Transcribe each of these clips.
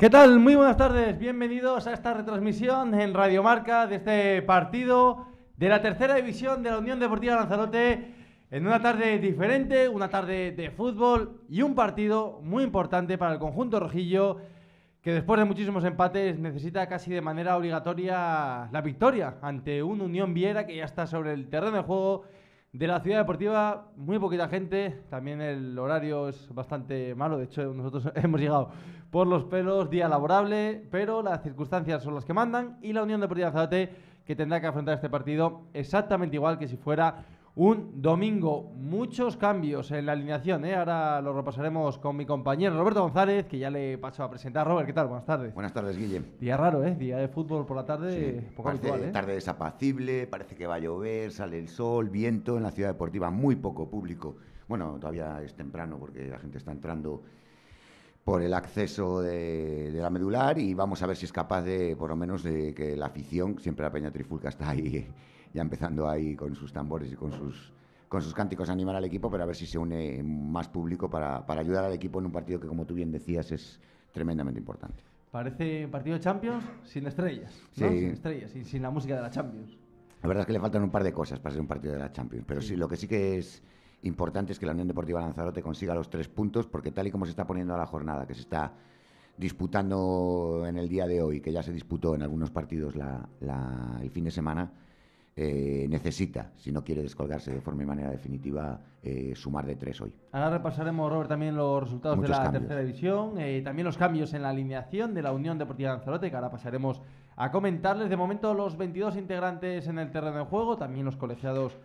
¿Qué tal? Muy buenas tardes, bienvenidos a esta retransmisión en Radio Marca de este partido de la tercera división de la Unión Deportiva Lanzarote en una tarde diferente, una tarde de fútbol y un partido muy importante para el conjunto rojillo que después de muchísimos empates necesita casi de manera obligatoria la victoria ante un Unión Viera que ya está sobre el terreno de juego de la ciudad deportiva, muy poquita gente, también el horario es bastante malo, de hecho nosotros hemos llegado por los pelos, día laborable, pero las circunstancias son las que mandan y la Unión Deportiva Zate que tendrá que afrontar este partido exactamente igual que si fuera un domingo. Muchos cambios en la alineación, ¿eh? ahora lo repasaremos con mi compañero Roberto González, que ya le paso a presentar. Robert, ¿qué tal? Buenas tardes. Buenas tardes, Guillem. Día raro, ¿eh? Día de fútbol por la tarde, poco habitual, ¿eh? Tarde desapacible, parece que va a llover, sale el sol, viento en la ciudad deportiva, muy poco público. Bueno, todavía es temprano porque la gente está entrando por el acceso de, la medular y vamos a ver si es capaz de, por lo menos, de que la afición, siempre la Peña Trifulca está ahí, ya empezando ahí con sus tambores y con sus, con sus cánticos a animar al equipo, pero a ver si se une más público para, ayudar al equipo en un partido que, como tú bien decías, es tremendamente importante. Parece partido de Champions sin estrellas, ¿no? sin estrellas y sin la música de la Champions. La verdad es que le faltan un par de cosas para ser un partido de la Champions, pero sí lo que sí que es Importante es que la Unión Deportiva Lanzarote consiga los tres puntos, porque tal y como se está poniendo a la jornada, que se está disputando en el día de hoy, que ya se disputó en algunos partidos el fin de semana, eh, necesita, si no quiere descolgarse de forma y manera definitiva, eh, sumar de tres hoy. Ahora repasaremos, Robert, también los resultados de la tercera división, eh, también los cambios en la alineación de la Unión Deportiva Lanzarote, que ahora pasaremos a comentarles. De momento, los 22 integrantes en el terreno de juego, también los colegiados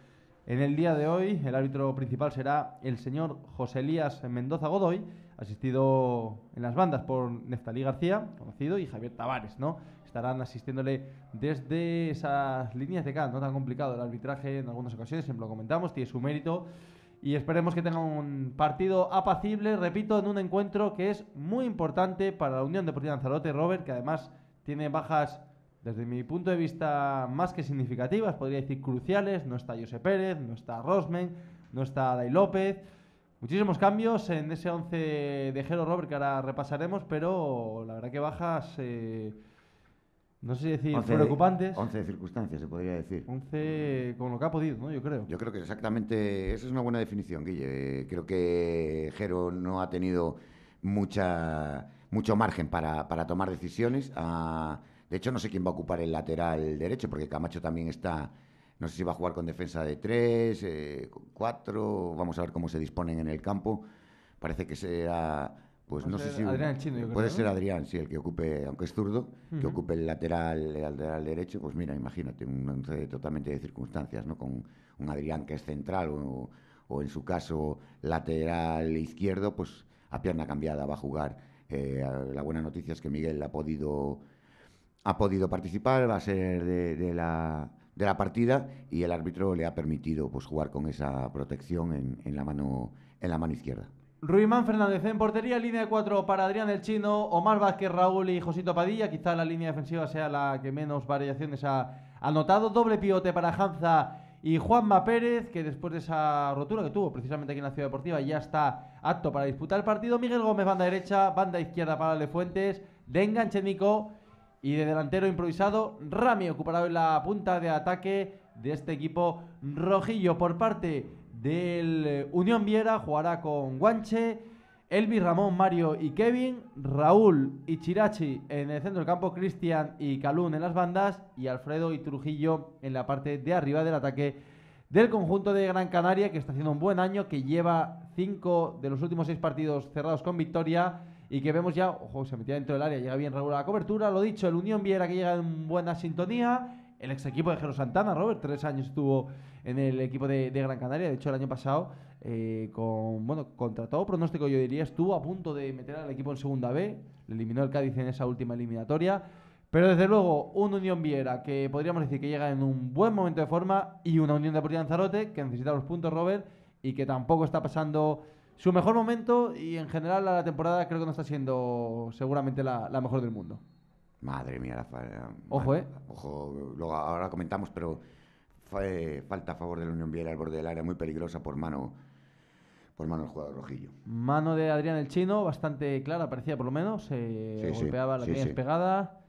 en el día de hoy, el árbitro principal será el señor José Elías Mendoza Godoy, asistido en las bandas por Neftalí García, conocido, y Javier Tavares, ¿no? Estarán asistiéndole desde esas líneas de cal, no tan complicado el arbitraje en algunas ocasiones, siempre lo comentamos, tiene su mérito. Y esperemos que tenga un partido apacible, repito, en un encuentro que es muy importante para la Unión Deportiva Lanzarote, Robert, que además tiene bajas desde mi punto de vista, más que significativas, podría decir cruciales. No está José Pérez, no está Rosmen, no está Day López. Muchísimos cambios en ese 11 de Jero Robert que ahora repasaremos, pero la verdad que bajas, eh, no sé si decir preocupantes. 11 de circunstancias, se podría decir. 11 con lo que ha podido, ¿no? Yo creo. Yo creo que exactamente, esa es una buena definición, Guille. Creo que Jero no ha tenido mucha, mucho margen para, para tomar decisiones. A, ah, de hecho, no sé quién va a ocupar el lateral derecho, porque Camacho también está. No sé si va a jugar con defensa de tres, eh, cuatro. Vamos a ver cómo se disponen en el campo. Parece que será. Pues no sé si. Puede ser Adrián, sí, el que ocupe, aunque es zurdo, que ocupe el lateral, lateral derecho. Pues mira, imagínate, un totalmente de circunstancias, ¿no? Con un Adrián que es central o, en su caso lateral izquierdo, pues a pierna cambiada va a jugar. Eh, la buena noticia es que Miguel ha podido ha podido participar, va a ser de, la, partida y el árbitro le ha permitido pues, jugar con esa protección en, la, mano, en la mano izquierda. Ruimán Fernández en portería, línea cuatro para Adrián el Chino, Omar Vázquez, Raúl y Josito Padilla. Quizá la línea defensiva sea la que menos variaciones ha anotado. Doble pivote para Hanza y Juanma Pérez, que después de esa rotura que tuvo precisamente aquí en la Ciudad Deportiva ya está apto para disputar el partido. Miguel Gómez, banda derecha, banda izquierda para Fuentes, De enganche Nico, y de delantero improvisado, Rami ocupará hoy la punta de ataque de este equipo rojillo. Por parte del eh, Unión Viera jugará con Guanche, Elvi, Ramón, Mario y Kevin, Raúl y Chirachi en el centro del campo, Cristian y Calún en las bandas y Alfredo y Trujillo en la parte de arriba del ataque del conjunto de Gran Canaria, que está haciendo un buen año, que lleva cinco de los últimos seis partidos cerrados con victoria y que vemos ya, ojo, se metía dentro del área, llega bien regular la cobertura, lo dicho, el Unión Viera que llega en buena sintonía, el ex equipo de Jero Santana, Robert, tres años estuvo en el equipo de, Gran Canaria, de hecho el año pasado, eh, con, bueno, contra todo pronóstico yo diría, estuvo a punto de meter al equipo en segunda B, le eliminó el Cádiz en esa última eliminatoria, pero desde luego un Unión Viera que podríamos decir que llega en un buen momento de forma y una Unión Deportiva Lanzarote que necesita los puntos, Robert, y que tampoco está pasando su mejor momento y en general la temporada creo que no está siendo seguramente la, mejor del mundo. Madre mía, la eh, Ojo, ¿eh? Ojo, luego ahora comentamos, pero eh, falta a favor de la Unión Viera al borde del área, muy peligrosa por mano por mano del jugador rojillo. Mano de Adrián el Chino, bastante clara, parecía por lo menos. se golpeaba la pieza pegada.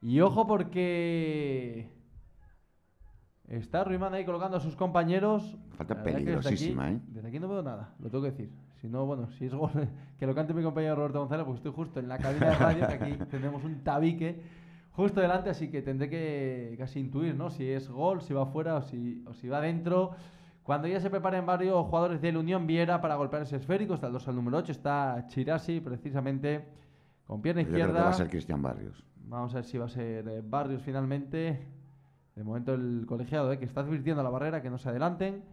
Y ojo porque. Está Ruimán ahí colocando a sus compañeros. Falta peligrosísima, ¿eh? Desde aquí no veo nada, lo tengo que decir. Si no, bueno, si es gol, que lo cante mi compañero Roberto González, porque estoy justo en la cabina de radio, que aquí tenemos un tabique justo delante, así que tendré que casi intuir, ¿no? Si es gol, si va fuera o si, o si va adentro. Cuando ya se preparen varios jugadores del Unión Viera para golpear ese esférico, está el 2 al número 8, está Chirasi precisamente con pierna izquierda. Creo va a ser Cristian Barrios. Vamos a ver si va a ser eh, Barrios finalmente. De momento el colegiado, eh, que está advirtiendo a la barrera que no se adelanten.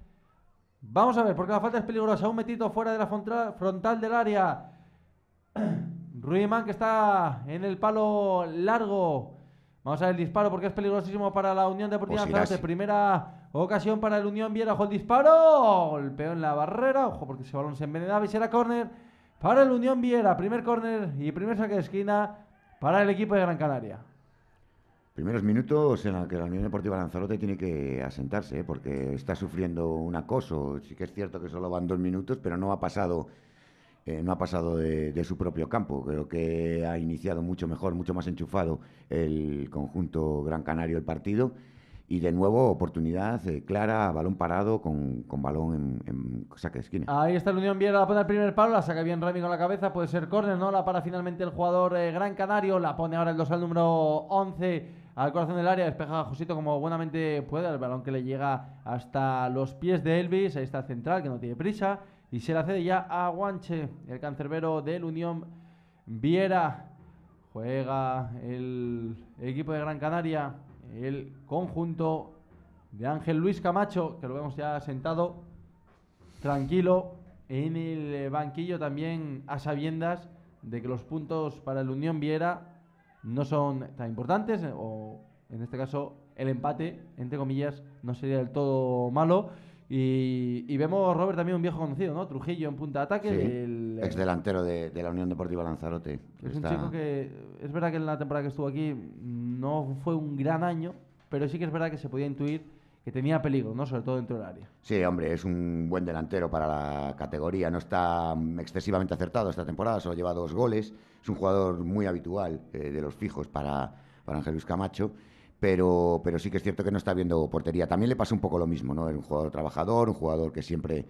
Vamos a ver, porque la falta es peligrosa. Un metido fuera de la frontal del área. Ruimán que está en el palo largo. Vamos a ver el disparo porque es peligrosísimo para la Unión Deportiva pues Primera ocasión para el Unión Viera. Ojo el disparo. Golpeó en la barrera. Ojo porque ese balón se envenenaba y será córner para el Unión Viera. Primer córner y primer saque de esquina para el equipo de Gran Canaria. Primeros minutos en los que la Unión Deportiva Lanzarote tiene que asentarse, ¿eh? porque está sufriendo un acoso. Sí que es cierto que solo van dos minutos, pero no ha pasado, eh, no ha pasado de, su propio campo. Creo que ha iniciado mucho mejor, mucho más enchufado el conjunto Gran Canario el partido. Y de nuevo, oportunidad eh, clara, balón parado con, balón en, saque de esquina. Ahí está el Unión Viera, la pone el primer palo, la saca bien Rami con la cabeza, puede ser córner, ¿no? La para finalmente el jugador Gran Canario, la pone ahora el 2 al número 11 al corazón del área, despeja a Josito como buenamente puede, el balón que le llega hasta los pies de Elvis, ahí está central que no tiene prisa y se la cede ya a Guanche, el cancerbero del Unión Viera. Juega el equipo de Gran Canaria, el conjunto de Ángel Luis Camacho, que lo vemos ya sentado, tranquilo, en el banquillo también a sabiendas de que los puntos para el Unión Viera no son tan importantes, eh, o en este caso el empate, entre comillas, no sería del todo malo. Y, vemos, Robert, también un viejo conocido, ¿no? Trujillo en punta de ataque. ex delantero de, la Unión Deportiva Lanzarote. Es que, es verdad que en la temporada que estuvo aquí no fue un gran año, pero sí que es verdad que se podía intuir que tenía peligro, ¿no? Sobre todo dentro del área. Sí, hombre, es un buen delantero para la categoría. No está mm, excesivamente acertado esta temporada, solo lleva dos goles. Es un jugador muy habitual eh, de los fijos para, para Ángel Luis Camacho. Pero, pero sí que es cierto que no está viendo portería. También le pasa un poco lo mismo, ¿no? Era un jugador trabajador, un jugador que siempre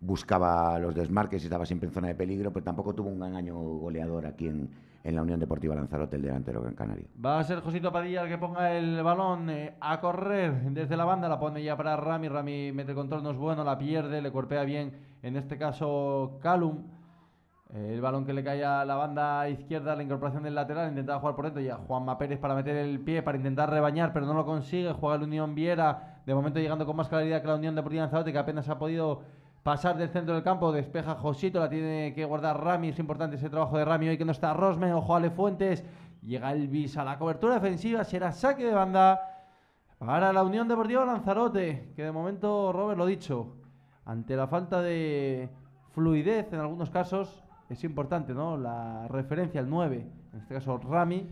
buscaba los desmarques y estaba siempre en zona de peligro, pero tampoco tuvo un gran año goleador aquí en, en la Unión Deportiva Lanzarote, el delantero en Canario. Va a ser Josito Padilla el que ponga el balón eh, a correr desde la banda, la pone ya para Rami, Rami mete el control, no es bueno, la pierde, le golpea bien, en este caso Calum. Eh, el balón que le cae a la banda izquierda, la incorporación del lateral, intentaba jugar por dentro y a Juanma Pérez para meter el pie, para intentar rebañar, pero no lo consigue. Juega la Unión Viera, de momento llegando con más claridad que la Unión Deportiva Lanzarote, que apenas ha podido pasar del centro del campo, despeja Josito, la tiene que guardar Rami, es importante ese trabajo de Rami hoy que no está Rosme, ojo Ale Fuentes, llega Elvis a la cobertura defensiva, será saque de banda para la Unión Deportiva Lanzarote, que de momento, Robert, lo ha dicho, ante la falta de fluidez en algunos casos, es importante, ¿no? La referencia al 9, en este caso Rami,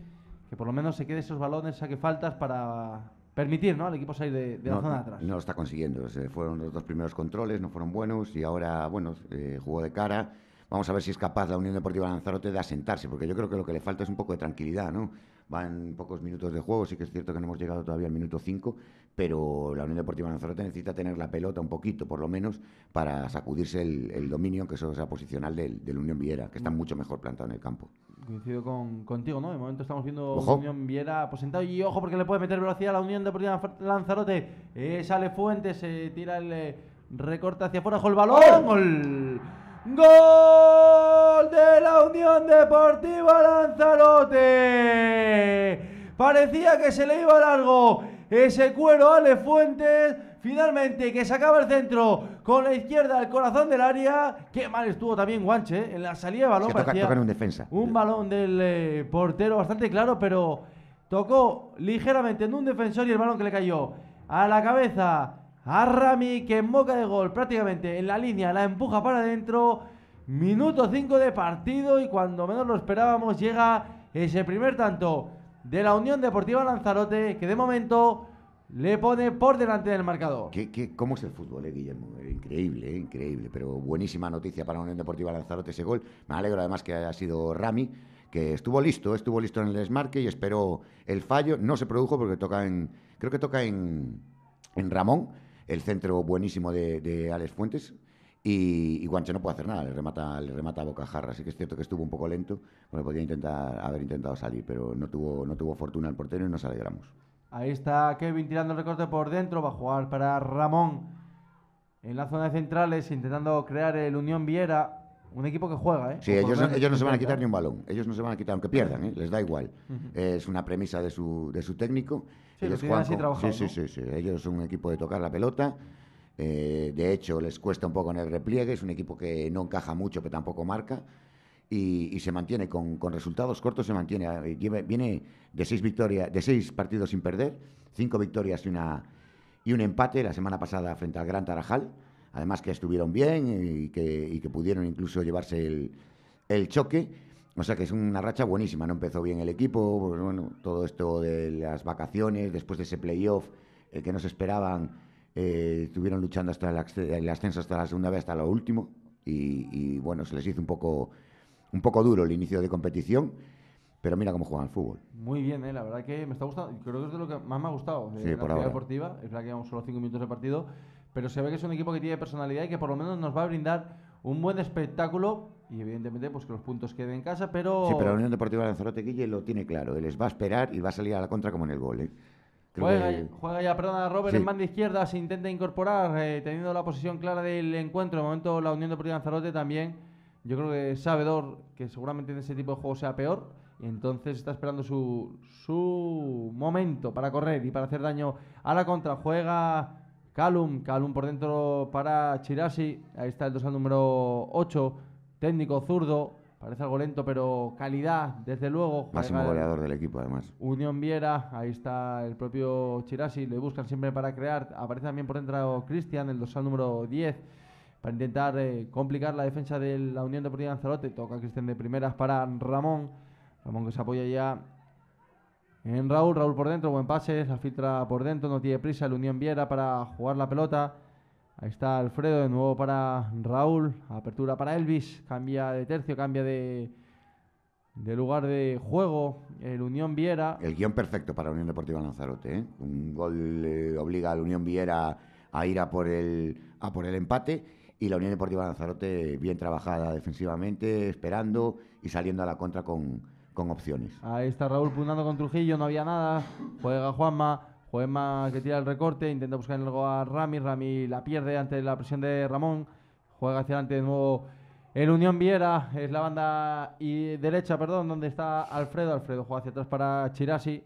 que por lo menos se quede esos balones, saque faltas para permitir ¿no? al equipo salir de, la zona de atrás. No lo está consiguiendo. fueron los dos primeros controles, no fueron buenos y ahora, bueno, eh, jugó de cara. Vamos a ver si es capaz la Unión Deportiva Lanzarote de asentarse, porque yo creo que lo que le falta es un poco de tranquilidad, ¿no? Van pocos minutos de juego, sí que es cierto que no hemos llegado todavía al minuto 5, pero la Unión Deportiva Lanzarote necesita tener la pelota un poquito, por lo menos, para sacudirse el, dominio, que eso sea posicional del, del Unión Viera, que está mm. mucho mejor plantado en el campo. Coincido contigo, ¿no? De momento estamos viendo Unión Viera aposentado y ojo porque le puede meter velocidad a la Unión Deportiva Lanzarote. Eh, sale Fuentes, se tira el eh, recorte hacia afuera, ojo el balón, ¡Gol! ¡Gol de la Unión Deportiva Lanzarote! Parecía que se le iba largo ese cuero Ale Fuentes. Finalmente que sacaba el centro con la izquierda al corazón del área. Qué mal estuvo también Guanche ¿eh? en la salida de balón. Se un defensa. Un balón del eh, portero bastante claro, pero tocó ligeramente en un defensor y el balón que le cayó a la cabeza a Rami, que en boca de gol prácticamente en la línea la empuja para adentro. Minuto 5 de partido y cuando menos lo esperábamos llega ese primer tanto de la Unión Deportiva Lanzarote, que de momento le pone por delante del marcador. ¿Qué, cómo es el fútbol, eh, Guillermo? Eh, increíble, eh, increíble. Pero buenísima noticia para la Unión Deportiva Lanzarote ese gol. Me alegro además que haya sido Rami, que estuvo listo, estuvo listo en el desmarque y esperó el fallo. No se produjo porque toca en, creo que toca en, en Ramón, el centro buenísimo de, de Alex Fuentes, y, Guanche no puede hacer nada, le remata, le remata a bocajarra. Así que es cierto que estuvo un poco lento, porque podía intentar, haber intentado salir, pero no tuvo, no tuvo fortuna el portero y nos alegramos. Ahí está Kevin tirando el recorte por dentro, va a jugar para Ramón en la zona de centrales, intentando crear el Unión Viera. Un equipo que juega, ¿eh? Sí, ellos, no, ellos no se van a quitar ni un balón. Ellos no se van a quitar, aunque pierdan, ¿eh? Les da igual. Es una premisa de su, de su técnico. Sí, ellos sí, sí, sí, sí. Ellos son un equipo de tocar la pelota, eh, de hecho, les cuesta un poco en el repliegue, es un equipo que no encaja mucho, que tampoco marca. Y, se mantiene con, resultados cortos, se mantiene. Eh, viene de seis, victorias, de seis partidos sin perder, cinco victorias y, una, y un empate la semana pasada frente al Gran Tarajal. Además que estuvieron bien y que, pudieron incluso llevarse el, el choque. O sea que es una racha buenísima, no empezó bien el equipo, pues bueno, todo esto de las vacaciones, después de ese playoff eh, que nos esperaban eh, estuvieron luchando hasta el, ascenso hasta la segunda vez, hasta lo último. Y, bueno, se les hizo un poco, un poco duro el inicio de competición. Pero mira cómo juegan al fútbol. Muy bien, eh, la verdad que me está gustando. Creo que es de lo que más me ha gustado. Eh, sí, la Unión deportiva. Es verdad que llevamos solo 5 minutos de partido. Pero se ve que es un equipo que tiene personalidad y que por lo menos nos va a brindar un buen espectáculo y evidentemente pues que los puntos queden en casa, pero... Sí, pero la Unión Deportiva Lanzarote Guille lo tiene claro, él les va a esperar y va a salir a la contra como en el gol, Juega, juega, ya, perdona, Robert en banda izquierda, se intenta incorporar, eh, teniendo la posición clara del encuentro. De momento, la Unión de Deportiva Lanzarote también, yo creo que sabedor que seguramente en ese tipo de juego sea peor. Y entonces está esperando su, su momento para correr y para hacer daño a la contra. Juega Calum, Calum por dentro para Chirasi. Ahí está el al número 8, técnico zurdo, Parece algo lento, pero calidad, desde luego. Máximo goleador del equipo, además. Unión Viera, ahí está el propio Chirasi, le buscan siempre para crear. Aparece también por dentro Cristian, el dorsal número 10, para intentar eh, complicar la defensa de la Unión Deportiva Lanzarote. Toca Cristian de primeras para Ramón. Ramón que se apoya ya en Raúl. Raúl por dentro, buen pase, la filtra por dentro, no tiene prisa. El Unión Viera para jugar la pelota. Ahí está Alfredo de nuevo para Raúl. Apertura para Elvis. Cambia de tercio, cambia de, lugar de juego. El Unión Viera. El guión perfecto para Unión Deportiva Lanzarote. ¿eh? Un gol eh, obliga al Unión Viera a ir a por el, a por el empate y la Unión Deportiva Lanzarote bien trabajada defensivamente, esperando y saliendo a la contra con, opciones. Ahí está Raúl puntando con Trujillo, no había nada. Juega Juanma, Poema que tira el recorte, intenta buscar algo a Rami, Rami la pierde ante la presión de Ramón, juega hacia adelante de nuevo el Unión Viera, es la banda y derecha, perdón, donde está Alfredo, Alfredo juega hacia atrás para Chirasi,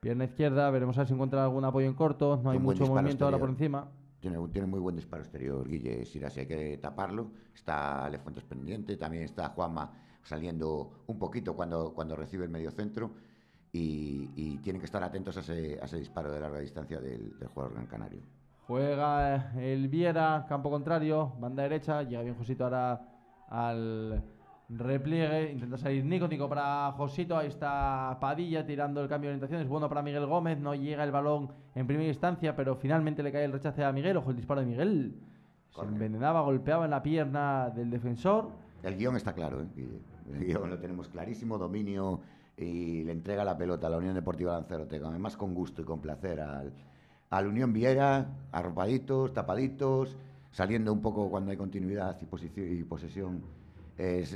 pierna izquierda, veremos a ver si encuentra algún apoyo en corto, no hay mucho movimiento ahora por encima. Tiene, muy buen disparo exterior, Guille Chirasi, hay que taparlo, está fuentes pendiente, también está Juanma saliendo un poquito cuando, cuando recibe el medio centro y, tienen que estar atentos a ese, disparo de larga distancia del, jugador gran canario. Juega eh, el Viera, campo contrario, banda derecha, llega bien Josito ahora al repliegue, intenta salir Nico, Nico para Josito, ahí está Padilla tirando el cambio de orientación, es bueno para Miguel Gómez, no llega el balón en primera instancia, pero finalmente le cae el rechace a Miguel, ojo el disparo de Miguel, se envenenaba, golpeaba en la pierna del defensor. El guión está claro, ¿eh? el guión lo tenemos clarísimo, dominio y le entrega la pelota a la Unión Deportiva Lanzarote, además con gusto y con placer al, al Unión Vieira arropaditos, tapaditos, saliendo un poco cuando hay continuidad y, posesión,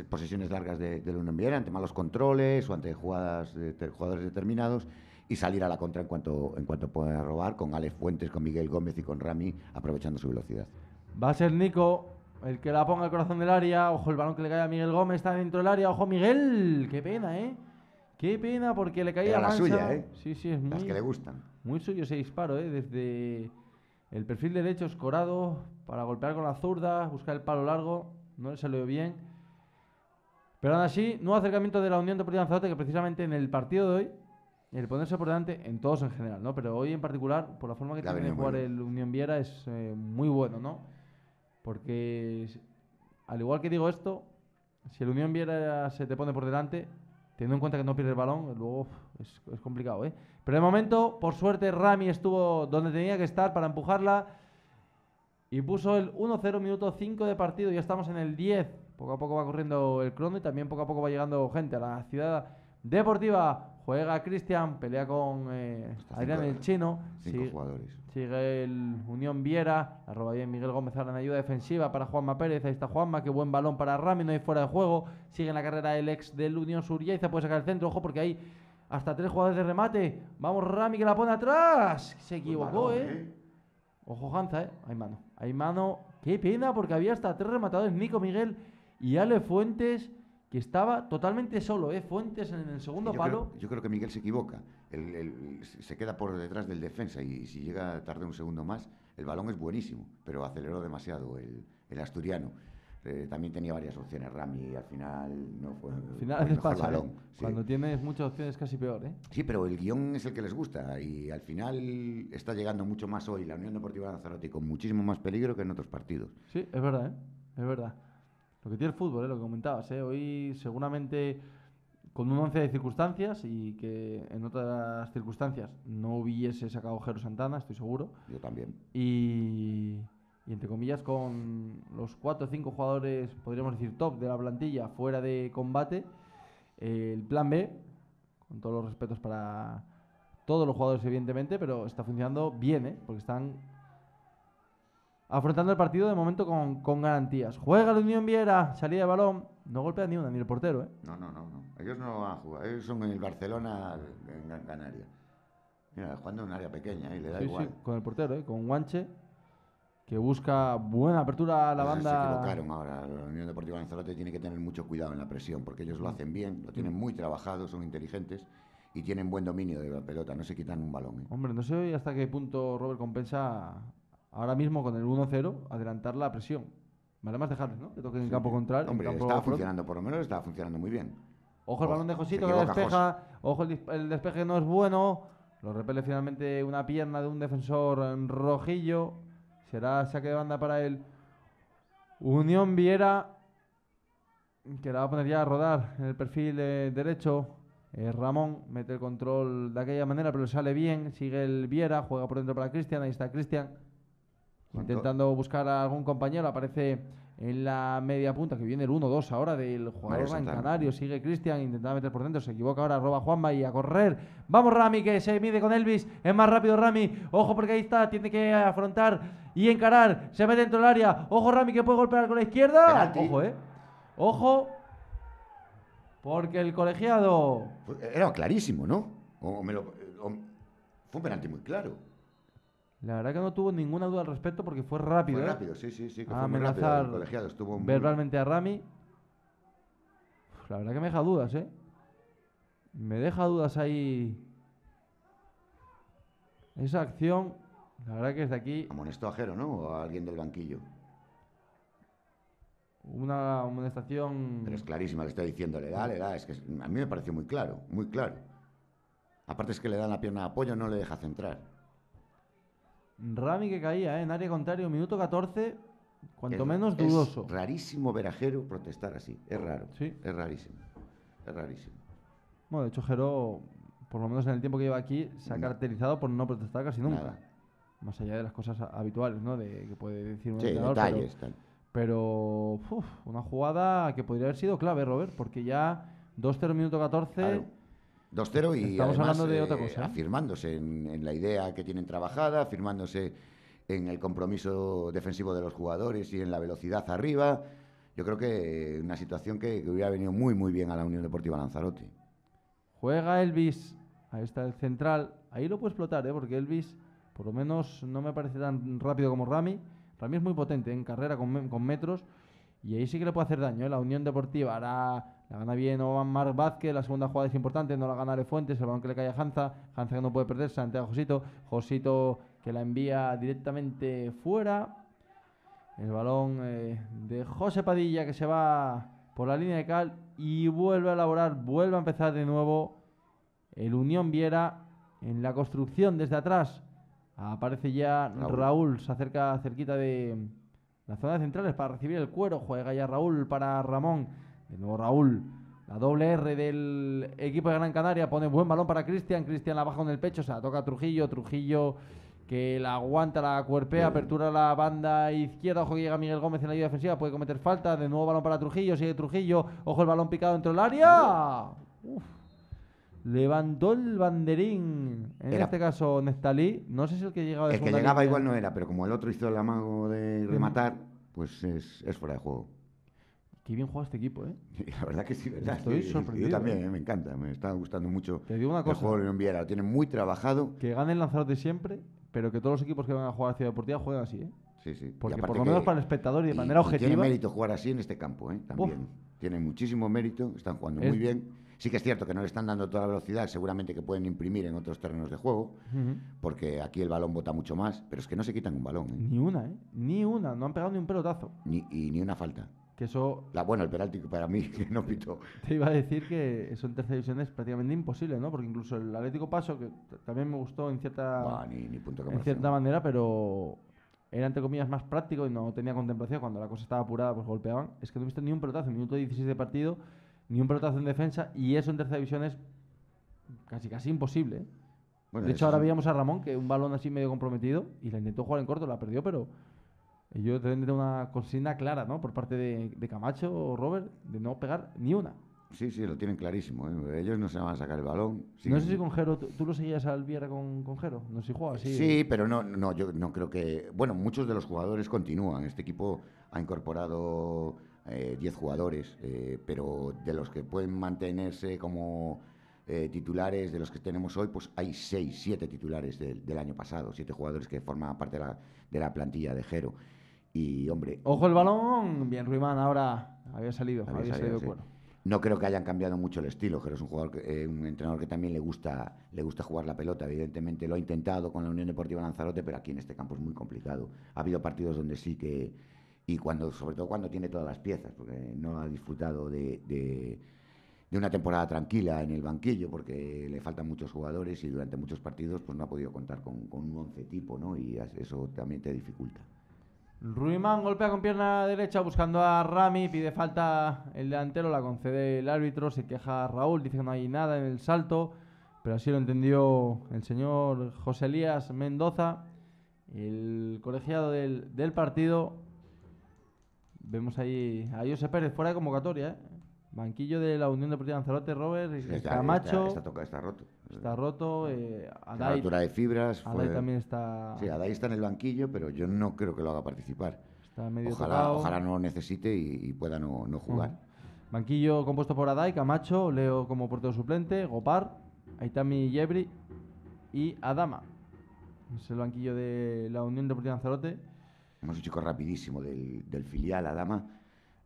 posesiones largas de, Unión Viera, ante malos controles o ante jugadas de, jugadores determinados y salir a la contra en cuanto, en cuanto puedan robar con Ale Fuentes, con Miguel Gómez y con Rami aprovechando su velocidad. Va a ser Nico el que la ponga al corazón del área. Ojo el balón que le cae a Miguel Gómez, está dentro del área. Ojo Miguel, qué pena, ¿eh? Qué pena porque le caía Era la suya, ¿eh? Sí, sí, es muy. Las que le gustan. Muy suyo ese disparo, ¿eh? Desde el perfil derecho escorado para golpear con la zurda, buscar el palo largo. No le salió bien. Pero aún así, nuevo acercamiento de la Unión Deportiva Lanzarote que precisamente en el partido de hoy, el ponerse por delante en todos en general, ¿no? Pero hoy en particular, por la forma que tiene de jugar el Unión Viera es eh, muy bueno, ¿no? Porque al igual que digo esto, si el Unión Viera se te pone por delante, teniendo en cuenta que no pierde el balón, luego es, complicado, ¿eh? Pero de momento, por suerte, Rami estuvo donde tenía que estar para empujarla y puso el 1-0, minuto 5 de partido, ya estamos en el 10. Poco a poco va corriendo el crono y también poco a poco va llegando gente a la ciudad deportiva. Juega Cristian, pelea con eh, Adrián el Chino. Cinco sigue, el Unión Viera. Arroba bien Miguel Gómez ahora en ayuda defensiva para Juanma Pérez. Ahí está Juanma, qué buen balón para Rami, no hay fuera de juego. Sigue en la carrera el ex del Unión Sur se puede sacar el centro. Ojo, porque hay hasta tres jugadores de remate. Vamos, Rami que la pone atrás. Se equivocó, ¿eh? eh. Ojo, Hanza, eh. Hay mano. Hay mano. Qué pena, porque había hasta tres rematadores. Nico Miguel y Ale Fuentes que estaba totalmente solo, ¿eh? Fuentes en el segundo palo. yo creo que Miguel se equivoca. se queda por detrás del defensa y si llega tarde un segundo más, el balón es buenísimo, pero aceleró demasiado el, asturiano. Eh, también tenía varias opciones Rami al final no fue al final el balón. ¿eh? Cuando tienes muchas opciones casi peor, ¿eh? Sí, pero el guión es el que les gusta y al final está llegando mucho más hoy la Unión Deportiva Lanzarote con muchísimo más peligro que en otros partidos. Sí, es verdad, ¿eh? Es verdad. Lo que tiene el fútbol, ¿eh? lo que comentabas. ¿eh? Hoy seguramente con un once de circunstancias y que en otras circunstancias no hubiese sacado Jero Santana, estoy seguro. Yo también. Y, entre comillas con los cuatro o cinco jugadores, podríamos decir, top de la plantilla fuera de combate, eh, el plan B, con todos los respetos para todos los jugadores evidentemente, pero está funcionando bien, ¿eh? porque están afrontando el partido de momento con, garantías. Juega la Unión Viera, salida de balón, no golpea ni una, ni el portero, ¿eh? No, no, no, no. Ellos no van a jugar, ellos son el Barcelona en Gran Canaria. Mira, jugando en un área pequeña y le da igual. Sí, con el portero, ¿eh? con Guanche, que busca buena apertura a la banda. Se equivocaron ahora. La Unión Deportiva Lanzarote tiene que tener mucho cuidado en la presión, porque ellos lo mm. hacen bien, lo tienen mm. muy trabajado, son inteligentes y tienen buen dominio de la pelota, no se quitan un balón. ¿eh? Hombre, no sé hasta qué punto Robert compensa ahora mismo con el 1-0 adelantar la presión. Vale más dejarles, ¿no? Que toquen en el campo contrario. Hombre, estaba funcionando, por lo menos estaba funcionando muy bien. Ojo el balón de Josito que despeja. Ojo, el, despeje no es bueno. Lo repele finalmente una pierna de un defensor en rojillo. Será saque de banda para el Unión Viera. Que la va a poner ya a rodar en el perfil eh, derecho. Eh, Ramón mete el control de aquella manera, pero sale bien. Sigue el Viera, juega por dentro para Cristian. Ahí está Cristian. Intentando buscar a algún compañero, aparece en la media punta, que viene el 1-2 ahora del jugador canario. Sigue Cristian, intentando meter por dentro, se equivoca ahora, roba Juanma y a correr. Vamos Rami, que se mide con Elvis, es más rápido Rami. Ojo porque ahí está, tiene que afrontar y encarar. Se mete dentro del área. Ojo Rami, que puede golpear con la izquierda. Ojo, eh. Ojo. Porque el colegiado... Pues, era clarísimo, ¿no? Eh, fue un penalti muy claro. La verdad que no tuvo ninguna duda al respecto porque fue rápido. Fue ¿eh? rápido, sí, sí, sí. Ah, fue verbalmente a Rami. la verdad que me deja dudas, ¿eh? Me deja dudas ahí. Esa acción, la verdad que desde aquí. Amonestó a Jero, ¿no? O a alguien del banquillo. Una amonestación. Pero es clarísima, que está diciendo, le da, le da. Es que a mí me pareció muy claro, muy claro. Aparte es que le dan la pierna de apoyo, no le deja centrar. Rami que caía ¿eh? en área contrario, minuto 14, cuanto menos dudoso. Es rarísimo ver a Jero protestar así, es raro. ¿Sí? Es rarísimo, es rarísimo. Bueno, de hecho Jero, por lo menos en el tiempo que lleva aquí, se ha caracterizado por no protestar casi nunca. Nada. Más allá de las cosas habituales, ¿no? De que puede decir un sí, detalles, pero, uf, una jugada que podría haber sido clave, Robert, porque ya 2-0 minuto 14... 2-0 y hablando eh, afirmándose en, la idea que tienen trabajada, afirmándose en el compromiso defensivo de los jugadores y en la velocidad arriba. Yo creo que eh, una situación que, hubiera venido muy muy bien a la Unión Deportiva Lanzarote. Juega Elvis, ahí está el central, ahí lo puede explotar, ¿eh? porque Elvis por lo menos no me parece tan rápido como Rami. Rami es muy potente ¿eh? en carrera con, con metros y ahí sí que le puede hacer daño. La Unión Deportiva hará la gana bien Omar Mar Vázquez, la segunda jugada es importante, no la gana de Fuentes, el balón que le cae a Hanza, Hanza que no puede perder, Santiago Josito, Josito que la envía directamente fuera. El balón eh, de José Padilla que se va por la línea de cal y vuelve a elaborar, vuelve a empezar de nuevo el Unión Viera en la construcción desde atrás. Aparece ya Raúl, se acerca cerquita de la zona de centrales para recibir el cuero. Juega ya Raúl para Ramón. De nuevo Raúl. La doble R del equipo de Gran Canaria pone buen balón para Cristian. Cristian la baja con el pecho, o sea, toca a Trujillo. Trujillo que la aguanta, la cuerpea, apertura la banda izquierda, ojo que llega Miguel Gómez en la ayuda defensiva, puede cometer falta, de nuevo balón para Trujillo, sigue Trujillo, ojo el balón picado dentro del área. Levantó el banderín, en este caso Nestalí, no sé si el que llegaba de El que llegaba igual no era, pero como el otro hizo el amago de rematar, pues es, es fuera de juego. Qué bien juega este equipo, ¿eh? la verdad que sí, Estoy sorprendido. Yo también, ¿eh? ¿eh? me encanta, me está gustando mucho Te digo una cosa, el juego Viera. Lo tiene muy trabajado. Que ganen Lanzarote siempre, pero que todos los equipos que van a jugar a Ciudad Deportiva jueguen así, ¿eh? Sí, sí. Porque por lo menos para el espectador y de manera objetiva. Tiene mérito jugar así en este campo, ¿eh? También. Tiene muchísimo mérito, están jugando muy bien. Sí que es cierto que no le están dando toda la velocidad, seguramente que pueden imprimir en otros terrenos de juego, porque aquí el balón bota mucho más, pero es que no se quitan un balón. ¿eh? Ni una, ¿eh? Ni una, no han pegado ni un pelotazo. y ni una falta eso. La, buena, el peráltico, para mí que no pito Te iba a decir que eso en tercera división es prácticamente imposible, ¿no? Porque incluso el Atlético Paso, que también me gustó en cierta. en cierta manera, pero era entre comillas más práctico y no tenía contemplación. Cuando la cosa estaba apurada, pues golpeaban. Es que no he visto ni un pelotazo en minuto 16 de partido, ni un pelotazo en defensa, y eso en tercera división es casi casi imposible. ¿eh? de hecho, ahora veíamos a Ramón, que un balón así medio comprometido, y la intentó jugar en corto, la perdió, pero yo tendría una consigna clara, ¿no? Por parte de, de Camacho o Robert, de no pegar ni una. Sí, sí, lo tienen clarísimo. ¿eh? Ellos no se van a sacar el balón. No sé si con Jero, ¿tú, lo seguías al viernes con, con Jero? No sé si jugaba sí. sí, pero no, no, yo no creo que. Bueno, muchos de los jugadores continúan. Este equipo ha incorporado 10 eh, jugadores, eh, pero de los que pueden mantenerse como titulares, de los que tenemos hoy, pues hay 6, 7 titulares del, del año pasado, 7 jugadores que forman parte de la, de la plantilla de Jero. Y hombre. Ojo el balón, bien Ruimán ahora había salido, había, salido, No creo que hayan cambiado mucho el estilo, pero es un jugador, eh, un entrenador que también le gusta, le gusta jugar la pelota. Evidentemente lo ha intentado con la Unión Deportiva Lanzarote, pero aquí en este campo es muy complicado. Ha habido partidos donde sí que y cuando, sobre todo cuando tiene todas las piezas, porque no ha disfrutado de, una temporada tranquila en el banquillo, porque le faltan muchos jugadores y durante muchos partidos pues no ha podido contar con, un once tipo, ¿no? Y eso también te dificulta. Ruimán golpea con pierna derecha buscando a Rami, pide falta el delantero, la concede el árbitro, se queja Raúl, dice que no hay nada en el salto, pero así lo entendió el señor José Elías Mendoza, el colegiado del, partido. Vemos ahí a José Pérez fuera de convocatoria, ¿eh? banquillo de la Unión Deportiva Lanzarote, Robert, y Camacho. está roto. Está roto. Eh, Adai, la de fibras. Adai también está. Sí, Adai está en el banquillo, pero yo no creo que lo haga participar. ojalá, ojalá no necesite y, pueda no, jugar. Banquillo compuesto por Adai, Camacho, Leo como portero suplente, Gopar, Aitami Yebri y Adama. Es el banquillo de la Unión Deportiva Lanzarote. Hemos un chico rapidísimo del filial, Adama.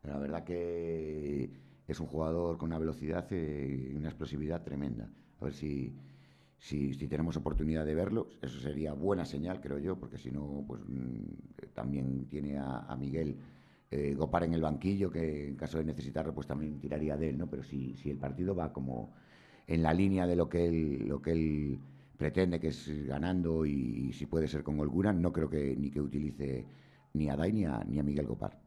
La verdad que es un jugador con una velocidad eh, y una explosividad tremenda a ver si, si, tenemos oportunidad de verlo eso sería buena señal, creo yo, porque si no, pues mm, también tiene a, Miguel eh, Gopar en el banquillo, que en caso de necesitarlo, pues también tiraría de él, ¿no? Pero si, si el partido va como en la línea de lo que él, lo que él pretende, que es ganando y, si puede ser con holgura, no creo que ni que utilice ni a Dai ni ni a Miguel Gopar.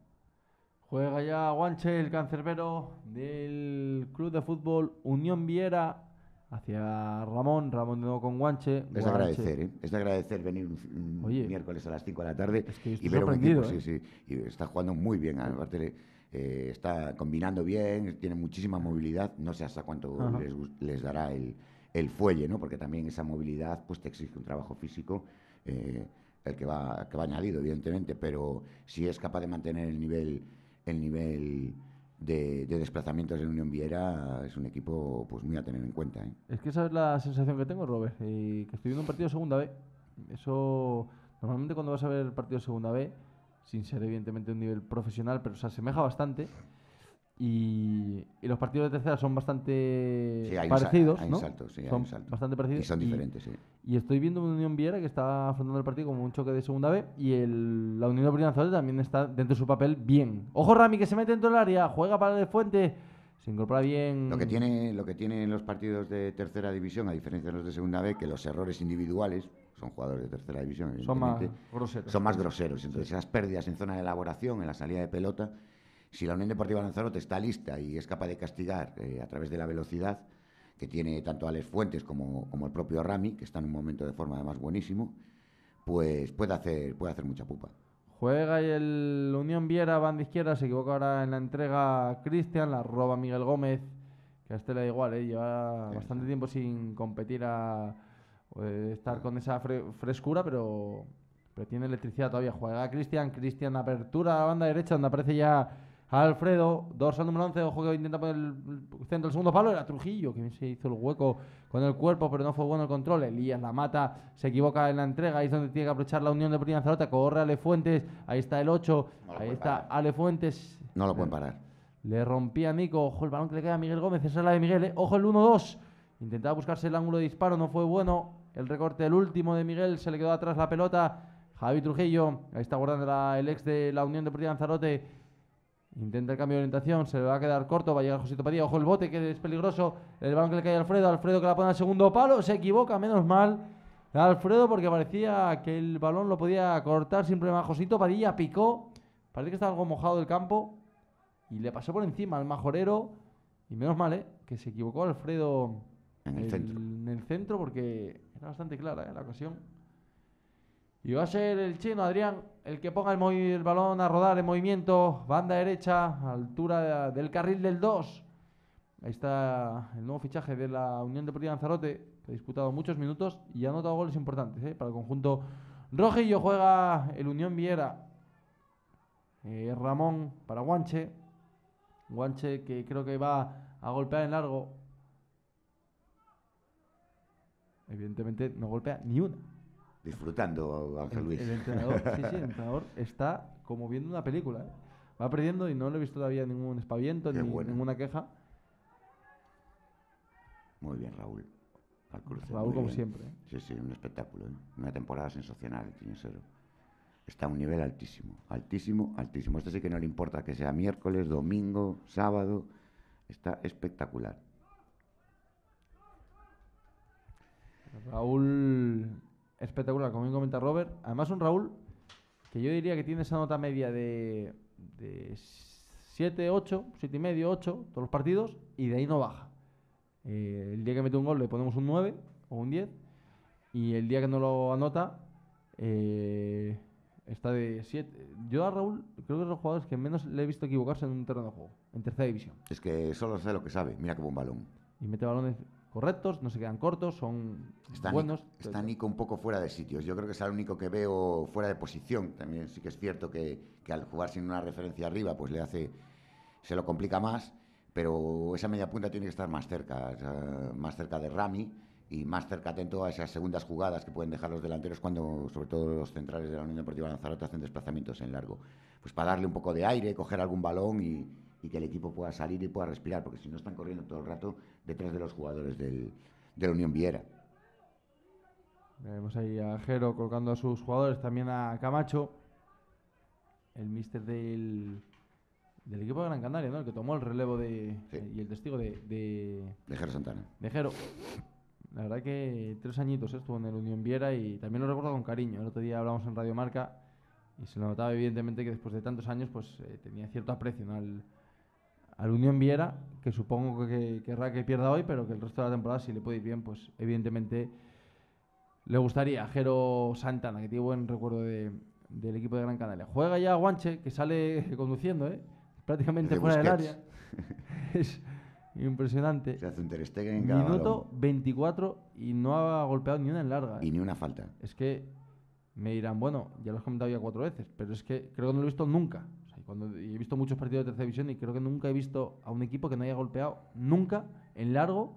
Juega ya Guanche, el cancerbero del Club de Fútbol Unión Viera hacia Ramón, Ramón de nuevo con Guanche. Es de agradecer, ¿eh? es de agradecer venir un, miércoles a las 5 de la tarde y ver un equipo, sí, ¿eh? sí, está jugando muy bien, aparte eh, está combinando bien, tiene muchísima movilidad, no sé hasta cuánto les, dará el, fuelle, ¿no? Porque también esa movilidad pues te exige un trabajo físico el que va, que va añadido, evidentemente, pero si es capaz de mantener el nivel, el nivel de, desplazamientos en Unión Viera es un equipo pues muy a tener en cuenta. ¿eh? Es que esa es la sensación que tengo, Robert, y que estoy viendo un partido de segunda B. Eso, normalmente cuando vas a ver el partido de segunda B, sin ser evidentemente un nivel profesional, pero se asemeja bastante. Y, los partidos de tercera son bastante parecidos. hay ¿no? sí, son hay bastante parecidos. Y son diferentes, y, sí. Y estoy viendo un Unión Viera que está afrontando el partido como un choque de segunda B y el, la Unión de también está dentro de su papel bien. Ojo Rami que se mete dentro del área, juega para el de Fuente. Se incorpora bien. Lo que tiene, lo que tienen los partidos de tercera división, a diferencia de los de segunda B, que los errores individuales son jugadores de tercera división, son más groseros. Son más groseros. Entonces, esas pérdidas en zona de elaboración, en la salida de pelota, si la Unión Deportiva Lanzarote está lista y es capaz de castigar eh, a través de la velocidad que tiene tanto Alex Fuentes como, el propio Rami, que está en un momento de forma además buenísimo, pues puede hacer, puede hacer mucha pupa. Juega y el Unión Viera, banda izquierda, se equivoca ahora en la entrega Cristian, la roba Miguel Gómez, que a este le da igual, ¿eh? lleva bastante tiempo sin competir a estar ah. con esa frescura, pero, pero tiene electricidad todavía. Juega Cristian, Cristian apertura a banda derecha, donde aparece ya Alfredo, dorsal número 11, ojo que intenta poner el centro del segundo palo, era Trujillo, que se hizo el hueco con el cuerpo, pero no fue bueno el control. Elías la mata, se equivoca en la entrega, ahí es donde tiene que aprovechar la unión de Prima Lanzarote... corre Ale Fuentes, ahí está el 8, ahí está Alefuentes... Ale Fuentes. No lo pueden parar. Le rompía a Nico, ojo el balón que le queda a Miguel Gómez, esa es la de Miguel, eh, ojo el 1-2. Intentaba buscarse el ángulo de disparo, no fue bueno. El recorte, del último de Miguel, se le quedó atrás la pelota. Javi Trujillo, ahí está guardando el ex de la Unión de Deportiva Lanzarote Intenta el cambio de orientación, se le va a quedar corto, va a llegar Josito Padilla, ojo el bote que es peligroso, el balón que le cae a Alfredo, Alfredo que la pone al segundo palo, se equivoca, menos mal. Alfredo porque parecía que el balón lo podía cortar sin problema. Josito Padilla picó, parece que está algo mojado el campo y le pasó por encima al majorero y menos mal, eh, Que se equivocó Alfredo en el, centro. En el centro porque era bastante clara eh, la ocasión. Y va a ser el chino Adrián el que ponga el, balón a rodar en movimiento, banda derecha, altura del carril del 2. Ahí está el nuevo fichaje de la Unión Deportiva Lanzarote, que ha disputado muchos minutos y ha anotado goles importantes eh, para el conjunto rojillo. Juega el Unión Viera. Eh, Ramón para Guanche. Guanche que creo que va a golpear en largo. Evidentemente no golpea ni una disfrutando, Ángel Luis. El, entrenador, sí, sí, está como viendo una película. ¿eh? Va perdiendo y no le he visto todavía ningún espaviento, ni, ninguna queja. Muy bien, Raúl. Al Raúl, como siempre. ¿eh? Sí, sí, un espectáculo. ¿eh? Una temporada sensacional, el Está a un nivel altísimo, altísimo, altísimo. Este sí que no le importa que sea miércoles, domingo, sábado. Está espectacular. Raúl espectacular, como bien comenta Robert. Además, un Raúl que yo diría que tiene esa nota media de, 7, 8, 7 y medio, 8, todos los partidos, y de ahí no baja. Eh, el día que mete un gol le ponemos un 9 o un 10, y el día que no lo anota, eh, está de 7. Yo a Raúl creo que es de los jugadores que menos le he visto equivocarse en un terreno de juego, en tercera división. Es que solo sabe lo que sabe, mira cómo un balón. Y mete balones correctos, no se quedan cortos, son buenos. está Nico un poco fuera de sitios. Yo creo que es el único que veo fuera de posición. También sí que es cierto que, al jugar sin una referencia arriba, pues le hace. se lo complica más. Pero esa media punta tiene que estar más cerca, más cerca de Rami y más cerca atento a esas segundas jugadas que pueden dejar los delanteros cuando, sobre todo, los centrales de la Unión Deportiva Lanzarote hacen desplazamientos en largo. Pues para darle un poco de aire, coger algún balón y, y que el equipo pueda salir y pueda respirar, porque si no están corriendo todo el rato detrás de los jugadores del, de la Unión Viera. Vemos ahí a Jero colocando a sus jugadores, también a Camacho, el mister del, del equipo de Gran Canaria, ¿no? El que tomó el relevo de, y el testigo de, de... Jero Santana. De Jero. La verdad que tres añitos estuvo en el Unión Viera y también lo recuerdo con cariño. El otro día hablamos en Radio Marca y se notaba evidentemente que después de tantos años pues eh, tenía cierto aprecio al, al Unión Viera, que supongo que querrá que pierda hoy, pero que el resto de la temporada, si le puede ir bien, pues evidentemente le gustaría. Jero Santana, que tiene buen recuerdo del equipo de Gran Canaria. Juega ya Guanche, que sale conduciendo, ¿eh? prácticamente fuera del área. es impresionante. Se hace un en Minuto 24 y no ha golpeado ni una en larga. ¿eh? Y ni una falta. Es que me dirán, bueno, ya lo has comentado ya cuatro veces, pero es que creo que no lo he visto nunca y he visto muchos partidos de tercera división y creo que nunca he visto a un equipo que no haya golpeado nunca en largo,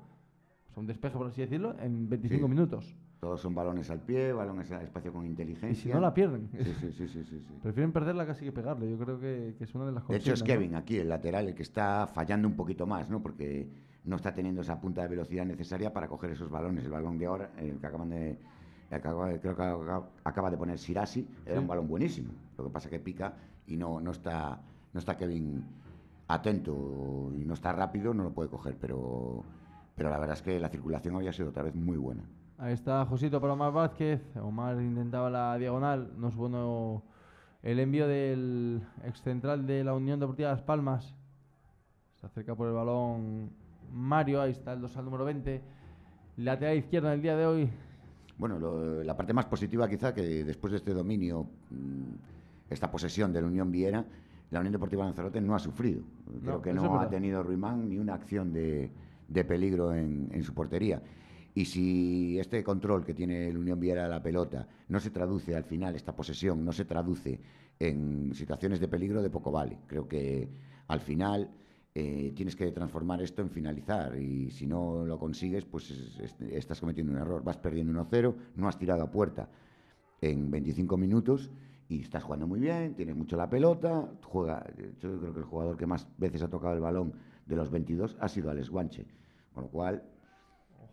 son pues, un por así decirlo, en 25 minutos. Todos son balones al pie, balones al espacio con inteligencia. Y si no la pierden. Sí, sí, sí, sí, Prefieren perderla casi que pegarle. Yo creo que, es una de las cosas. De hecho, es Kevin aquí, el lateral, el que está fallando un poquito más, ¿no? Porque no está teniendo esa punta de velocidad necesaria para coger esos balones. El balón de ahora, el que acaban de, creo que acaba de poner Sirasi, era un balón buenísimo. Lo que pasa es que pica y no, no, está, no está Kevin atento y no está rápido, no lo puede coger, pero, pero la verdad es que la circulación había sido otra vez muy buena. Ahí está Josito para Omar Vázquez, Omar intentaba la diagonal, no es bueno el envío del excentral de la Unión Deportiva Las Palmas, se acerca por el balón Mario, ahí está el al número 20, lateral izquierda en el día de hoy. Bueno, la parte más positiva quizá que después de este dominio... Mm, esta posesión de la Unión Viera, la Unión Deportiva Lanzarote no ha sufrido. Creo que no ha tenido Ruimán ni una acción de, peligro en, su portería. Y si este control que tiene la Unión Viera de la pelota no se traduce al final, esta posesión no se traduce en situaciones de peligro, de poco vale. Creo que al final eh, tienes que transformar esto en finalizar y si no lo consigues, pues estás cometiendo un error. Vas perdiendo 1-0, no has tirado a puerta en 25 minutos y está jugando muy bien, tiene mucho la pelota, juega, yo creo que el jugador que más veces ha tocado el balón de los 22 ha sido Alex Guanche, con lo cual...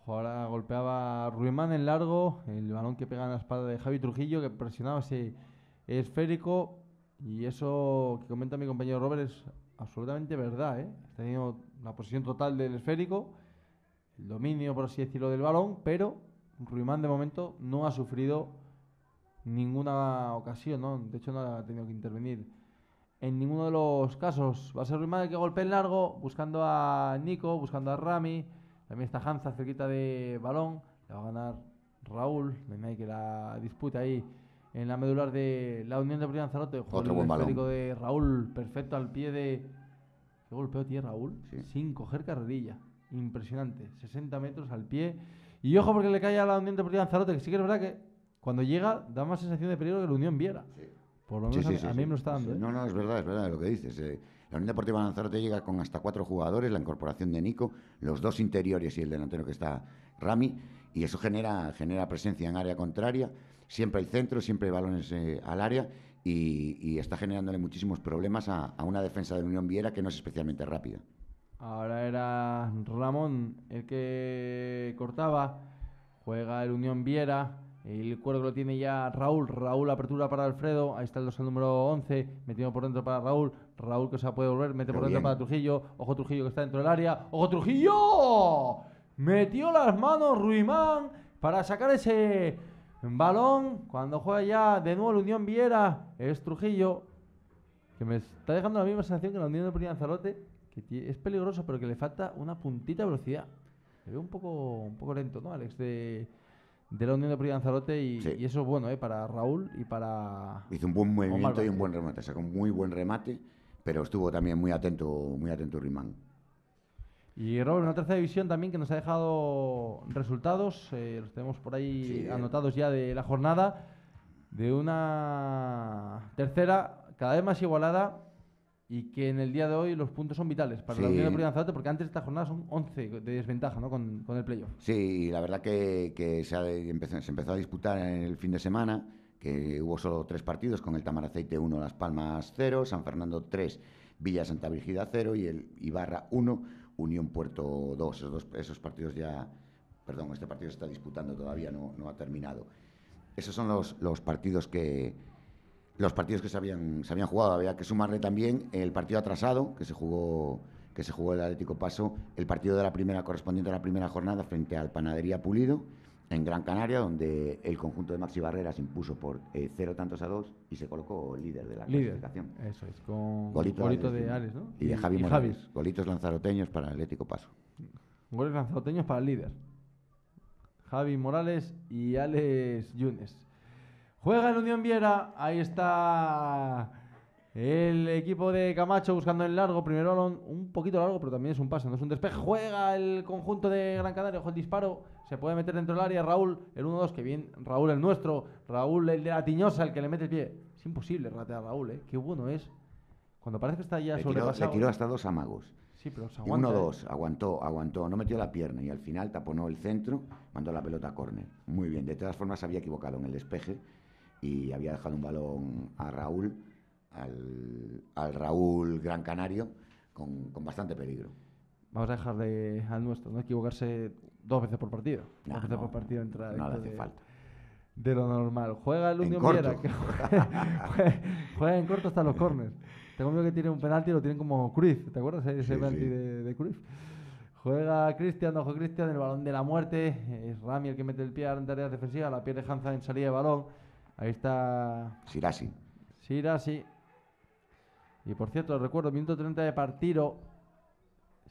ahora golpeaba Ruimán en largo, el balón que pega en la espalda de Javi Trujillo, que presionaba ese esférico, y eso que comenta mi compañero Robert es absolutamente verdad, ¿eh? Ha tenido la posición total del esférico, el dominio, por así decirlo, del balón, pero Ruimán de momento no ha sufrido ninguna ocasión, ¿no? De hecho, no ha tenido que intervenir. En ninguno de los casos va a ser Ruimán el que golpe el largo, buscando a Nico, buscando a Rami. También está Hansa cerquita de balón. La va a ganar Raúl. No hay que la disputa ahí en la medular de la Unión Deportiva Lanzarote. Otro buen balón. de Raúl, perfecto al pie de. ¿Qué golpeo tiene Raúl? Sin coger carrerilla. Impresionante. 60 metros al pie. Y ojo porque le cae a la Unión Deportiva Zarote, que sí que es verdad que cuando llega da más sensación de peligro que la Unión Viera. Por lo menos a, mí me lo está dando. ¿eh? No, no, es verdad, es verdad lo que dices. Eh. La Unión Deportiva Lanzarote llega con hasta cuatro jugadores, la incorporación de Nico, los dos interiores y el delantero que está Rami, y eso genera, genera presencia en área contraria. Siempre hay centro, siempre hay balones eh, al área y, está generándole muchísimos problemas a, una defensa de Unión Viera que no es especialmente rápida. Ahora era Ramón el que cortaba, juega el Unión Viera el cuerpo lo tiene ya Raúl. Raúl, apertura para Alfredo. Ahí está el dorsal número 11. Metido por dentro para Raúl. Raúl que se puede volver. Mete por dentro para Trujillo. Ojo Trujillo que está dentro del área. ¡Ojo Trujillo! Metió las manos Ruimán para sacar ese balón. Cuando juega ya de nuevo la Unión Viera. Es Trujillo. Que me está dejando la misma sensación que la Unión de Peña Lanzarote. Que es peligroso, pero que le falta una puntita de velocidad. Se ve un poco, un poco lento, ¿no, Alex? De, de la Unión de Lanzarote y, y eso es bueno ¿eh? para Raúl y para... Hizo un buen movimiento y un buen remate, sacó un muy buen remate, pero estuvo también muy atento, muy atento Rimán. Y Raúl, una tercera división también que nos ha dejado resultados, eh, los tenemos por ahí anotados ya de la jornada, de una tercera cada vez más igualada y que en el día de hoy los puntos son vitales para la Unión de Lanzarote, porque antes de esta jornada son 11 de desventaja ¿no? con, el playoff. Sí, la verdad que, se, ha, empezó a disputar en el fin de semana, que hubo solo tres partidos, con el Tamaraceite 1, Las Palmas 0, San Fernando 3, Villa Santa Virgida 0 y el Ibarra 1, Unión Puerto 2. Esos, esos partidos ya, perdón, este partido se está disputando todavía, no, no ha terminado. Esos son los partidos que, los partidos que se habían, se habían jugado. Había que sumarle también el partido atrasado que se jugó que se jugó el Atlético Paso, el partido de la primera correspondiente a la primera jornada frente al Panadería Pulido en Gran Canaria, donde el conjunto de Maxi Barreras impuso por eh, cero tantos a dos y se colocó líder de la clasificación. Eso es, con de Ares, Y, Javi Morales. Golitos lanzaroteños para el Atlético Paso. Golitos lanzaroteños para el líder. Javi Morales y Alex Yunes. Juega el Unión Viera. Ahí está el equipo de Camacho buscando el largo. Primero balón un poquito largo, pero también es un pase, no es un despeje. Juega el conjunto de Gran Canaria. Ojo el disparo. Se puede meter dentro del área. Raúl, el 1-2. Que bien, Raúl el nuestro. Raúl el de la tiñosa, el que le mete el pie. Es imposible ratear a Raúl, ¿eh? Qué bueno es. Cuando parece que está ya le Se Se tiró ¿eh? hasta dos amagos. Sí, pero se aguanta, 1 ¿eh? dos, aguantó, aguantó, no metió la pierna y al final taponó el centro, mandó la pelota a córner. Muy bien, de todas formas había equivocado en el despeje y había dejado un balón a Raúl, al, Raúl Gran Canario, con, bastante peligro. Vamos a dejar de, al nuestro, no equivocarse dos veces por partido. dos veces por partido entra No hace falta. De lo normal. Juega el Unión Viera. Que juega, en corto hasta los corners. Tengo miedo que tiene un penalti y lo tienen como Cruz. ¿Te acuerdas ese penalti de, Cruz? Juega Cristian, ojo Cristian, el balón de la muerte. Es Rami el que mete el pie en tarea defensiva, la pierde Hansa en salida de balón. Ahí está. Sirasi. Sirasi. Y por cierto, recuerdo, minuto 30 de partido.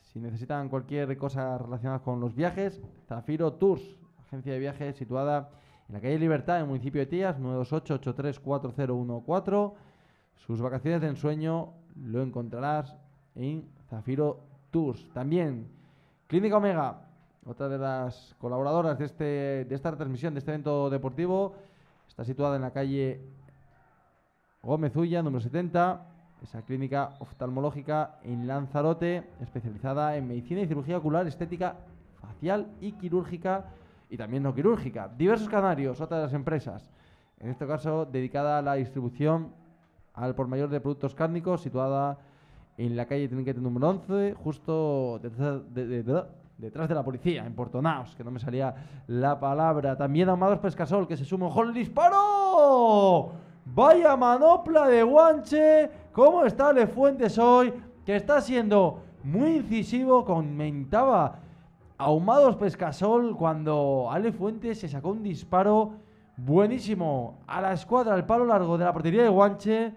Si necesitan cualquier cosa relacionada con los viajes, Zafiro Tours, agencia de viajes situada en la calle Libertad, en el municipio de Tías, 928-834014. Sus vacaciones de ensueño lo encontrarás en Zafiro Tours. También Clínica Omega, otra de las colaboradoras de, este, de esta transmisión, de este evento deportivo. Está situada en la calle Gómez Ulla, número 70. Esa clínica oftalmológica en Lanzarote, especializada en medicina y cirugía ocular, estética, facial y quirúrgica, y también no quirúrgica. Diversos canarios, otras de las empresas. En este caso, dedicada a la distribución al por mayor de productos cárnicos, situada en la calle Trinquete número 11, justo detrás detrás de la policía, en Portonaos, que no me salía la palabra. También Amados Pescasol, que se sumó. el disparo! Vaya manopla de Guanche. ¿Cómo está Fuentes hoy? Que está siendo muy incisivo. Comentaba Ahumados Pescasol cuando Ale Fuentes se sacó un disparo buenísimo a la escuadra, al palo largo de la portería de Guanche.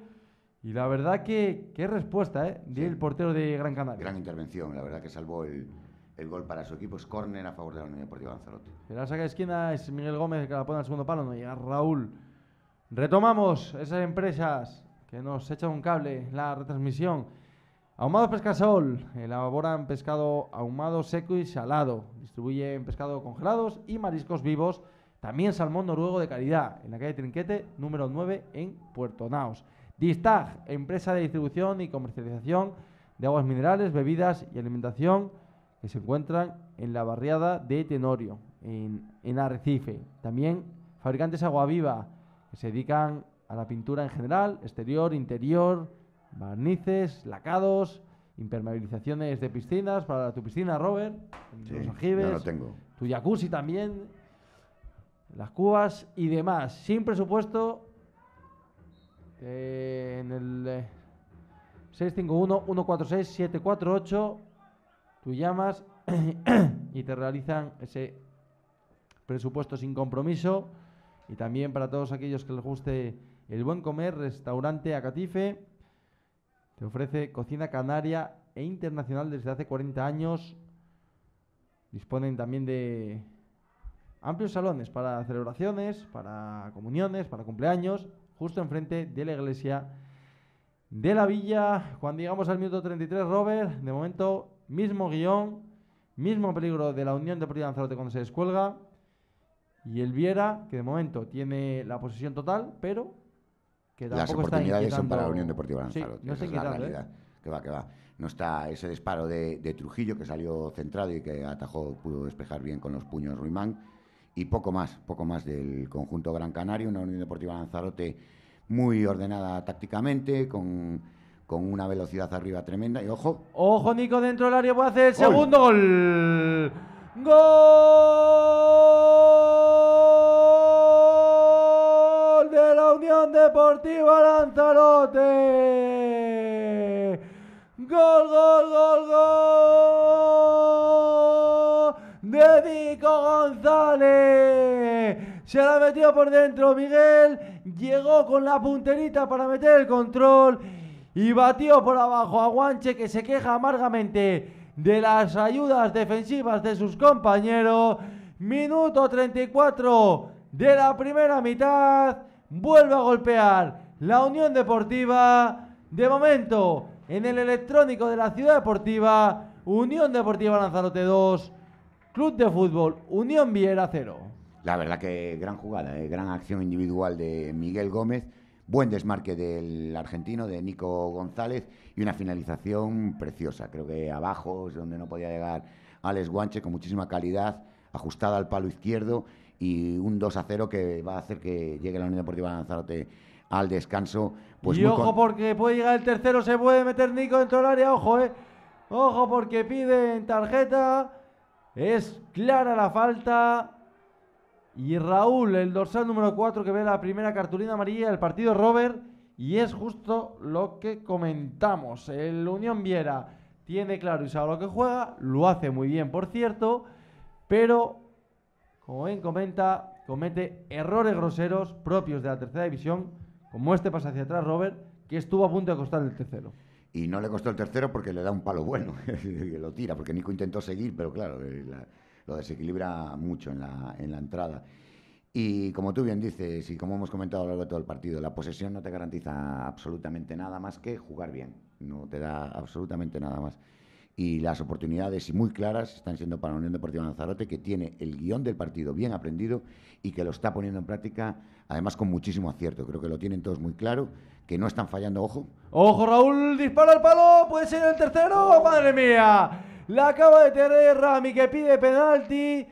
Y la verdad que, qué respuesta, ¿eh? Del portero de Gran Canaria. Gran intervención, la verdad que salvó el, el gol para su equipo es córner a favor de la Unión Deportiva Lanzarote. La saca de esquina es Miguel Gómez que la pone al segundo palo, no llega Raúl. Retomamos esas empresas que nos echan un cable la retransmisión. Ahumados Pescasol eh, elaboran pescado ahumado seco y salado. Distribuyen pescado congelados y mariscos vivos. También salmón noruego de calidad en la calle Trinquete número 9 en Puerto Naos. Distag, empresa de distribución y comercialización de aguas minerales, bebidas y alimentación que se encuentran en la barriada de Tenorio, en, Arrecife. También fabricantes Agua Viva que se dedican a la pintura en general, exterior, interior, barnices, lacados, impermeabilizaciones de piscinas para tu piscina, Robert, sí, los tengo. tu jacuzzi también, las cubas y demás. Sin presupuesto, eh, en el 651 146 748 Tú llamas y te realizan ese presupuesto sin compromiso. Y también para todos aquellos que les guste el buen comer, restaurante Acatife, te ofrece cocina canaria e internacional desde hace 40 años. Disponen también de amplios salones para celebraciones, para comuniones, para cumpleaños, justo enfrente de la iglesia de la villa. Cuando llegamos al minuto 33, Robert, de momento mismo guión, mismo peligro de la Unión Deportiva Lanzarote cuando se descuelga. Y el Viera, que de momento tiene la posición total, pero que tampoco Las oportunidades son para la Unión Deportiva Lanzarote. no está ¿eh? Que va, que va. No está ese disparo de, de, Trujillo que salió centrado y que atajó, pudo despejar bien con los puños Ruimán. Y poco más, poco más del conjunto Gran Canario, una Unión Deportiva Lanzarote muy ordenada tácticamente, con con una velocidad arriba tremenda. Y ojo. Ojo, Nico, dentro del área puede hacer el segundo gol. ¡Gol! De la Unión Deportiva Lanzarote. ¡Gol, gol, gol, gol! De Nico González. Se la metió por dentro Miguel. Llegó con la punterita para meter el control y batió por abajo a Guanche que se queja amargamente de las ayudas defensivas de sus compañeros. Minuto 34 de la primera mitad. Vuelve a golpear la Unión Deportiva. De momento, en el electrónico de la Ciudad Deportiva, Unión Deportiva Lanzarote 2, Club de Fútbol Unión Viera 0. La verdad que gran jugada, eh, gran acción individual de Miguel Gómez Buen desmarque del argentino, de Nico González, y una finalización preciosa. Creo que abajo es donde no podía llegar Alex Guanche, con muchísima calidad, ajustada al palo izquierdo, y un 2 a 0 que va a hacer que llegue la Unión Deportiva Lanzarote al descanso. Pues y ojo, porque puede llegar el tercero, se puede meter Nico dentro del área, ojo, eh. Ojo, porque piden tarjeta. Es clara la falta. Y Raúl, el dorsal número 4 que ve la primera cartulina amarilla del partido Robert. Y es justo lo que comentamos. El Unión Viera tiene claro y sabe lo que juega. Lo hace muy bien, por cierto. Pero, como bien comenta, comete errores groseros propios de la tercera división. Como este pasa hacia atrás, Robert, que estuvo a punto de costar el tercero. Y no le costó el tercero porque le da un palo bueno. lo tira, porque Nico intentó seguir, pero claro, eh, lo desequilibra mucho en la, en la entrada. Y como tú bien dices, y como hemos comentado a lo largo de todo el partido, la posesión no te garantiza absolutamente nada más que jugar bien. No te da absolutamente nada más. Y las oportunidades, y muy claras, están siendo para la Unión Deportiva Lanzarote, que tiene el guión del partido bien aprendido y que lo está poniendo en práctica, además con muchísimo acierto. Creo que lo tienen todos muy claro, que no están fallando, ojo. Ojo, Raúl, dispara el palo, puede ser el tercero, oh. madre mía. La acaba de tener Rami que pide penalti.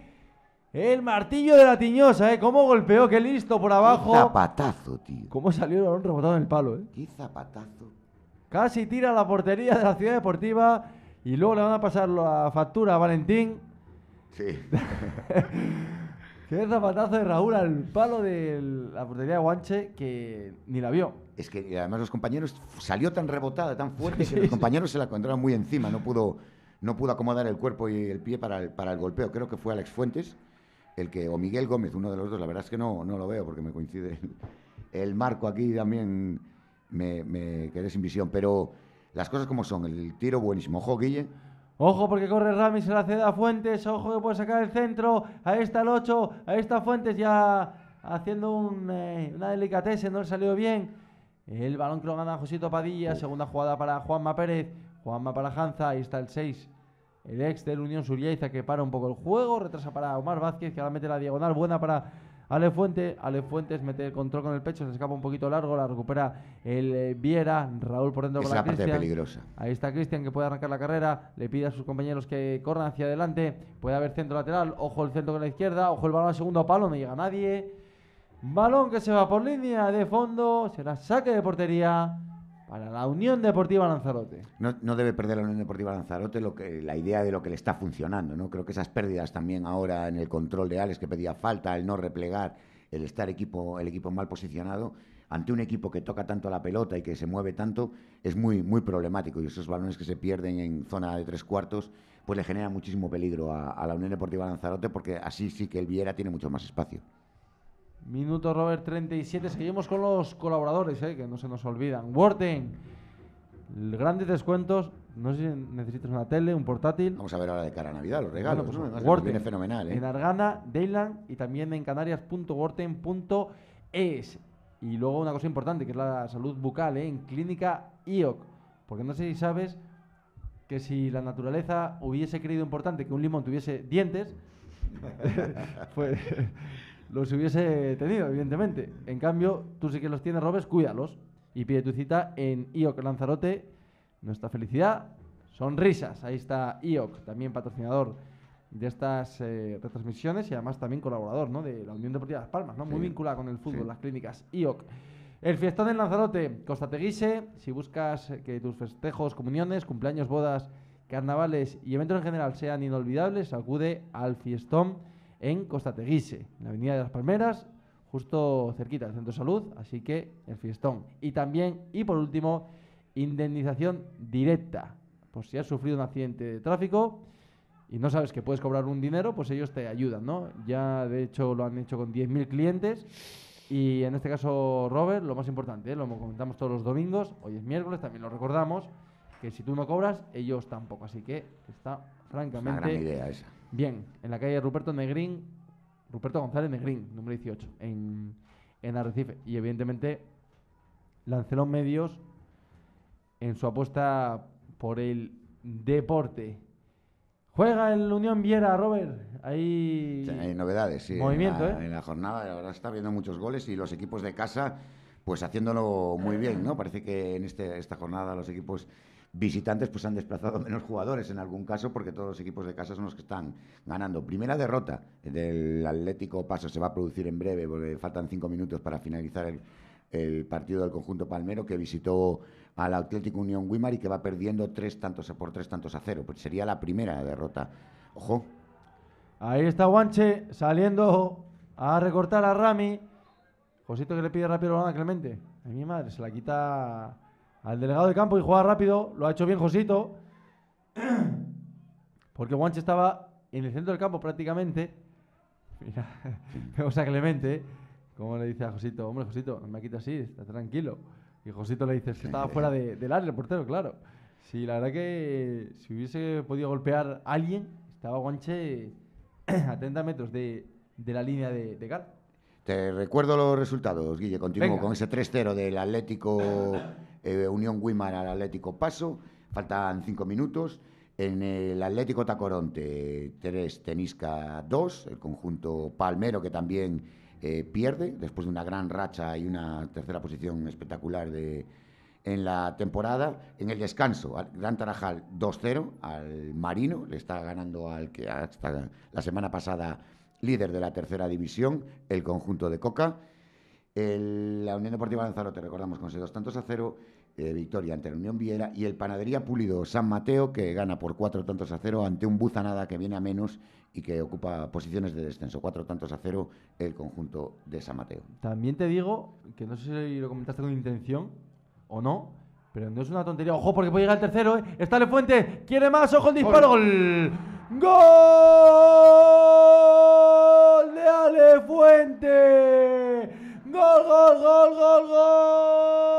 El martillo de la tiñosa, ¿eh? Cómo golpeó, qué listo por abajo. Qué zapatazo, tío. Cómo salió el balón rebotado en el palo, ¿eh? Qué zapatazo. Casi tira la portería de la Ciudad Deportiva y luego le van a pasar la factura a Valentín. Sí. qué zapatazo de Raúl al palo de la portería de Guanche que ni la vio. Es que además los compañeros salió tan rebotada, tan fuerte que los compañeros se la encontraron muy encima, no pudo no pudo acomodar el cuerpo y el pie para el, para el golpeo. Creo que fue Alex Fuentes, el que, o Miguel Gómez, uno de los dos. La verdad es que no, no lo veo porque me coincide el, marco aquí también. Me, quedé sin visión, pero las cosas como son. El tiro buenísimo. Ojo, Guille. Ojo porque corre Ramis se la ceda a Fuentes. Ojo que puede sacar el centro. Ahí está el 8. Ahí está Fuentes ya haciendo eh, una delicatez No le salió bien. El balón que lo gana Josito Padilla. Segunda jugada para Juanma Pérez. Juanma para ahí está el 6. El ex del Unión Suriaiza que para un poco el juego, retrasa para Omar Vázquez, que ahora mete la diagonal buena para Ale Alefuentes mete el control con el pecho, se escapa un poquito largo, la recupera el eh, Viera, Raúl por dentro Esa la parte peligrosa. Ahí está Cristian que puede arrancar la carrera, le pide a sus compañeros que corran hacia adelante, puede haber centro lateral, ojo el centro con la izquierda, ojo el balón al segundo palo, no llega nadie. Balón que se va por línea de fondo, Se la saque de portería para la Unión Deportiva Lanzarote. No, debe perder la Unión Deportiva Lanzarote lo que, la idea de lo que le está funcionando, ¿no? Creo que esas pérdidas también ahora en el control de ales que pedía falta, el no replegar, el estar equipo, el equipo mal posicionado, ante un equipo que toca tanto la pelota y que se mueve tanto, es muy, muy problemático. Y esos balones que se pierden en zona de tres cuartos, pues le genera muchísimo peligro a, a la Unión Deportiva Lanzarote, porque así sí que el Viera tiene mucho más espacio. Minuto Robert 37. Seguimos con los colaboradores, eh, que no se nos olvidan. Worten, grandes descuentos. No sé si necesitas una tele, un portátil. Vamos a ver ahora de cara a Navidad los regalos. Bueno, pues, Worten, fenomenal. ¿eh? En Argana, Dayland y también en canarias.worten.es. Y luego una cosa importante, que es la salud bucal, ¿eh? en Clínica IOC. Porque no sé si sabes que si la naturaleza hubiese creído importante que un limón tuviese dientes, pues, los hubiese tenido, evidentemente. En cambio, tú sí que los tienes, Robes, cuídalos. Y pide tu cita en IOC Lanzarote. Nuestra felicidad, sonrisas. Ahí está IOC, también patrocinador de estas eh, retransmisiones y además también colaborador ¿no? de la Unión Deportiva de Las Palmas, ¿no? muy vinculada con el fútbol, las clínicas IOC. El fiestón en Lanzarote, Costa Teguise, si buscas eh, que tus festejos, comuniones, cumpleaños, bodas, carnavales y eventos en general sean inolvidables, acude al fiestón en Teguise, en la Avenida de las Palmeras, justo cerquita del Centro de Salud, así que el fiestón. Y también, y por último, indemnización directa. Pues si has sufrido un accidente de tráfico y no sabes que puedes cobrar un dinero, pues ellos te ayudan, ¿no? Ya de hecho lo han hecho con 10.000 clientes. Y en este caso, Robert, lo más importante, ¿eh? lo comentamos todos los domingos, hoy es miércoles, también lo recordamos, que si tú no cobras, ellos tampoco. Así que está francamente... Una gran idea esa Bien, en la calle Ruperto Negrín, Ruperto González Negrín, número 18, en, Arrecife. Y evidentemente, Lancelón Medios, en su apuesta por el deporte. Juega el Unión Viera, Robert. Hay, hay novedades, sí. Movimiento, en la, ¿eh? En la jornada, ahora está viendo muchos goles y los equipos de casa, pues haciéndolo muy bien, ¿no? Parece que en este, esta jornada los equipos visitantes pues han desplazado menos jugadores en algún caso porque todos los equipos de casa son los que están ganando. Primera derrota del Atlético Paso se va a producir en breve porque faltan cinco minutos para finalizar el, partido del conjunto palmero que visitó al Atlético Unión Guimar y que va perdiendo tres tantos por tres tantos a cero. Pues sería la primera derrota. Ojo. Ahí está Guanche saliendo a recortar a Rami. Josito que le pide rápido a Clemente. A mi madre, se la quita al delegado de campo y jugar rápido. Lo ha hecho bien Josito. Porque Guanche estaba en el centro del campo prácticamente. Mira, vemos a Clemente, ¿eh? como le dice a Josito, hombre Josito, no me quita así, está tranquilo. Y Josito le dice, estaba fuera del área el portero, claro. Sí, la verdad que si hubiese podido golpear a alguien, estaba Guanche a 30 metros de, la línea de, de Te recuerdo los resultados, Guille. Continúo con ese 3-0 del Atlético eh, Unión Guimar al Atlético Paso, faltan cinco minutos. En el Atlético Tacoronte, 3, Tenisca 2, el conjunto palmero que también eh, pierde después de una gran racha y una tercera posición espectacular de, en la temporada. En el descanso, al Gran Tarajal 2-0 al Marino, le está ganando al que hasta la semana pasada líder de la tercera división, el conjunto de Coca. la Unión Deportiva Lanzarote, recordamos, con dos tantos a cero victoria ante la Unión Viera y el Panadería Pulido San Mateo que gana por cuatro tantos a cero ante un Buzanada que viene a menos y que ocupa posiciones de descenso. Cuatro tantos a cero el conjunto de San Mateo. También te digo, que no sé si lo comentaste con intención o no, pero no es una tontería. Ojo, porque puede llegar el tercero, ¿eh? Está Lefuente quiere más, ojo el disparo, gol. ¡Gol! ¡De Ale Fuente! ¡Gol, gol, gol, gol!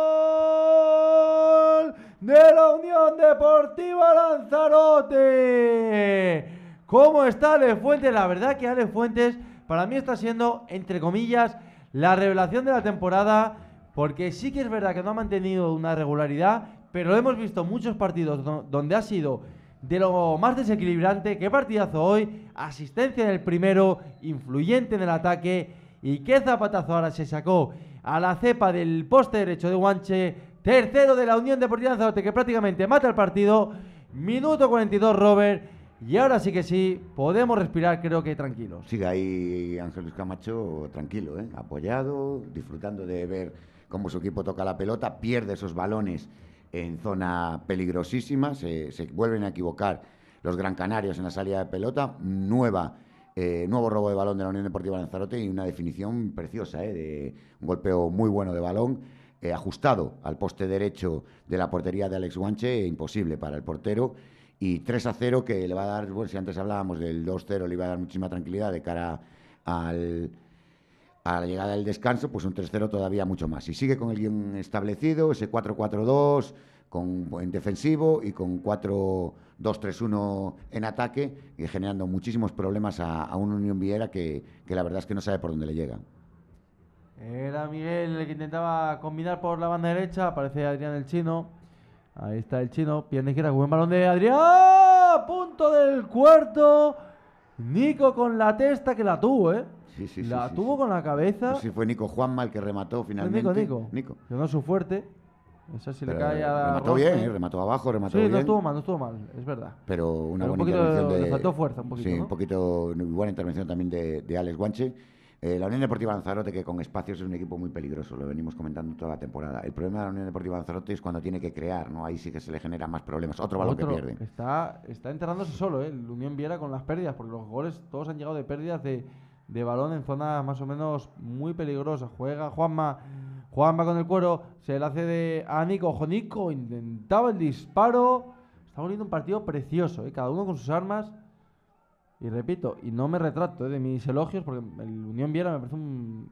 de la Unión Deportiva Lanzarote. ¿Cómo está Ale Fuentes? La verdad que Ale Fuentes para mí está siendo, entre comillas, la revelación de la temporada, porque sí que es verdad que no ha mantenido una regularidad, pero hemos visto muchos partidos donde ha sido de lo más desequilibrante. Qué partidazo hoy, asistencia en el primero, influyente en el ataque, y qué zapatazo ahora se sacó a la cepa del poste derecho de Guanche Tercero de la Unión Deportiva Lanzarote que prácticamente mata el partido. Minuto 42 Robert. Y ahora sí que sí, podemos respirar creo que tranquilo Sigue ahí Ángel Luis Camacho tranquilo, ¿eh? apoyado, disfrutando de ver cómo su equipo toca la pelota, pierde esos balones en zona peligrosísima, se, vuelven a equivocar los Gran Canarios en la salida de pelota, nueva eh, nuevo robo de balón de la Unión Deportiva Lanzarote y una definición preciosa, ¿eh? de un golpeo muy bueno de balón eh, ajustado al poste derecho de la portería de Alex Guanche, e imposible para el portero. Y 3 a 0 que le va a dar, bueno, si antes hablábamos del 2-0, le iba a dar muchísima tranquilidad de cara al, a la llegada del descanso, pues un 3-0 todavía mucho más. Y sigue con el guión establecido, ese 4-4-2 con, en defensivo y con 4-2-3-1 en ataque, y generando muchísimos problemas a, un Unión Viera que, que la verdad es que no sabe por dónde le llegan. Era Miguel el que intentaba combinar por la banda derecha. Aparece Adrián el chino. Ahí está el chino. Pierna izquierda, buen balón de Adrián. ¡Ah! Punto del cuarto. Nico con la testa que la tuvo, ¿eh? Sí, sí, la tuvo con la cabeza. No sé fue Nico Juanma el que remató finalmente. Nico, Nico. Nico. Que no su fuerte. Esa si le cae a Remató bien, ¿eh? remató abajo, remató bien. Sí, no estuvo mal, no estuvo mal, es verdad. Pero una buena un poquito, intervención Le faltó fuerza un poquito. Sí, un poquito. Buena intervención también de Alex Guanche eh, la Unión Deportiva Lanzarote, que con espacios es un equipo muy peligroso, lo venimos comentando toda la temporada. El problema de la Unión Deportiva Lanzarote es cuando tiene que crear, ¿no? Ahí sí que se le genera más problemas. Otro balón que pierde. Está, está enterrándose solo, ¿eh? El Unión Viera con las pérdidas, porque los goles todos han llegado de pérdidas de, balón en zonas más o menos muy peligrosas. Juega Juanma. Juanma con el cuero, se le hace de a intentaba el disparo. Está volviendo un partido precioso, ¿eh? cada uno con sus armas. Y repito, y no me retrato eh, de mis elogios, porque el Unión Viera me parece un.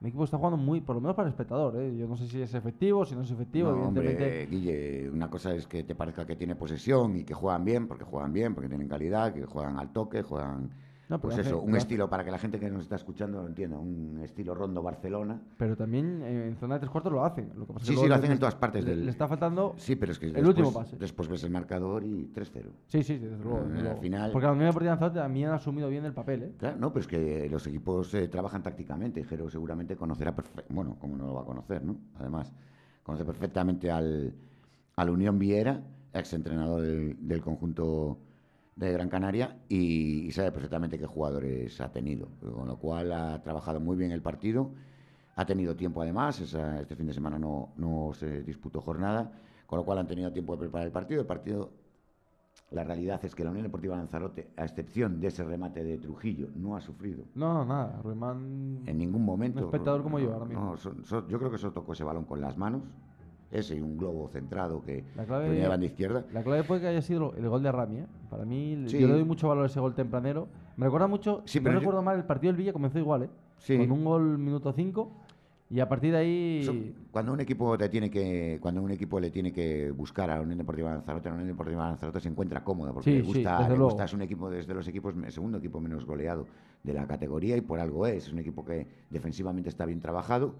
Mi equipo está jugando muy, por lo menos para el espectador. ¿eh? Yo no sé si es efectivo, si no es efectivo. evidentemente. Hombre, Guille, una cosa es que te parezca que tiene posesión y que juegan bien, porque juegan bien, porque tienen calidad, que juegan al toque, juegan pues eso, un estilo para que la gente que nos está escuchando lo entienda, un estilo rondo Barcelona. Pero también eh, en zona de tres cuartos lo hacen. sí, sí, lo hacen en todas partes le, del. está faltando sí, pero es que el último pase. Después ves el marcador y 3-0. Sí, sí, desde luego. Eh, al final... Porque la Unión Deportiva Lanzarote también ha asumido bien el papel. ¿eh? Claro, no, pero es que los equipos trabajan tácticamente. Jero seguramente conocerá Bueno, como no lo va a conocer, ¿no? Además, conoce perfectamente al, al Unión Viera, ex entrenador del, del conjunto de Gran Canaria y, sabe perfectamente qué jugadores ha tenido, con lo cual ha trabajado muy bien el partido, ha tenido tiempo además, este fin de semana no, se disputó jornada, con lo cual han tenido tiempo de preparar el partido, el partido la realidad es que la Unión Deportiva Lanzarote, a excepción de ese remate de Trujillo, no ha sufrido. No, nada, Ruimán. En ningún momento. espectador como yo yo creo que solo tocó ese balón con las manos ese y un globo centrado que, la banda izquierda. La clave puede que haya sido el gol de Rami. ¿eh? Para mí, yo le doy mucho valor a ese gol tempranero. Me recuerda mucho, si no recuerdo mal, el partido del Villa comenzó igual, ¿eh? con un gol minuto 5. Y a partir de ahí. cuando un equipo te tiene que. Cuando un equipo le tiene que buscar a la Unión Deportiva Lanzarote, la Unión Deportiva Lanzarote se encuentra cómoda, porque le gusta, le gusta es un equipo desde los equipos, el segundo equipo menos goleado de la categoría y por algo es. Es un equipo que defensivamente está bien trabajado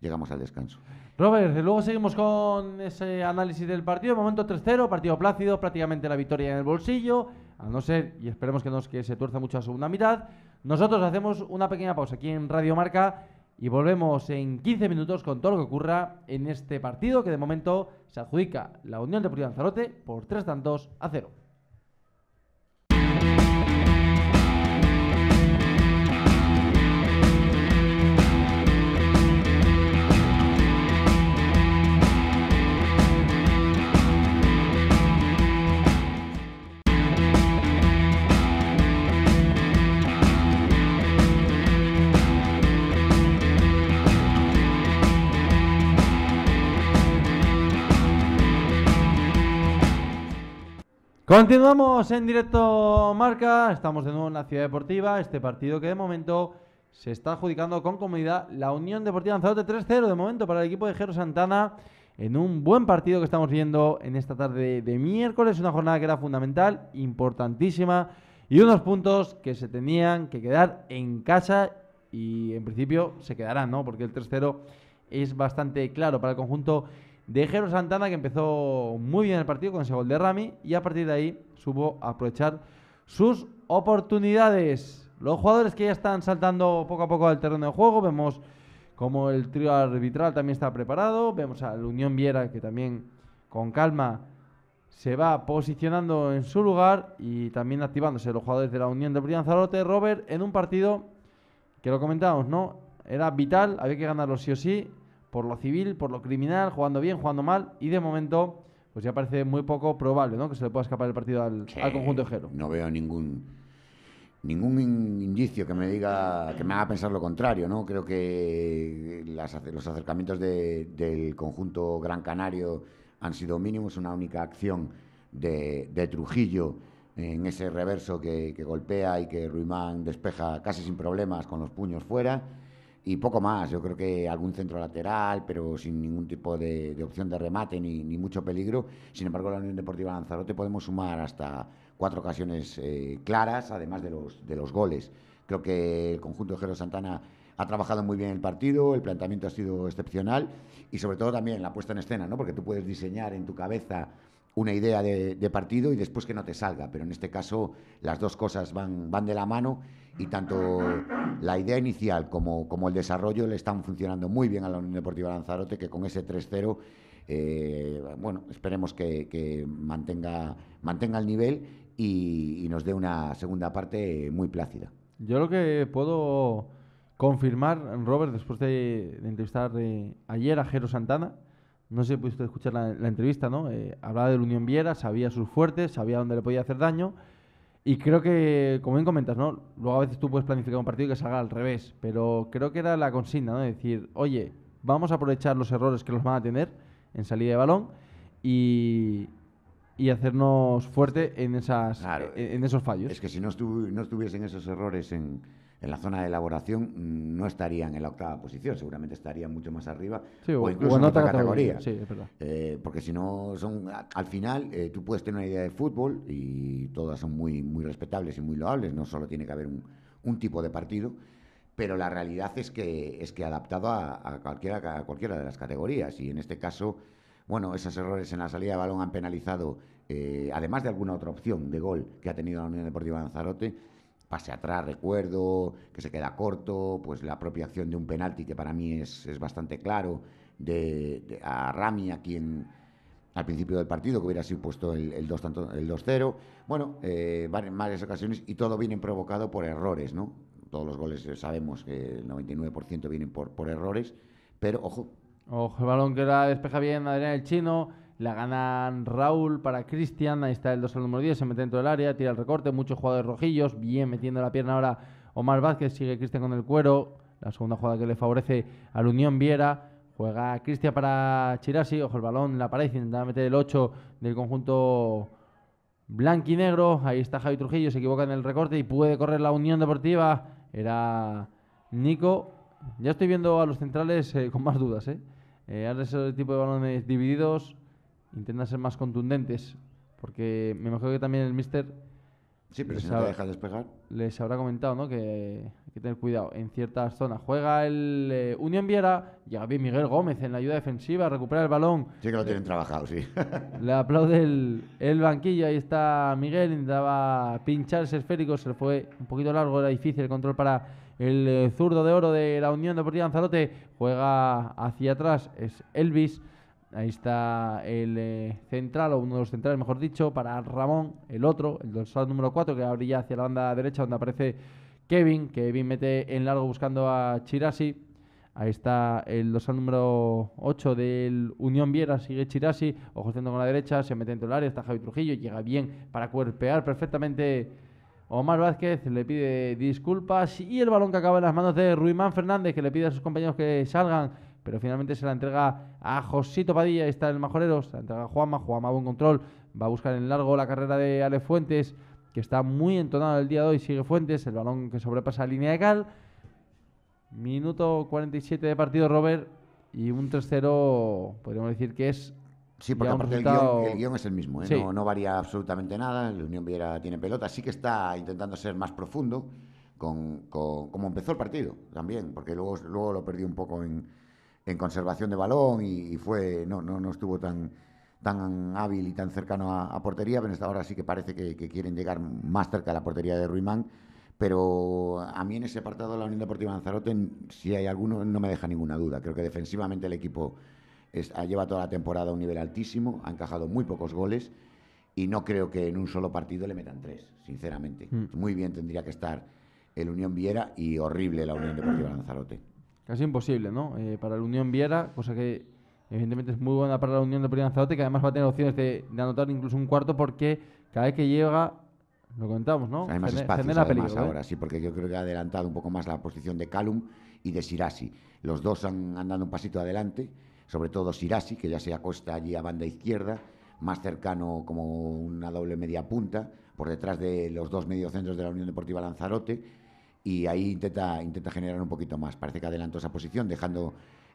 llegamos al descanso. Robert, luego seguimos con ese análisis del partido. Momento 3-0, partido plácido, prácticamente la victoria en el bolsillo. A no ser, y esperemos que no que se tuerza mucho la segunda mitad, nosotros hacemos una pequeña pausa aquí en Radio Marca y volvemos en 15 minutos con todo lo que ocurra en este partido que de momento se adjudica la Unión de Deportiva Lanzarote por 3 tantos a 0. Continuamos en directo Marca, estamos de nuevo en la Ciudad Deportiva, este partido que de momento se está adjudicando con comodidad la Unión Deportiva de 3-0 de momento para el equipo de Jero Santana en un buen partido que estamos viendo en esta tarde de miércoles, una jornada que era fundamental, importantísima y unos puntos que se tenían que quedar en casa y en principio se quedarán, ¿no? Porque el 3-0 es bastante claro para el conjunto de Jero Santana, que empezó muy bien el partido con ese gol de Rami, y a partir de ahí supo aprovechar sus oportunidades. Los jugadores que ya están saltando poco a poco al terreno de juego, vemos como el trío arbitral también está preparado, vemos al Unión Viera que también con calma se va posicionando en su lugar y también activándose los jugadores de la Unión de brillanzarote Robert, en un partido que lo comentábamos, ¿no? Era vital, había que ganarlo sí o sí, por lo civil, por lo criminal, jugando bien, jugando mal, y de momento, pues ya parece muy poco probable, ¿no? Que se le pueda escapar el partido al, conjunto ejero. No veo ningún ningún indicio que me diga que me haga pensar lo contrario, ¿no? Creo que los acercamientos del conjunto Gran Canario han sido mínimos, una única acción de, Trujillo en ese reverso que, que golpea y que Ruimán despeja casi sin problemas con los puños fuera y poco más. Yo creo que algún centro lateral, pero sin ningún tipo de, opción de remate ni, ni, mucho peligro. Sin embargo, la Unión Deportiva Lanzarote podemos sumar hasta cuatro ocasiones eh, claras, además de los, de los goles. Creo que el conjunto de Jero Santana ha trabajado muy bien el partido, el planteamiento ha sido excepcional y sobre todo también la puesta en escena, ¿no? porque tú puedes diseñar en tu cabeza una idea de, de partido y después que no te salga, pero en este caso las dos cosas van, van de la mano y tanto la idea inicial como, el desarrollo le están funcionando muy bien a la Unión Deportiva Lanzarote, que con ese 3-0, eh, bueno, esperemos que, mantenga, mantenga el nivel y, nos dé una segunda parte muy plácida. Yo lo que puedo confirmar, Robert, después de, entrevistar eh, ayer a Jero Santana, no sé si pudiste escuchar la, entrevista, ¿no? Eh, hablaba del Unión Viera, sabía sus fuertes, sabía dónde le podía hacer daño y creo que, como bien comentas, ¿no? Luego a veces tú puedes planificar un partido que salga al revés, pero creo que era la consigna, ¿no? decir, oye, vamos a aprovechar los errores que los van a tener en salida de balón y, y hacernos fuerte en, esas, en, esos fallos. Es que si no, no estuviesen esos errores en, en la zona de elaboración mm, no estarían en la octava posición, seguramente estarían mucho más arriba o, incluso en otra, categoría. Eh, porque si no, son al final eh, tú puedes tener una idea de fútbol y todas son muy, muy respetables y muy loables, no solo tiene que haber un, tipo de partido, pero la realidad es que, es que adaptado a, cualquiera, cualquiera de las categorías y en este caso bueno, esos errores en la salida de balón han penalizado, eh, además de alguna otra opción de gol que ha tenido la Unión Deportiva Lanzarote, pase atrás, recuerdo, que se queda corto, pues la apropiación de un penalti que para mí es, es bastante claro, de, a Rami, a quien al principio del partido, que hubiera sido puesto el, el 2-0. Bueno, eh, en varias ocasiones y todo viene provocado por errores, ¿no? Todos los goles eh, sabemos que el 99% vienen por, por errores, pero ojo. Ojo, el balón que la despeja bien Adrián el Chino la ganan Raúl para Cristian. Ahí está el 2 al número 10. Se mete dentro del área, tira el recorte. Muchos jugadores rojillos. Bien metiendo la pierna ahora Omar Vázquez. Sigue Cristian con el cuero. La segunda jugada que le favorece al Unión Viera. Juega Cristian para Chirasi. Ojo el balón en la pared. Intenta meter el 8 del conjunto negro Ahí está Javi Trujillo. Se equivoca en el recorte y puede correr la Unión Deportiva. Era Nico. Ya estoy viendo a los centrales eh, con más dudas. ¿eh? eh ser ese tipo de balones divididos intentan ser más contundentes, porque me imagino que también el mister... Sí, pero si no te deja despegar. Les habrá comentado, ¿no? Que hay que tener cuidado. En ciertas zonas juega el eh, Unión Viera, llega bien Miguel Gómez en la ayuda defensiva, recupera el balón. Sí que lo tienen trabajado, sí. le aplaude el, el, banquillo, ahí está Miguel, intentaba pinchar ese esférico, se le fue un poquito largo, era difícil el control para el eh, zurdo de oro de la Unión Deportiva Lanzarote. Juega hacia atrás, es Elvis Ahí está el eh, central, o uno de los centrales, mejor dicho, para Ramón, el otro, el dorsal número 4, que abre hacia la banda derecha, donde aparece Kevin. Kevin mete en largo buscando a Chirasi. Ahí está el dorsal número 8 del Unión Viera, sigue Chirasi, ojo con la derecha, se mete en el área, está Javi Trujillo, llega bien para cuerpear perfectamente Omar Vázquez, le pide disculpas y el balón que acaba en las manos de Ruimán Fernández, que le pide a sus compañeros que salgan pero finalmente se la entrega a Josito Padilla, ahí está el majorero, se la entrega a Juanma, Juanma buen control, va a buscar en largo la carrera de Ale Fuentes, que está muy entonado el día de hoy, sigue Fuentes, el balón que sobrepasa la línea de cal. Minuto 47 de partido, Robert, y un tercero podríamos decir que es Sí, porque aparte el, guión, el, es el mismo, ¿eh? no, no, varía absolutamente nada. La Unión Viera tiene pelota, sí que está intentando ser más profundo con, con como empezó el partido también, porque luego, luego lo perdió un poco en, en conservación de balón y, fue no, no, no estuvo tan, tan hábil y tan cercano a, portería, pero ahora sí que parece que, quieren llegar más cerca a la portería de Ruimán. Pero a mí en ese apartado la Unión Deportiva Lanzarote, si hay alguno, no me deja ninguna duda. Creo que defensivamente el equipo ha llevado toda la temporada a un nivel altísimo, ha encajado muy pocos goles y no creo que en un solo partido le metan tres, sinceramente. Mm. Muy bien tendría que estar el Unión Viera y horrible la Unión Deportiva Lanzarote casi imposible, ¿no? Eh, para la Unión Viera, cosa que evidentemente es muy buena para la Unión de Lanzarote, que además va a tener opciones de, anotar incluso un cuarto, porque cada vez que llega, lo comentamos, ¿no? Hay más espacios ¿eh? ahora, sí, porque yo creo que ha adelantado un poco más la posición de Calum y de Sirasi. Los dos han, dado un pasito adelante, sobre todo Sirasi, que ya se acuesta allí a banda izquierda, más cercano como una doble media punta, por detrás de los dos mediocentros de la Unión Deportiva Lanzarote y ahí intenta, intenta generar un poquito más. Parece que adelantó esa posición, dejando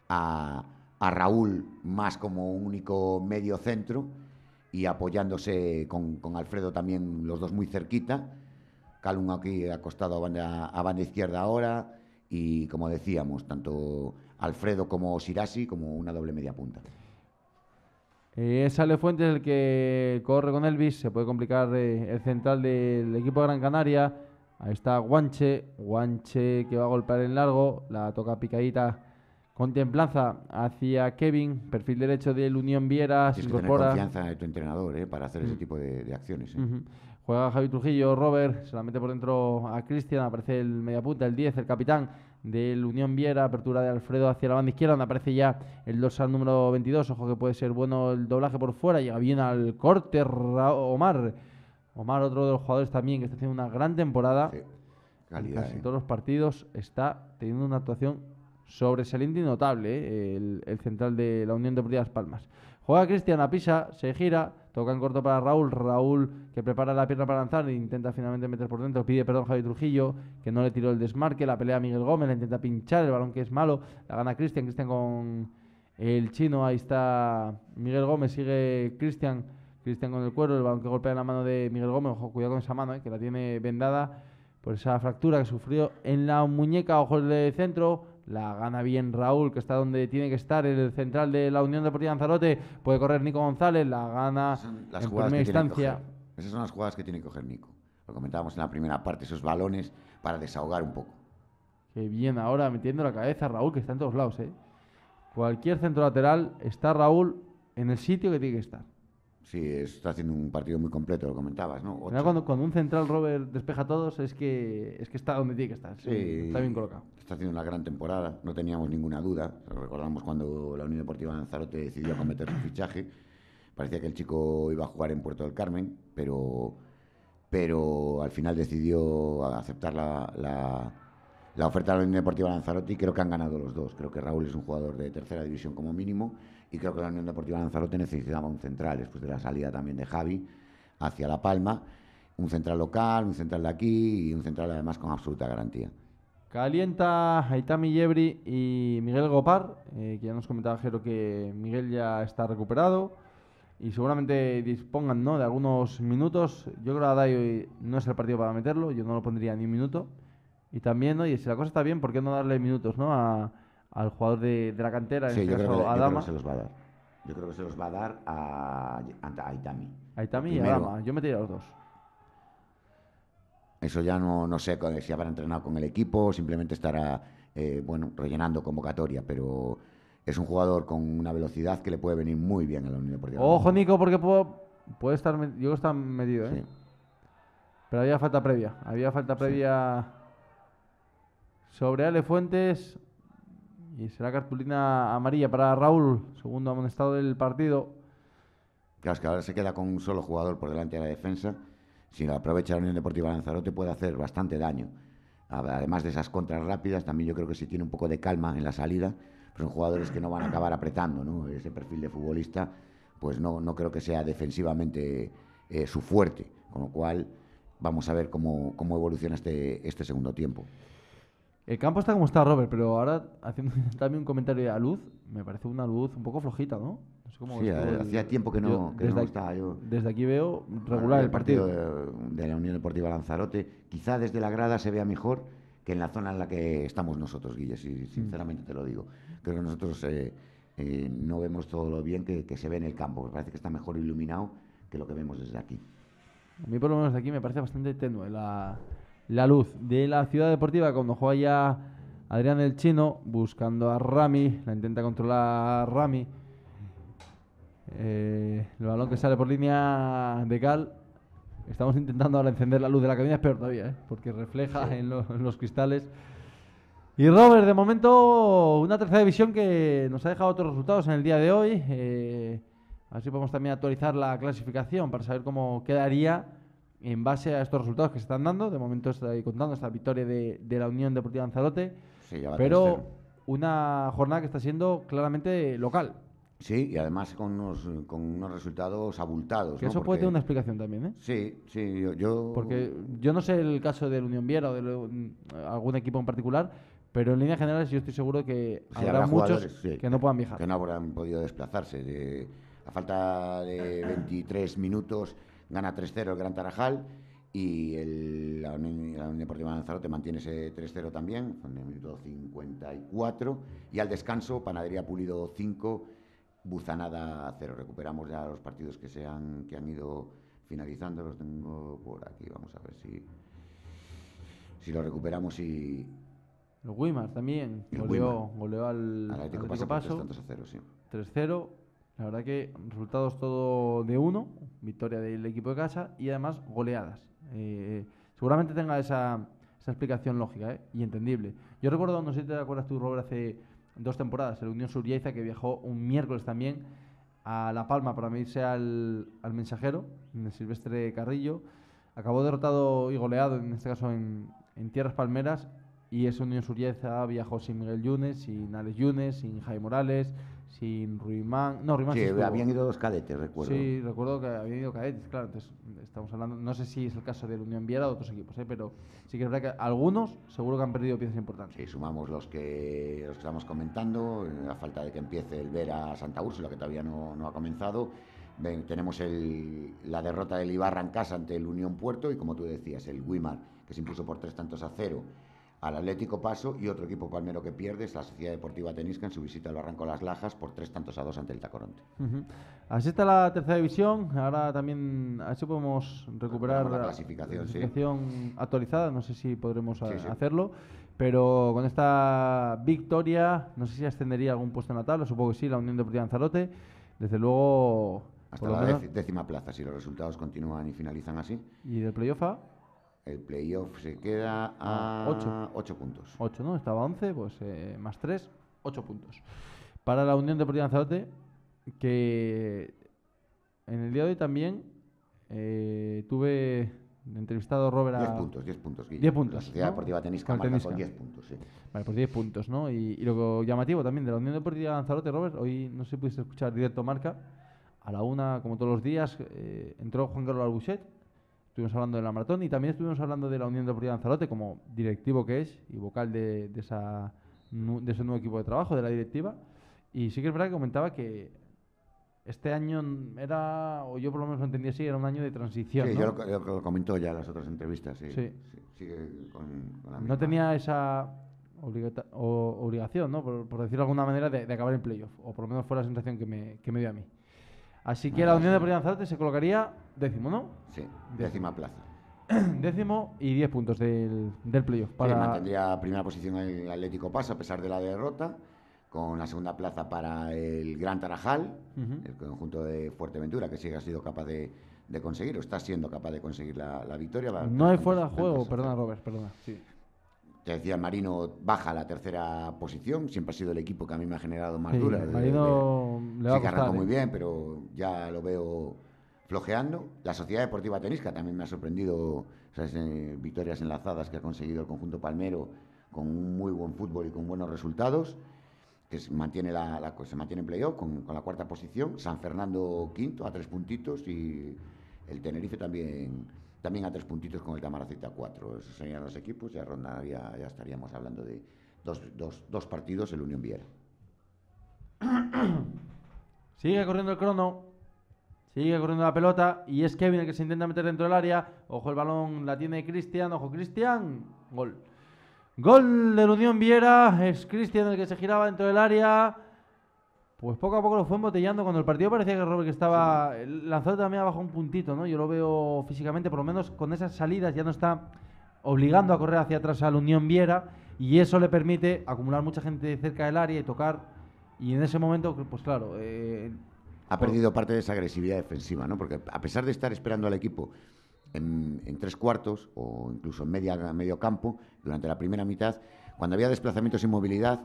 a, Raúl más como un único medio centro y apoyándose con, Alfredo también, los dos muy cerquita. Calum aquí acostado a banda, izquierda ahora y, como decíamos, tanto Alfredo como Sirasi como una doble media punta. Eh, es Fuentes el que corre con Elvis, se puede complicar eh, el central del equipo de Gran Canaria. Ahí está Guanche. Guanche que va a golpear en largo. La toca picadita. Con templanza hacia Kevin, perfil derecho del Unión Viera, incorpora. confianza en tu entrenador eh, para hacer ese mm. tipo de, acciones. Eh. Juega Javi Trujillo, Robert, se la mete por dentro a Cristian, aparece el mediapunta, el 10, el capitán del Unión Viera, apertura de Alfredo hacia la banda izquierda, donde aparece ya el dorsal número 22, ojo que puede ser bueno el doblaje por fuera, llega bien al corte Omar Omar, otro de los jugadores también que está haciendo una gran temporada. Calidad, en eh. todos los partidos está teniendo una actuación sobresaliente y notable, eh, el, central de la Unión Deportiva Las Palmas. Juega Cristian a Pisa, se gira, toca en corto para Raúl, Raúl que prepara la pierna para lanzar e intenta finalmente meter por dentro, pide perdón Javi Trujillo, que no le tiró el desmarque, la pelea Miguel Gómez, le intenta pinchar, el balón que es malo, la gana Cristian, Cristian con el chino, ahí está Miguel Gómez, sigue Cristian Cristian con el cuero, el balón que golpea en la mano de Miguel Gómez, ojo, cuidado con esa mano, eh, que la tiene vendada por esa fractura que sufrió en la muñeca, ojo el de centro, la gana bien Raúl, que está donde tiene que estar, el central de la Unión Deportiva Lanzarote, puede correr Nico González, la gana las en primera instancia. Esas son las jugadas que tiene que coger Nico. Lo comentábamos en la primera parte, esos balones para desahogar un poco. Qué bien ahora metiendo la cabeza Raúl, que está en todos lados, ¿eh? Cualquier centro lateral está Raúl en el sitio que tiene que estar. Sí, está haciendo un partido muy completo, lo comentabas, ¿no? Cuando, cuando, un central Robert despeja a todos es que, es que está donde tiene que estar. está bien colocado. Está haciendo una gran temporada, no teníamos ninguna duda. Recordamos cuando la Unión Deportiva Lanzarote decidió cometer su fichaje. Parecía que el chico iba a jugar en Puerto del Carmen, pero, pero al final decidió aceptar la, la oferta de la Unión Deportiva Lanzarote y creo que han ganado los dos. Creo que Raúl es un jugador de tercera división como mínimo y creo que la Unión Deportiva Lanzarote necesitaba un central, después de la salida también de Javi hacia La Palma, un central local, un central de aquí y un central además con absoluta garantía. Calienta Aitami Yebri y Miguel Gopar, eh, que ya nos comentaba Jero que Miguel ya está recuperado y seguramente dispongan ¿no? de algunos minutos. Yo creo que hoy no es el partido para meterlo, yo no lo pondría ni un minuto. Y también, oye, si la cosa está bien, ¿por qué no darle minutos ¿no? a, al jugador de, la cantera, este yo creo que, se los va a dar. Yo creo que se los va a dar a, Itami. y a Dama. Yo me a los dos. Eso ya no, sé si habrá entrenado con el equipo, simplemente estará eh, bueno, rellenando convocatoria, pero es un jugador con una velocidad que le puede venir muy bien a la Unión Ojo, Nico, porque puedo, puede estar, yo creo que está metido, ¿eh? Sí. Pero había falta previa, había falta previa sobre Ale Fuentes, y será cartulina amarilla para Raúl, segundo amonestado del partido. Claro, es que ahora se queda con un solo jugador por delante de la defensa. Si lo aprovecha la Unión Deportiva Lanzarote puede hacer bastante daño. Además de esas contras rápidas, también yo creo que si tiene un poco de calma en la salida, son jugadores que no van a acabar apretando, Ese perfil de futbolista, pues no, no creo que sea defensivamente eh, su fuerte. Con lo cual, vamos a ver cómo, cómo evoluciona este, este segundo tiempo. El campo está como está, Robert, pero ahora haciendo también un comentario de la luz, me parece una luz un poco flojita, ¿no? sí, hacía tiempo que no, desde aquí, estaba yo. Desde aquí veo regular el, partido. de, la Unión Deportiva Lanzarote. Quizá desde la grada se vea mejor que en la zona en la que estamos nosotros, Guille, si, mm. sinceramente te lo digo. Creo que nosotros eh, eh, no vemos todo lo bien que, que se ve en el campo. Me parece que está mejor iluminado que lo que vemos desde aquí. A mí, por lo menos, de aquí me parece bastante tenue la la luz de la ciudad deportiva cuando juega ya Adrián el Chino buscando a Rami, la intenta controlar Rami. Eh, el balón que sale por línea de Cal. Estamos intentando ahora encender la luz de la cabina, pero todavía, ¿eh? porque refleja en, los cristales. Y Robert, de momento, una tercera división que nos ha dejado otros resultados en el día de hoy. ver eh, así podemos también actualizar la clasificación para saber cómo quedaría en base a estos resultados que se están dando, de momento ahí contando esta victoria de, la Unión Deportiva Lanzarote, pero este- una jornada que está siendo claramente local. Sí, y además con unos, con unos resultados abultados. Que eso puede tener una explicación también, ¿eh? Sí, sí, yo, Porque yo no sé el caso del Unión Viera o de algún equipo en particular, pero en líneas generales yo estoy seguro que habrá, muchos que, no puedan viajar. Que no habrán podido desplazarse. De, a falta de 23 minutos gana 3-0 el Gran Tarajal y la, Unión, Deportiva de Lanzarote mantiene ese 3-0 también, en el minuto 54. Y al descanso, Panadería Pulido 5, Buzanada 0. Recuperamos ya los partidos que, han, ido finalizando, los tengo por aquí, vamos a ver si, si lo recuperamos y... El Guimar también, goleó, al, Atlético, Paso, Paso. 0 sí. 3-0 la verdad que resultados todo de uno, victoria del equipo de casa y además goleadas. Eh, seguramente tenga esa, esa explicación lógica ¿eh? y entendible. Yo recuerdo, no sé si te acuerdas tú, Robert, hace dos temporadas, el Unión Surieza que viajó un miércoles también a La Palma para medirse al, al mensajero, en el Silvestre Carrillo. Acabó derrotado y goleado, en este caso en, en Tierras Palmeras, y ese Unión Surieza viajó sin Miguel Yunes, sin Alex Yunes, sin Jaime Morales sin Ruimán. No, Ruimán sí, habían ido dos cadetes, recuerdo. Sí, recuerdo que habían ido cadetes, claro. Entonces, estamos hablando, no sé si es el caso del Unión Viera o de otros equipos, ¿eh? pero sí que es verdad que algunos seguro que han perdido piezas importantes. Sí, sumamos los que, estamos comentando, la eh, falta de que empiece el Vera Santa Úrsula, que todavía no, ha comenzado. tenemos la derrota del Ibarra en casa ante el Unión Puerto y, como tú decías, el Wimar, que se impuso por tres tantos a cero al Atlético Paso y otro equipo palmero que pierde es la Sociedad Deportiva Tenisca en su visita al Barranco Las Lajas por tres tantos a dos ante el Tacoronte. Así está la tercera división. Ahora también, a podemos recuperar la clasificación, actualizada. No sé si podremos eh, hacerlo. Pero con esta victoria, no sé si ascendería algún puesto natal. la Supongo que sí, la Unión Deportiva Lanzarote. Desde luego. Hasta la décima plaza, si los resultados continúan y finalizan así. ¿Y del playoff A? El playoff se queda a 8 ah, puntos. 8, ¿no? Estaba 11, pues eh, más 3, 8 puntos. Para la Unión Deportiva Lanzarote, que en el día de hoy también eh, tuve entrevistado a Robert a... 10 puntos, 10 puntos. 10 puntos. La Sociedad Deportiva Tenisca marca con 10 puntos, sí. Vale, pues 10 puntos, ¿no? Y, y, lo llamativo también de la Unión Deportiva Lanzarote, Robert, hoy no sé si pudiste escuchar directo marca, a la una, como todos los días, eh, entró Juan Carlos Albuchet, Estuvimos hablando de la maratón y también estuvimos hablando de la Unión de de Lanzarote como directivo que es y vocal de, esa, de ese nuevo equipo de trabajo, de la directiva. Y sí que es verdad que comentaba que este año era, o yo por lo menos lo sí así, era un año de transición. Sí, yo, lo, yo lo, comentó ya en las otras entrevistas, sí. sí. con, No tenía esa obligación, ¿no? Por, por decirlo de alguna manera, de, acabar en playoff, o por lo menos fue la sensación que me, que me dio a mí. Así que la Unión Deportiva Lanzarote se colocaría décimo, ¿no? Sí, décima plaza. décimo y diez puntos del, del playoff. Para... Sí, mantendría primera posición el Atlético Paso a pesar de la derrota, con la segunda plaza para el Gran Tarajal, el conjunto de Fuerteventura, que sigue ha sido capaz de, conseguir, o está siendo capaz de conseguir la, victoria. no hay fuera de juego, perdona Robert, perdona. Sí. Te decía Marino baja a la tercera posición, siempre ha sido el equipo que a mí me ha generado más sí, Marino sí que muy ¿eh? bien, pero ya lo veo flojeando. La Sociedad Deportiva Tenisca también me ha sorprendido esas victorias enlazadas que ha conseguido el conjunto palmero con un muy buen fútbol y con buenos resultados, que se mantiene, la, se mantiene en playoff con, con la cuarta posición. San Fernando quinto a tres puntitos y el Tenerife también también a tres puntitos con el Camaracita 4. eso serían los equipos, ya ronda ya estaríamos hablando de dos, dos, dos partidos, el Unión Viera. Sigue corriendo el crono. Sigue corriendo la pelota y es Kevin el que se intenta meter dentro del área. Ojo el balón, la tiene Cristian. Ojo Cristian. Gol. Gol del Unión Viera. Es Cristian el que se giraba dentro del área. Pues poco a poco lo fue embotellando. Cuando el partido parecía que Robert estaba. Eh, lanzó también abajo un puntito, ¿no? Yo lo veo físicamente, por lo menos con esas salidas ya no está obligando a correr hacia atrás al Unión Viera y eso le permite acumular mucha gente cerca del área y tocar. Y en ese momento, pues claro. Eh, ha perdido parte de esa agresividad defensiva, ¿no? Porque a pesar de estar esperando al equipo en, tres cuartos o incluso en media, medio campo durante la primera mitad, cuando había desplazamientos y movilidad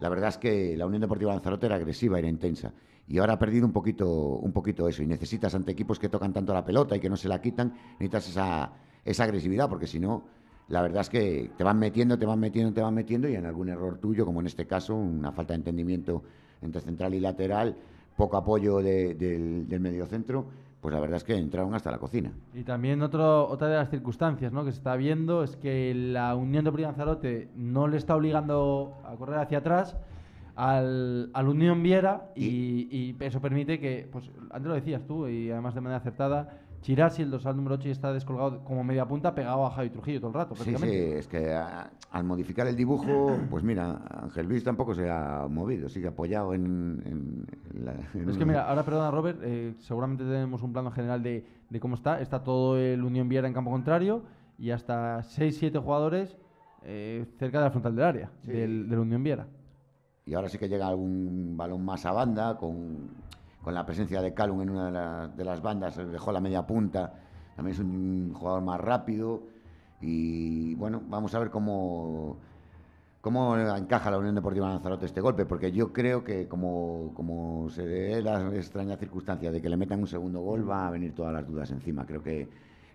la verdad es que la Unión Deportiva Lanzarote era agresiva, era intensa. Y ahora ha perdido un poquito, un poquito eso. Y necesitas ante equipos que tocan tanto la pelota y que no se la quitan, necesitas esa, esa agresividad, porque si no, la verdad es que te van metiendo, te van metiendo, te van metiendo y en algún error tuyo, como en este caso, una falta de entendimiento entre central y lateral, poco apoyo del, del mediocentro pues la verdad es que entraron hasta la cocina. Y también otro, otra de las circunstancias que se está viendo es que la Unión de Prianzarote no le está obligando a correr hacia atrás al, al Unión Viera y, eso permite que, pues antes lo decías tú y además de manera acertada, Chirasi, el dorsal número 8, y está descolgado como media punta, pegado a Javi Trujillo todo el rato. Sí, sí, es que ah, al modificar el dibujo, pues mira, Ángel Luis tampoco se ha movido, sigue apoyado en. la, es que mira, ahora perdona, Robert, eh, seguramente tenemos un plano general de, cómo está. Está todo el Unión Viera en campo contrario y hasta 6-7 jugadores eh, cerca de la frontal del área, del, Unión Viera. Y ahora sí que llega algún balón más a banda con con la presencia de Calum en una de, las bandas, eh, dejó la media punta, también es un jugador más rápido y bueno, vamos a ver cómo, cómo encaja la Unión Deportiva Lanzarote este golpe, porque yo creo que como, como se dé la extraña circunstancia de que le metan un segundo gol, va a venir todas las dudas encima, creo que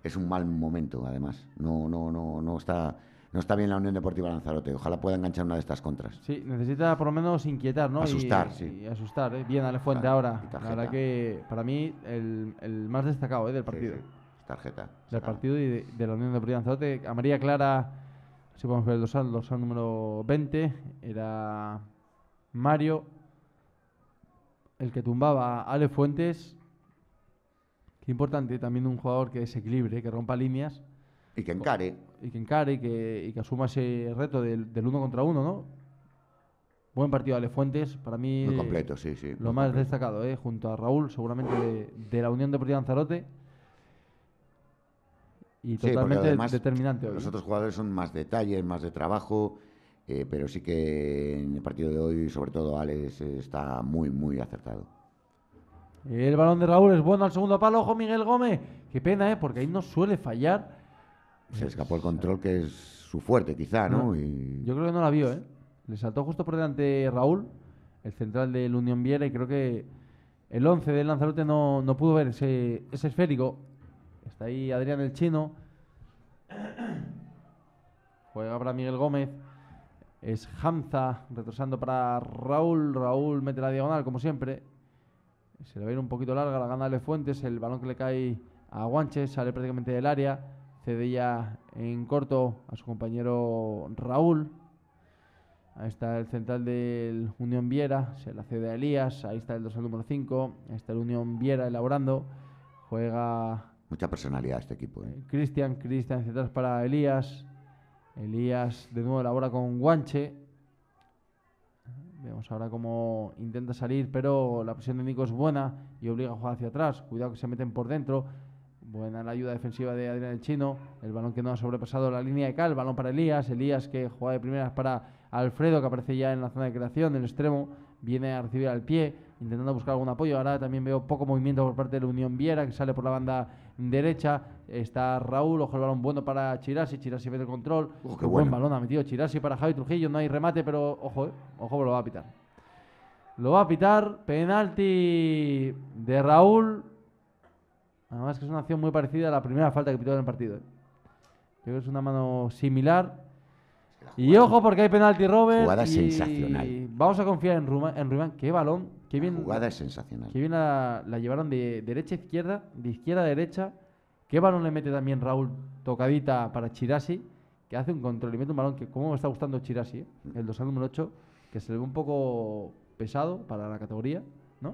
es un mal momento además, no, no, no, no está no está bien la Unión Deportiva Lanzarote. Ojalá pueda enganchar una de estas contras. Sí, necesita por lo menos inquietar, ¿no? Asustar, y, sí. Y asustar, ¿eh? Bien, Ale Fuente ahora. que para mí el, más destacado ¿eh? del partido. Sí, Tarjeta. Del partido y de, la Unión Deportiva Lanzarote. A María Clara, si podemos ver el dorsal, número 20, era Mario el que tumbaba a Ale Fuentes. Qué importante también un jugador que desequilibre, que rompa líneas. Y que encare y que encare y que, asuma ese reto del, uno contra uno, ¿no? Buen partido Ale Fuentes, para mí. completo, sí, Lo más destacado, ¿eh? Junto a Raúl, seguramente de, la Unión Deportiva Lanzarote. Y totalmente determinante Los ¿eh? otros jugadores son más detalles, más de trabajo. Eh, pero sí que en el partido de hoy, sobre todo Ale está muy, muy acertado. El balón de Raúl es bueno al segundo palo. Ojo, Miguel Gómez. Qué pena, ¿eh? Porque ahí no suele fallar. Se escapó el control, que es su fuerte, quizá, ¿no? Yo creo que no la vio, ¿eh? Le saltó justo por delante Raúl, el central del Unión Viera, y creo que el 11 del Lanzarote no, pudo ver ese, esférico. Está ahí Adrián el Chino. Juega para Miguel Gómez. Es Hamza retrasando para Raúl. Raúl mete la diagonal, como siempre. Se le va a ir un poquito larga la gana de Fuentes. El balón que le cae a Guanches sale prácticamente del área. Cede ya en corto a su compañero Raúl. Ahí está el central del Unión Viera, se la cede a Elías. Ahí está el dorsal número 5. Ahí está el Unión Viera elaborando. Juega. Mucha personalidad este equipo. ¿eh? Cristian, Cristian atrás para Elías. Elías de nuevo elabora con Guanche. Vemos ahora cómo intenta salir, pero la presión de Nico es buena y obliga a jugar hacia atrás. Cuidado que se meten por dentro. Buena la ayuda defensiva de Adrián El Chino. El balón que no ha sobrepasado la línea de cal. El balón para Elías. Elías que juega de primeras para Alfredo, que aparece ya en la zona de creación, el extremo. Viene a recibir al pie, intentando buscar algún apoyo. Ahora también veo poco movimiento por parte de la Unión Viera, que sale por la banda derecha. Está Raúl, ojo el balón bueno para Chirasi. Chirasi ve el control. Oh, qué Buen balón ha metido Chirasi para Javi Trujillo. No hay remate, pero ojo, eh. ojo, lo va a pitar. Lo va a pitar. Penalti de Raúl Además que es una acción muy parecida a la primera falta que pitó en el partido. ¿eh? creo que es una mano similar. Y ojo porque hay penalti, Robert. Jugada y sensacional. Vamos a confiar en Rumán. En Qué balón. Qué bien, jugada sensacional. Qué bien la, llevaron de derecha a izquierda, de izquierda a derecha. Qué balón le mete también Raúl tocadita para Chirasi, que hace un control y mete un balón que, como me está gustando Chirasi, eh? Mm. el dorsal número 8, que se le ve un poco pesado para la categoría, ¿no?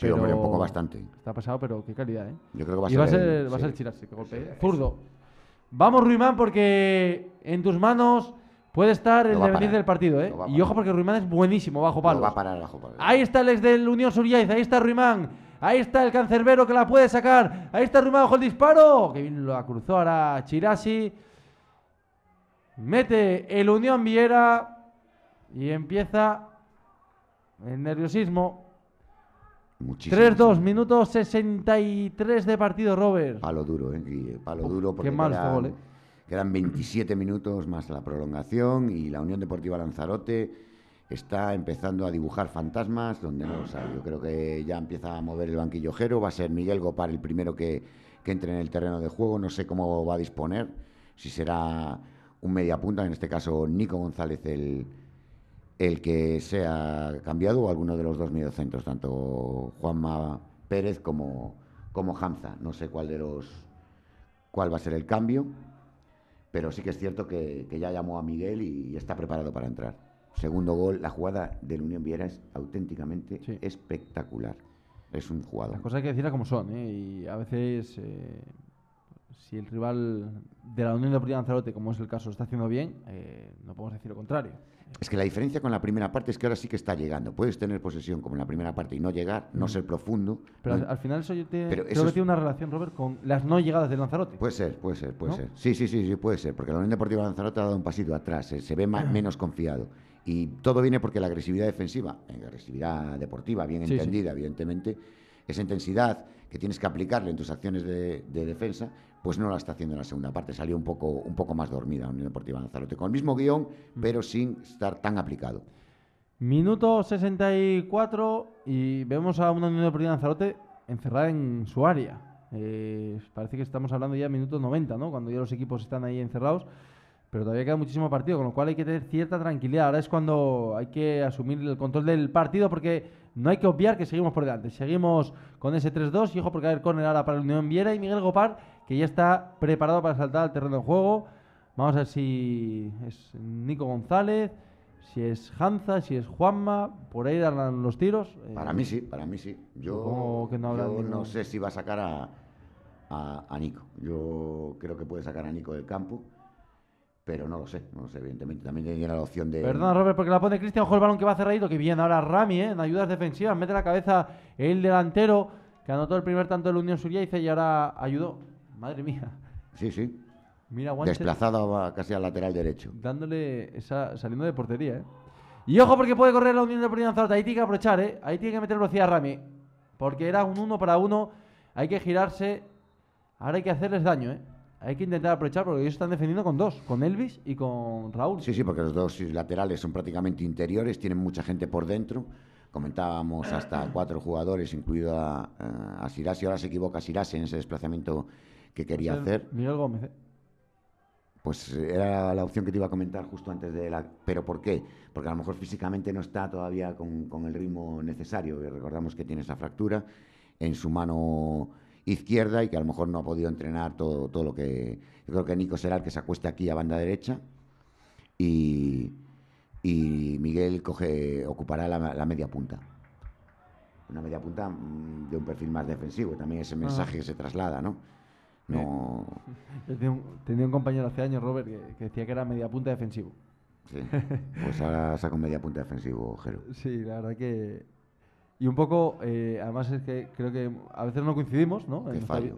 pero un poco bastante. Está pasado, pero qué calidad, ¿eh? Yo creo que va a ser. va a ser, Chirasi ¿eh? Zurdo. Vamos, Ruimán, porque en tus manos puede estar el no del partido, ¿eh? y ojo, porque Ruimán es buenísimo bajo palo Ahí está el ex del Unión Suriaiz, ahí está Ruimán. Ahí está el cancerbero que la puede sacar. Ahí está Ruimán, bajo el disparo. Que lo cruzó ahora Chirasi. Mete el Unión Viera y empieza el nerviosismo. 3-2, minuto 63 de partido, Robert. Palo duro, ¿eh? Palo duro. Porque quedan, 27 este eh. minutos más la prolongación y la Unión Deportiva Lanzarote está empezando a dibujar fantasmas donde no lo sabe, Yo creo que ya empieza a mover el banquillojero Va a ser Miguel Gopar el primero que, que entre en el terreno de juego. No sé cómo va a disponer, si será un media punta, en este caso Nico González el el que ha cambiado o alguno de los dos mediocentros, tanto Juanma Pérez como, como Hamza. No sé cuál de los cuál va a ser el cambio, pero sí que es cierto que, ya llamó a Miguel y, está preparado para entrar. Segundo gol, la jugada del Unión Viera es auténticamente espectacular. Es un jugador. Las cosas hay que decirlas como son, ¿eh? y a veces eh, si el rival de la Unión de Deportiva Lanzarote, como es el caso, está haciendo bien, eh, no podemos decir lo contrario. Es que la diferencia con la primera parte es que ahora sí que está llegando. Puedes tener posesión como en la primera parte y no llegar, no mm. ser profundo. Pero al, final eso yo te... tiene una relación, Robert, con las no llegadas de Lanzarote. Puede ser, puede ser, puede ser. Sí, sí, sí, sí, puede ser. Porque la Unión Deportiva de Lanzarote ha dado un pasito atrás, eh, se ve ah. menos confiado. Y todo viene porque la agresividad defensiva, la agresividad deportiva, bien entendida, evidentemente, esa intensidad que tienes que aplicarle en tus acciones de defensa, pues no la está haciendo en la segunda parte. Salió un poco, un poco más dormida la Unión Deportiva Lanzarote, con el mismo guión, mm. pero sin estar tan aplicado. Minuto 64 y vemos a una Unión Deportiva Lanzarote encerrada en su área. Eh, parece que estamos hablando ya de minutos 90, ¿no? Cuando ya los equipos están ahí encerrados. Pero todavía queda muchísimo partido, con lo cual hay que tener cierta tranquilidad. Ahora es cuando hay que asumir el control del partido porque no hay que obviar que seguimos por delante. Seguimos con ese 3-2 y ojo porque hay el córner ahora para la Unión Viera y Miguel Gopar que ya está preparado para saltar al terreno de juego. Vamos a ver si es Nico González, si es Hanza, si es Juanma, por ahí darán los tiros. Eh, para mí sí, para mí sí. Yo, que no, sé si va a sacar a, Nico. Yo creo que puede sacar a Nico del campo, pero no lo sé, no sé, evidentemente. También tiene la opción de... Perdona, Robert, porque la pone Cristian, ojo el balón que va cerradito, que viene ahora Rami, eh, en ayudas defensivas, mete la cabeza el delantero, que anotó el primer tanto de la Unión dice: y ahora ayudó madre mía. Sí, sí. Mira, Desplazado casi al lateral derecho. Dándole esa. saliendo de portería, ¿eh? Y ojo porque puede correr la Unión de Lanzarote. Ahí tiene que aprovechar, ¿eh? Ahí tiene que meter velocidad Rami. Porque era un uno para uno. Hay que girarse. Ahora hay que hacerles daño, ¿eh? Hay que intentar aprovechar porque ellos están defendiendo con dos, con Elvis y con Raúl. Sí, sí, porque los dos laterales son prácticamente interiores, tienen mucha gente por dentro. Comentábamos hasta cuatro jugadores, incluido a, eh, a Ahora se equivoca Sirasi en ese desplazamiento quería hacer. Miguel Gómez. ¿eh? Pues eh, era la opción que te iba a comentar justo antes de la... ¿Pero por qué? Porque a lo mejor físicamente no está todavía con, con el ritmo necesario. Recordamos que tiene esa fractura en su mano izquierda y que a lo mejor no ha podido entrenar todo, todo lo que... Yo creo que Nico será el que se acueste aquí a banda derecha y, y Miguel coge, ocupará la, media punta. Una media punta mm, de un perfil más defensivo, también ese ah. mensaje que se traslada, ¿no? No... tenía un, compañero hace años, Robert, que, decía que era media punta defensivo. Sí. Pues ahora saco media punta defensivo, Jero. Sí, la verdad que. Y un poco, eh, además es que creo que a veces no coincidimos, ¿no? Qué fallo.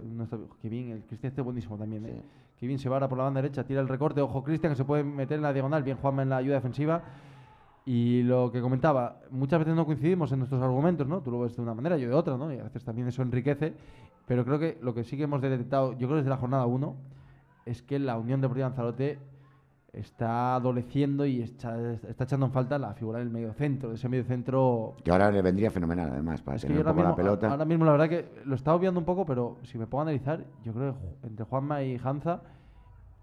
Kevin, el Cristian está buenísimo también, ¿eh? Kevin se va por la banda derecha, tira el recorte, ojo Cristian, que se puede meter en la diagonal, bien Juanma en la ayuda defensiva y lo que comentaba, muchas veces no coincidimos en nuestros argumentos, ¿no? Tú lo ves de una manera, yo de otra, ¿no? Y a veces también eso enriquece. Pero creo que lo que sí que hemos detectado, yo creo desde la jornada 1, es que la Unión de Deportiva Lanzarote está adoleciendo y está, echando en falta la figura del medio centro, de ese medio centro... Que ahora le vendría fenomenal, además, para tener un la pelota. Ahora mismo, la verdad que lo estaba obviando un poco, pero si me puedo analizar, yo creo que entre Juanma y Hanza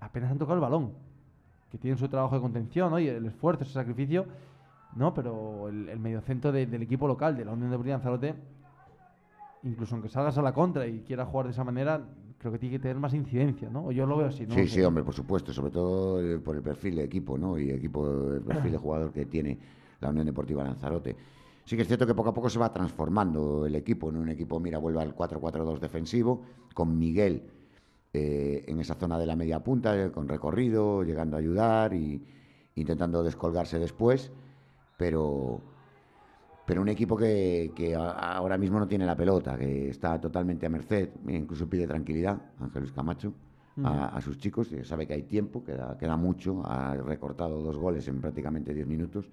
apenas han tocado el balón tienen su trabajo de contención, ¿no? Y el esfuerzo, ese sacrificio, ¿no? Pero el, el mediocentro del equipo local, de la Unión Deportiva Lanzarote, incluso aunque salgas a la contra y quieras jugar de esa manera, creo que tiene que tener más incidencia, ¿no? O yo lo veo así, ¿no? Sí, sí, hombre, por supuesto, sobre todo eh, por el perfil de equipo, ¿no? Y equipo, el perfil de jugador que tiene la Unión Deportiva Lanzarote. Sí que es cierto que poco a poco se va transformando el equipo en un equipo, mira, vuelve al 4-4-2 defensivo, con Miguel eh, en esa zona de la media punta, eh, con recorrido, llegando a ayudar y intentando descolgarse después, pero, pero un equipo que, ahora mismo no tiene la pelota, que está totalmente a merced, incluso pide tranquilidad, Ángel Luis Camacho, a, sus chicos, eh, sabe que hay tiempo, queda, queda mucho, ha recortado dos goles en prácticamente 10 minutos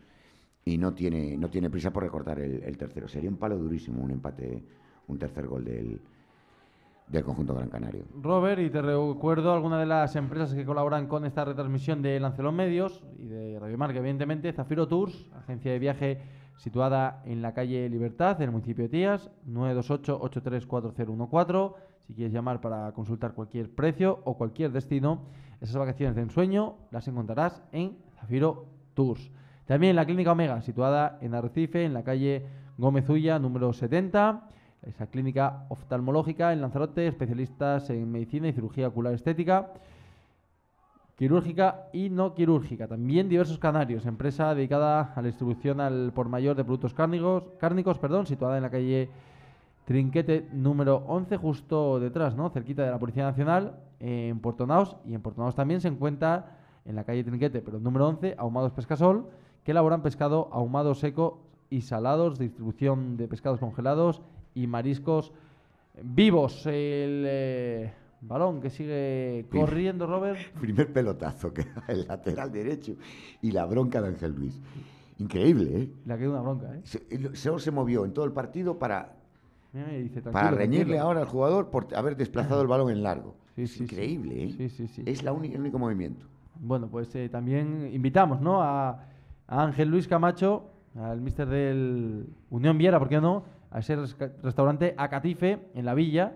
y no tiene, no tiene prisa por recortar el, tercero. Sería un palo durísimo un empate, un tercer gol del, del conjunto Gran Canario. Robert, y te recuerdo algunas de las empresas que colaboran con esta retransmisión de Lancelón Medios y de Radio Marca, evidentemente, Zafiro Tours, agencia de viaje situada en la calle Libertad, en el municipio de Tías, 928-834014. Si quieres llamar para consultar cualquier precio o cualquier destino, esas vacaciones de ensueño las encontrarás en Zafiro Tours. También la Clínica Omega, situada en Arrecife, en la calle Gómez Gómezulla, número 70 esa clínica oftalmológica en Lanzarote, especialistas en medicina y cirugía ocular estética, quirúrgica y no quirúrgica. También Diversos Canarios, empresa dedicada a la distribución al por mayor de productos cárnicos, cárnicos perdón, situada en la calle Trinquete número 11, justo detrás, ¿no? cerquita de la Policía Nacional, en Portonaos... Y en Portonaos también se encuentra en la calle Trinquete, pero número 11, Ahumados Pescasol, que elaboran pescado ahumado seco y salados, distribución de pescados congelados y mariscos vivos. El eh, balón que sigue corriendo, Robert. Primer pelotazo que el lateral derecho y la bronca de Ángel Luis. Increíble, ¿eh? La quedó una bronca, ¿eh? Se, se movió en todo el partido para, para reñirle ahora al jugador por haber desplazado el balón en largo. Increíble, ¿eh? Sí, sí, Es la el único movimiento. Bueno, pues eh, también invitamos, ¿no? A, a Ángel Luis Camacho, al mister del Unión Viera, ¿por qué no? a ese restaurante Acatife en la villa,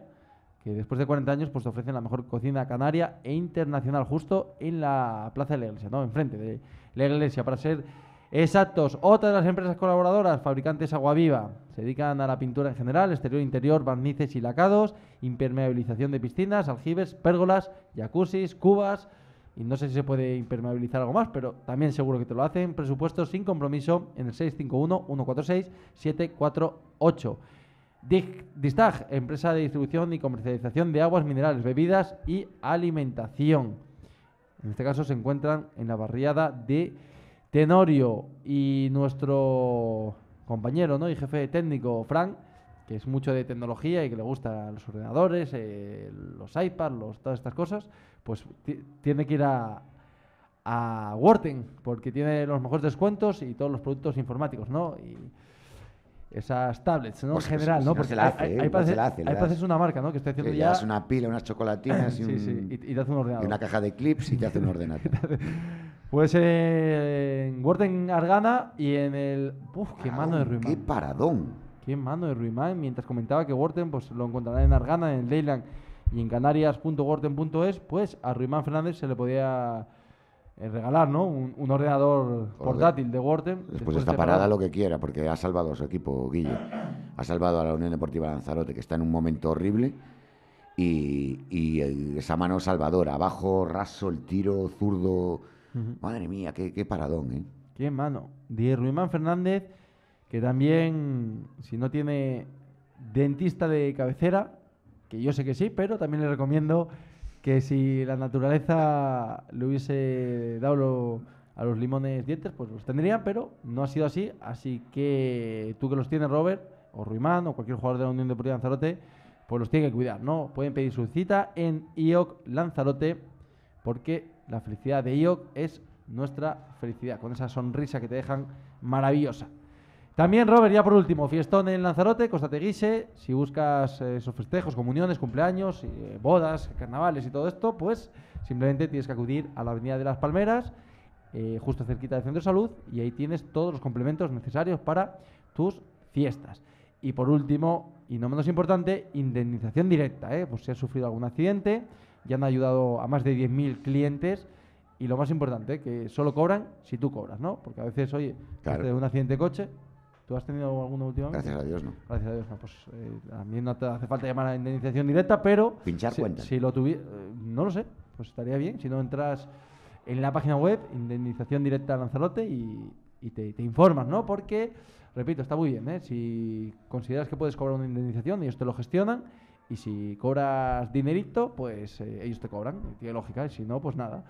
que después de 40 años pues ofrecen la mejor cocina canaria e internacional, justo en la Plaza de la Iglesia, ¿no? enfrente de la Iglesia, para ser exactos. Otra de las empresas colaboradoras, fabricantes Agua Viva, se dedican a la pintura en general, exterior, interior, barnices y lacados, impermeabilización de piscinas, aljibes, pérgolas, jacuzzis, cubas y no sé si se puede impermeabilizar algo más, pero también seguro que te lo hacen. Presupuesto sin compromiso en el 651-146-748. Distag, empresa de distribución y comercialización de aguas minerales, bebidas y alimentación. En este caso se encuentran en la barriada de Tenorio y nuestro compañero y jefe técnico, Frank, que es mucho de tecnología y que le gustan los ordenadores, eh, los iPads, los, todas estas cosas pues tiene que ir a, a Worten, porque tiene los mejores descuentos y todos los productos informáticos, ¿no? Y esas tablets, ¿no? en pues, general, ¿no? Porque hay es una marca, ¿no? Que está haciendo que ya. una pila, unas chocolatinas y, un, sí. Y, y, te hace un ordenador. Y una caja de clips y te hace un ordenador. pues eh, en Worten Argana y en el. ¡Uf! ¡Qué mano de Ruimán! ¡Qué paradón! ¡Qué mano de Ruimán! Mientras comentaba que Worten pues, lo encontrará en Argana, en Leyland y en canarias.gorten.es, pues a Ruimán Fernández se le podía eh, regalar ¿no? un, ordenador portátil de Gorten. Pues Después, está parada lo que quiera, porque ha salvado a su equipo, Guille. Ha salvado a la Unión Deportiva Lanzarote, que está en un momento horrible. Y, esa mano salvadora, abajo, raso, el tiro, zurdo. Madre mía, qué, qué paradón, ¿eh? Qué mano. De Ruimán Fernández, que también, si no tiene dentista de cabecera, que yo sé que sí, pero también le recomiendo que si la naturaleza le hubiese dado a los limones dientes, pues los tendrían, pero no ha sido así. Así que tú que los tienes, Robert, o Ruimán, o cualquier jugador de la Unión Deportiva Lanzarote, pues los tiene que cuidar, ¿no? Pueden pedir su cita en IOC Lanzarote, porque la felicidad de IOC es nuestra felicidad, con esa sonrisa que te dejan maravillosa. También, Robert, ya por último, fiestón en Lanzarote, Costa Teguise. Si buscas eh, esos festejos, comuniones, cumpleaños, eh, bodas, carnavales y todo esto, pues simplemente tienes que acudir a la Avenida de las Palmeras, eh, justo cerquita del Centro de Salud, y ahí tienes todos los complementos necesarios para tus fiestas. Y por último, y no menos importante, indemnización directa. Pues si has sufrido algún accidente, ya han ayudado a más de 10.000 clientes. Y lo más importante, que solo cobran si tú cobras, ¿no? Porque a veces, oye, claro. un accidente de coche, ¿Tú has tenido alguno últimamente? Gracias a Dios, no. Gracias a Dios, no. Pues eh, a mí no te hace falta llamar a indemnización directa, pero. Pinchar si, lo tuviera. Eh, no lo sé. Pues estaría bien. Si no entras en la página web, indemnización directa a Lanzarote y, te, informas, ¿no? Porque, repito, está muy bien, ¿eh? Si consideras que puedes cobrar una indemnización, ellos te lo gestionan. Y si cobras dinerito, pues eh, ellos te cobran. Tiene lógica. Y si no, pues nada.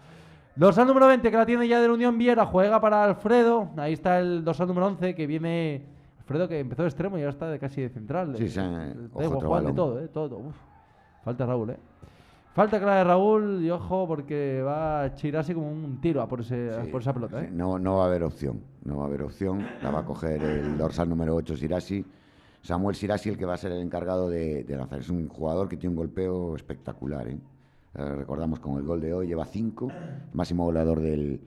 Dorsal número 20 que la tiene ya de la Unión Viera, juega para Alfredo. Ahí está el dorsal número 11 que viene. Alfredo que empezó de extremo y ahora está de casi de central. Sí, sí. Eh, de todo, ¿eh? Todo. Falta Raúl, ¿eh? Falta clara de Raúl y ojo porque va a chirarse como un tiro a por, esa pelota. ¿eh? No, no va a haber opción, no va a haber opción. La va a coger el dorsal número 8 Sirasi. Samuel Sirasi el que va a ser el encargado de, de lanzar. Es un jugador que tiene un golpeo espectacular. ¿eh? Eh, recordamos con el gol de hoy, lleva cinco, máximo goleador del,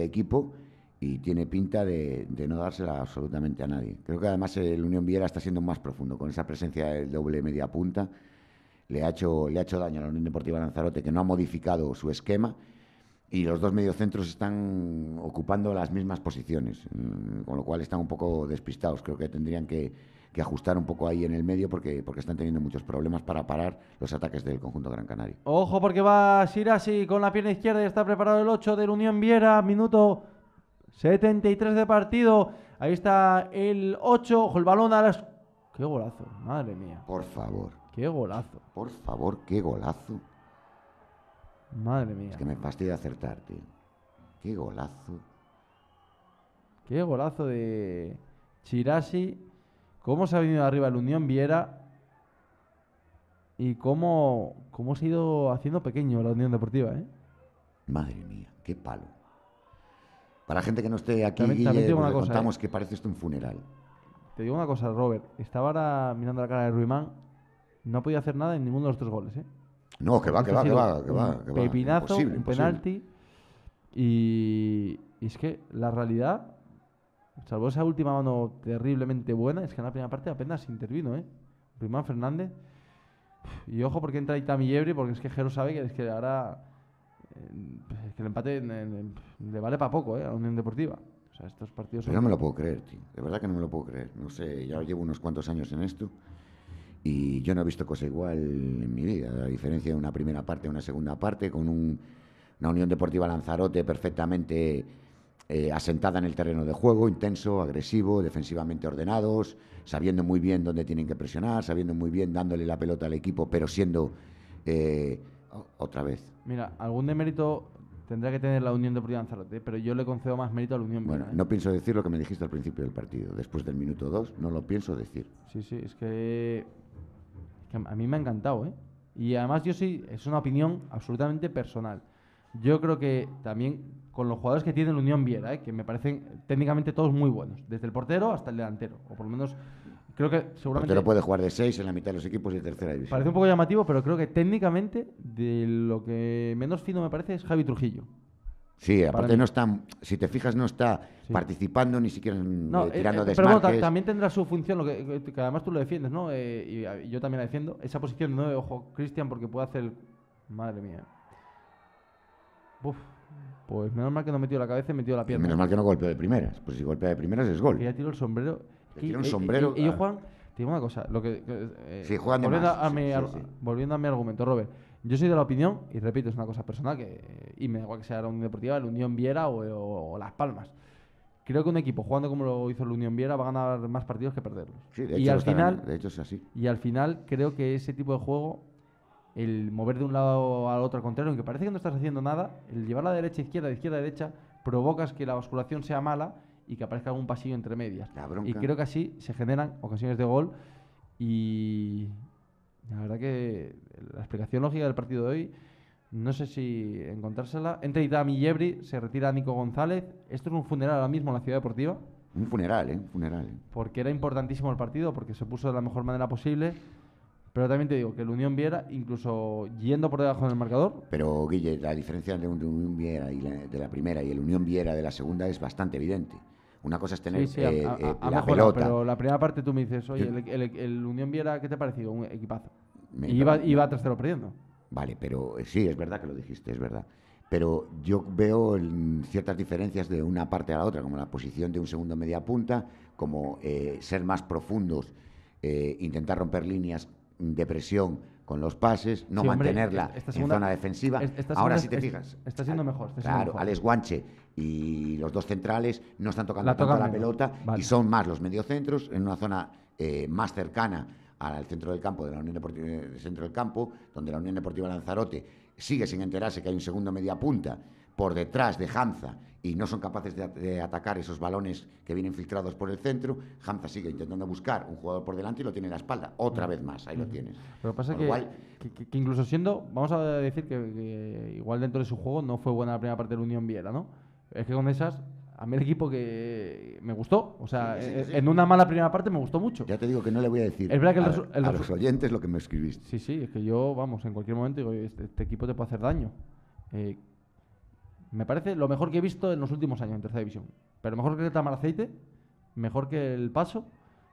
equipo y tiene pinta de, no dársela absolutamente a nadie. Creo que además el Unión Viera está siendo más profundo con esa presencia del doble media punta. Le ha hecho, le ha hecho daño a la Unión Deportiva Lanzarote, que no ha modificado su esquema. Y los dos mediocentros están ocupando las mismas posiciones, mm, con lo cual están un poco despistados. Creo que tendrían que, que ajustar un poco ahí en el medio porque, porque están teniendo muchos problemas para parar los ataques del conjunto Gran Canaria Ojo porque va Sirasi con la pierna izquierda y está preparado el 8 del Unión Viera, minuto 73 de partido. Ahí está el 8, ojo el balón a las... ¡Qué golazo! Madre mía. Por favor. ¡Qué golazo! Por favor, qué golazo. Madre mía. Es que me fastidia acertarte. ¡Qué golazo! ¡Qué golazo de Chirasi! cómo se ha venido arriba el Unión Viera y cómo, cómo se ha ido haciendo pequeño la Unión Deportiva. ¿eh? Madre mía, qué palo. Para gente que no esté aquí, contamos ¿eh? que parece esto un funeral. Te digo una cosa, Robert. Estaba ahora mirando la cara de Ruimán. No ha podido hacer nada en ninguno de los tres goles. ¿eh? No, que va, que va, que va, que va, Pepinazo, un penalti. y es que la realidad salvo esa última mano terriblemente buena, es que en la primera parte apenas intervino, ¿eh? Primán Fernández. Y ojo porque entra Itami Yebri, porque es que Jero sabe que es que ahora eh, el empate le vale para poco, ¿eh? A la Unión Deportiva. O sea, estos partidos... Pero no me lo puedo creer, tío. De verdad que no me lo puedo creer. No sé, ya llevo unos cuantos años en esto y yo no he visto cosa igual en mi vida. La diferencia de una primera parte a una segunda parte, con una Unión Deportiva Lanzarote perfectamente eh, asentada en el terreno de juego, intenso, agresivo, defensivamente ordenados, sabiendo muy bien dónde tienen que presionar, sabiendo muy bien dándole la pelota al equipo, pero siendo eh, otra vez. Mira, algún demérito tendrá que tener la Unión de Lanzarote, pero yo le concedo más mérito a la Unión Bueno, no pienso decir lo que me dijiste al principio del partido, después del minuto 2, no lo pienso decir. Sí, sí, es que, es que a mí me ha encantado, ¿eh? Y además yo sí, es una opinión absolutamente personal. Yo creo que también con los jugadores que tiene el Unión Viera, eh, que me parecen técnicamente todos muy buenos, desde el portero hasta el delantero, o por lo menos creo que seguramente... El puede jugar de seis en la mitad de los equipos de tercera división. Parece un poco llamativo, pero creo que técnicamente de lo que menos fino me parece es Javi Trujillo. Sí, aparte no está, si te fijas, no está participando ni siquiera eh, eh, tirando desmarques. Pero bueno, también tendrá su función, lo que, además tú lo defiendes, ¿no? y, yo también la defiendo. Esa posición, no, ojo, Cristian, porque puede hacer... Madre mía. Uf, pues menos mal que no metió la cabeza y metió la pierna. Menos mal que no golpeó de primeras. Pues si golpea de primeras es gol. Y ya tiró el sombrero. Y, un eh, eh, sombrero. Y, yo, Juan, te digo una cosa. Lo que, eh, sí, volviendo, A mi, volviendo a mi argumento, Robert. Yo soy de la opinión, y repito, es una cosa personal, que, y me da igual que sea la Unión Deportiva, la Unión Viera o, Las Palmas creo que un equipo jugando como lo hizo la Unión Viera va a ganar más partidos que perderlos. Sí, de hecho es así. Y al final creo que ese tipo de juego el mover de un lado al otro al contrario, aunque parece que no estás haciendo nada, el llevar la derecha a izquierda, de izquierda a derecha, provocas que la oscuración sea mala y que aparezca algún pasillo entre medias. Y creo que así se generan ocasiones de gol y la verdad que la explicación lógica del partido de hoy, no sé si encontrársela. Entre Itami y Yebri, se retira Nico González. Esto es un funeral ahora mismo en la ciudad deportiva. Un funeral, ¿eh? Un funeral. Porque era importantísimo el partido, porque se puso de la mejor manera posible. Pero también te digo que el Unión Viera, incluso yendo por debajo del marcador. Pero, Guille, la diferencia entre un Unión Viera y de la primera y el Unión Viera de la segunda es bastante evidente. Una cosa es tener a, eh, eh, la mejor, Pero la primera parte tú me dices, oye, el, el, Unión Viera, ¿qué te ha parecido? Un equipazo. Y iba, iba perdiendo. Vale, pero eh, sí, es verdad que lo dijiste, es verdad. Pero yo veo ciertas diferencias de una parte a la otra, como la posición de un segundo media punta, como ser más profundos, intentar romper líneas depresión con los pases, no mantenerla en zona defensiva. Ahora, si te fijas. Está siendo mejor. claro, Alex Guanche y los dos centrales no están tocando tanto la pelota y son más los mediocentros en una zona eh, más cercana al centro del campo de la Unión Deportiva del eh, centro del campo, donde la Unión Deportiva Lanzarote sigue sin enterarse que hay un segundo media punta por detrás de Hanza y no son capaces de, atacar esos balones que vienen filtrados por el centro. Hamza sigue intentando buscar un jugador por delante y lo tiene en la espalda. Otra vez más, ahí lo tienes. Pero pasa que, igual, que, que, incluso siendo, vamos a decir que, igual dentro de su juego no fue buena la primera parte de la Unión Viera, ¿no? Es que con esas a mí el equipo que me gustó. O sea, eh, en una mala primera parte me gustó mucho. Ya te digo que no le voy a decir a, los oyentes lo que me escribiste. Sí, sí, es que yo, vamos, en cualquier momento digo, este, este, equipo te puede hacer daño. Eh, me parece lo mejor que he visto en los últimos años en tercera división. Pero mejor que el Aceite, mejor que el Paso,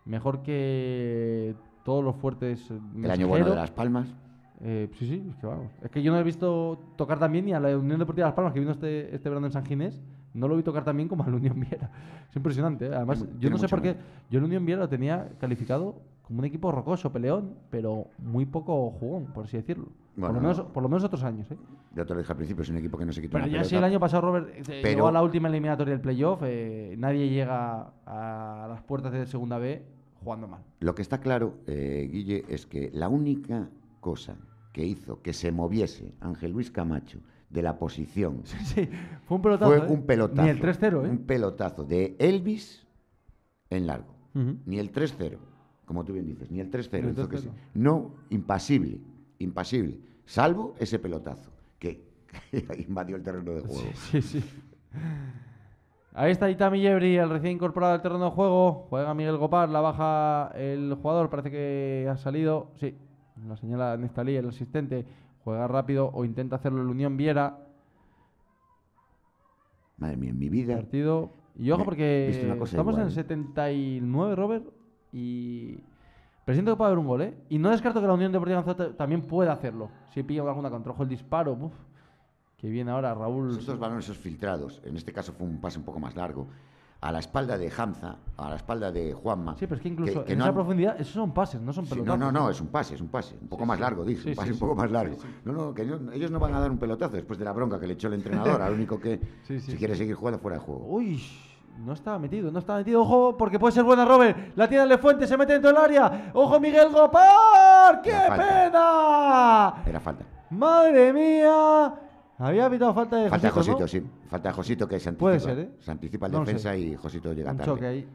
mejor que todos los fuertes. El año bueno de Las Palmas. Eh, sí, sí, es que vamos. Es que yo no he visto tocar también ni a la Unión Deportiva de Las Palmas que vino este, este verano en San Ginés. No lo vi tocar también como a la Unión Viera. Es impresionante. ¿eh? Además, yo no sé por qué. Yo el Unión Viera lo tenía calificado como un equipo rocoso, peleón, pero muy poco jugón, por así decirlo por, lo menos, otros años. ¿eh? Ya te lo dije al principio, es un equipo que no se quita. Pero ya el año pasado Robert eh, llegó a la última eliminatoria del playoff, eh, nadie llega a las puertas de Segunda B jugando mal. Lo que está claro, eh, Guille, es que la única cosa que hizo que se moviese Ángel Luis Camacho de la posición fue un pelotazo. Ni el 3-0, ¿eh? Un pelotazo de Elvis en largo. Ni el 3-0, como tú bien dices, ni el 3-0. No impasible impasible, salvo ese pelotazo que invadió el terreno de juego. Ahí está Itami Yebri, el recién incorporado al terreno de juego. Juega Miguel Gopar, la baja el jugador, parece que ha salido. Sí, la señala Nestalí, el asistente. Juega rápido o intenta hacerlo el Unión Viera. Madre mía, en mi vida. Partido. Y ojo, porque estamos en 79, ¿eh? Robert, y pero siento que puede haber un gol, ¿eh? Y no descarto que la Unión Deportiva Lanzarote también pueda hacerlo. Si pilla alguna contra, el disparo, que viene ahora Raúl. Estos balones filtrados, en este caso fue un pase un poco más largo, a la espalda de Hamza, a la espalda de Juanma. Sí, pero es que incluso en esa profundidad, esos son pases, no son pelotazos. no, no, no, es un pase, es un pase, un poco más largo, dije, un pase un poco más largo. No, no, que ellos no van a dar un pelotazo después de la bronca que le echó el entrenador, al único que si quiere seguir jugando fuera de juego. Uy. No estaba metido, no estaba metido. Ojo, porque puede ser buena Robert. La tiene fuente, se mete dentro del área. Ojo, Miguel Gopar. ¡Qué pena! Era falta. ¡Madre mía! Había evitado falta de falta Josito. Falta de Josito, sí. Falta de Josito que se anticipa. Puede ser, ¿eh? Se anticipa la defensa y Josito llega Un tarde.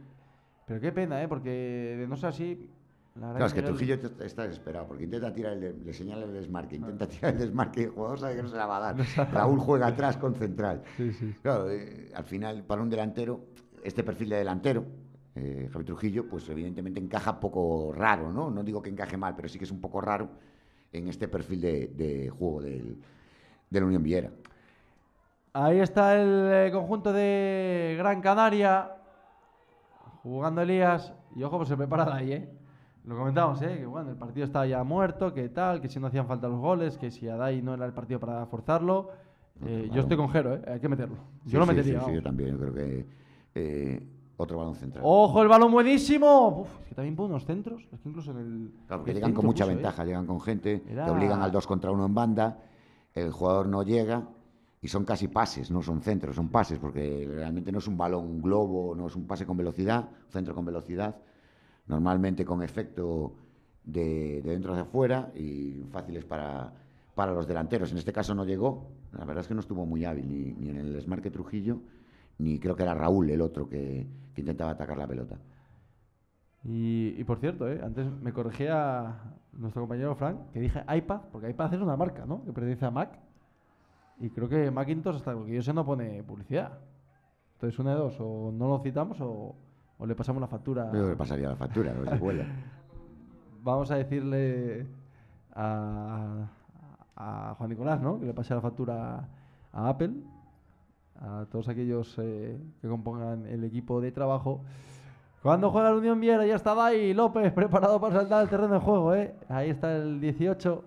Pero qué pena, ¿eh? Porque de no ser así. La claro, es que Trujillo está desesperado porque intenta tirar el le señala el desmarque, ah. intenta tirar el desmarque y el jugador sabe que no se la va a dar. Raúl juega atrás con central. Sí, sí. Claro, eh, al final, para un delantero, este perfil de delantero, eh, Javi Trujillo, pues evidentemente encaja poco raro, ¿no? No digo que encaje mal, pero sí que es un poco raro en este perfil de, juego del, de la Unión Viera. Ahí está el eh, conjunto de Gran Canaria, jugando Elías, y ojo, pues se prepara de ahí, ¿eh? Lo comentamos, ¿eh? que bueno, el partido estaba ya muerto, que tal, que si no hacían falta los goles, que si a Adai no era el partido para forzarlo. Eh, yo estoy con Jero, ¿eh? hay que meterlo. Yo lo metería. yo también, yo creo que eh, otro balón central. ¡Ojo, el balón buenísimo! es que también pone unos centros. que incluso en el. llegan con mucha ¿eh? ventaja, llegan con gente, obligan al 2 contra 1 en banda, el jugador no llega y son casi pases, no son centros, son pases, porque realmente no es un balón un globo, no es un pase con velocidad, centro con velocidad, normalmente con efecto de, dentro hacia afuera y fáciles para, para los delanteros. En este caso no llegó, la verdad es que no estuvo muy hábil ni, ni en el desmarque Trujillo ni creo que era Raúl el otro que, intentaba atacar la pelota. Y, por cierto, eh, antes me corregía nuestro compañero Frank, que dije iPad, porque iPad es una marca, ¿no? Que pertenece a Mac. Y creo que Macintosh, hasta lo que yo sé, no pone publicidad. Entonces, una de dos, o no lo citamos o, le pasamos la factura. le pasaría la factura, no se vuela. Vamos a decirle a, a Juan Nicolás, ¿no? Que le pase la factura a Apple a todos aquellos eh, que compongan el equipo de trabajo. Cuando juega la Unión Viera, ya estaba ahí López preparado para saltar al terreno de juego, ¿eh? Ahí está el 18.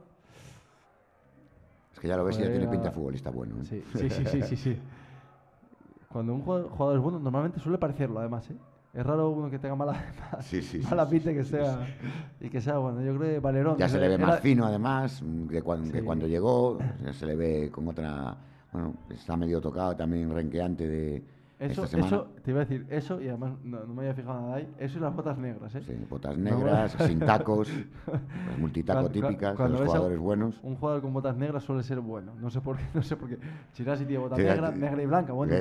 Es que ya lo ves, y ya tiene pinta de futbolista bueno. ¿eh? Sí, sí, sí, sí, sí, Cuando un jugador es bueno, normalmente suele parecerlo, además, ¿eh? Es raro uno que tenga mala, mala pinta que sea y que sea bueno. Yo creo que Valerón. Ya se le ve más fino, además, de cuando, cuando llegó. Se le ve con otra bueno, está medio tocado también, renqueante de. Eso, eso, te iba a decir, eso, y además no, me había fijado nada ahí, eso y las botas negras, ¿eh? Sí, botas negras, sin tacos, las pues multitaco típicas de los jugadores buenos. Un jugador con botas negras suele ser bueno, no sé por qué, no sé por qué. Chirasi tiene botas negras, negra y blanca, bueno.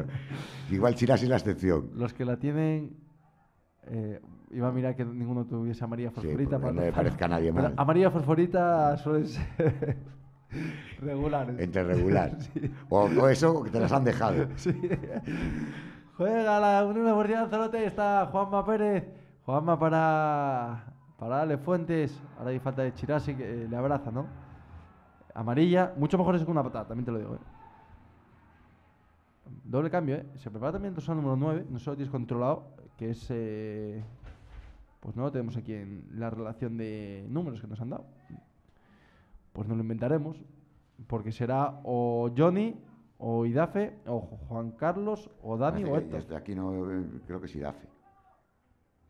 Igual Chirasi es la excepción. Los que la tienen, eh, iba a mirar que ninguno tuviese amarilla fosforita. Sí, para no le parezca a nadie mal. Amarilla fosforita suele ser... Regular. Entre regular. O, eso, que te las han dejado. Juega la Unión Deportiva Zalote. Está Juanma Pérez. Juanma para, para Ale Fuentes. Ahora hay falta de Chirasi que eh, le abraza, ¿no? Amarilla. Mucho mejor es con una patada, también te lo digo. ¿eh? Doble cambio, ¿eh? Se prepara también el número 9. No solo tienes controlado, que es. pues no tenemos aquí en la relación de números que nos han dado. Pues no lo inventaremos, porque será o Johnny, o Idafe, o Juan Carlos, o Dani, o Héctor. Desde aquí no, eh, creo que es Idafe.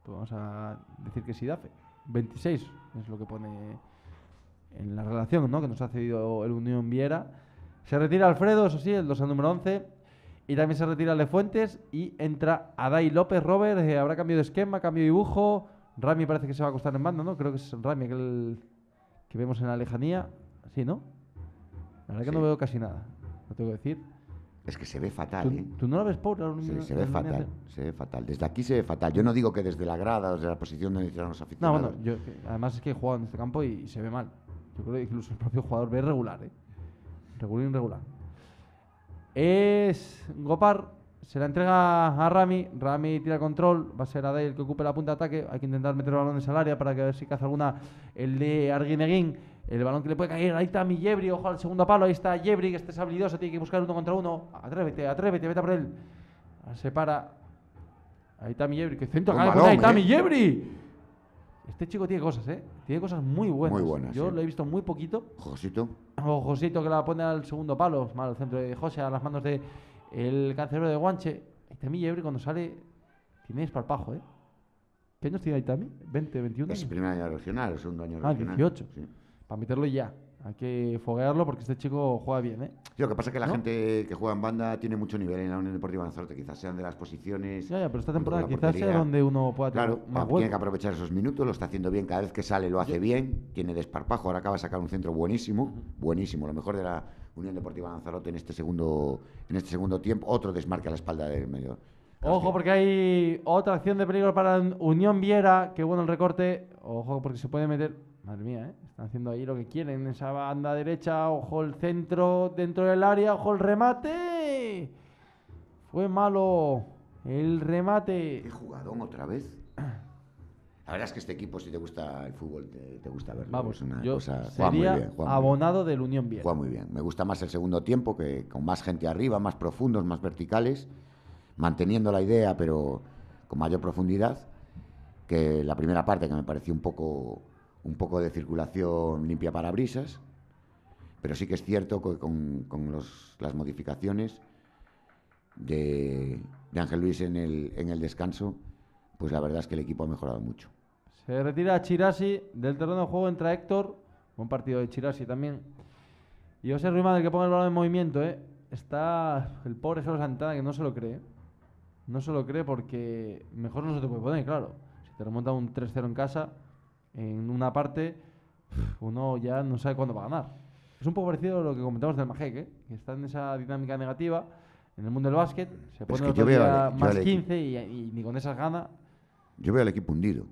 Pues vamos a decir que es Idafe. 26 es lo que pone en la relación ¿no? que nos ha cedido el Unión Viera. Se retira Alfredo, eso sí, el 2 al número 11. Y también se retira Le Fuentes y entra Adai López. Robert, eh, habrá cambio de esquema, cambio de dibujo. Rami parece que se va a acostar en mando, ¿no? Creo que es Rami aquel que vemos en la lejanía, sí, ¿no? La verdad es que no veo casi nada, lo tengo que decir. Es que se ve fatal, ¿eh? ¿Tú no lo ves, por... Sí, se, ve fatal, se ve fatal. Desde aquí se ve fatal. Yo no digo que desde la grada, desde la posición donde hicieron los aficionados. No, bueno, eh, además es que he jugado en este campo y, se ve mal. Yo creo que incluso el propio jugador ve regular, ¿eh? Regular irregular. Es Gopar se la entrega a Rami, Rami tira control, va a ser Adai el que ocupe la punta de ataque, hay que intentar meter el balón en salaria para que ver si caza alguna el de Arguineguín, el balón que le puede caer, ahí está mi ojo al segundo palo, ahí está Yebri, que este es habilidoso, tiene que buscar uno contra uno, atrévete, atrévete, vete a por él, se para, ahí está mi Yebri, que centro, ahí está eh. mi Yebri. Este chico tiene cosas, ¿eh? Tiene cosas muy buenas. Muy buenas. Yo lo he visto muy poquito. Josito. Ojosito que la pone al segundo palo. Mal centro de José a las manos de el cáncer de Guanche, Aitami Yebre cuando sale tiene desparpajo, ¿eh? ¿Qué años tiene Aitami? ¿20, 21? Es el primer año regional, el segundo año ah, regional. Ah, 18. Para meterlo ya. Hay que foguearlo porque este chico juega bien, ¿eh? lo que pasa es que la gente que juega en banda tiene mucho nivel en la Unión Deportiva Lanzarote. Quizás sean de las posiciones... Ya, pero esta temporada quizás sea donde uno pueda tener claro, tiene que aprovechar esos minutos, lo está haciendo bien. Cada vez que sale lo hace bien, tiene desparpajo. Ahora acaba de sacar un centro buenísimo, buenísimo, lo mejor de la Unión Deportiva Lanzarote en este segundo, en este segundo tiempo. Otro desmarca a la espalda del medio. Ojo, porque hay otra acción de peligro para Unión Viera. Qué bueno el recorte. Ojo, porque se puede meter. Madre mía, ¿eh? están haciendo ahí lo que quieren. Esa banda derecha, ojo el centro dentro del área, ojo el remate. Fue malo el remate. Qué jugadón otra vez. La verdad es que este equipo, si te gusta el fútbol, te, gusta verlo. Vamos, yo sería abonado del Unión Bien. Juega muy bien. Me gusta más el segundo tiempo, que con más gente arriba, más profundos, más verticales, manteniendo la idea, pero con mayor profundidad, que la primera parte, que me pareció un poco, un poco de circulación limpia para brisas. Pero sí que es cierto que con, las modificaciones de, de Ángel Luis en el, en el descanso, pues la verdad es que el equipo ha mejorado mucho. Se retira Chirasi del terreno de juego, entra Héctor. Buen partido de Chirasi también. Y José Ruimán, el que ponga el balón en movimiento, ¿eh? Está el pobre José Santana que no se lo cree. No se lo cree porque mejor no se te puede poner, claro. Si te remonta un 3-0 en casa, en una parte, uno ya no sabe cuándo va a ganar. Es un poco parecido a lo que comentamos del Majek, eh, que está en esa dinámica negativa en el mundo del básquet. Se pone es e- más 15 y, y, ni con esas ganas. Yo veo al equipo hundido.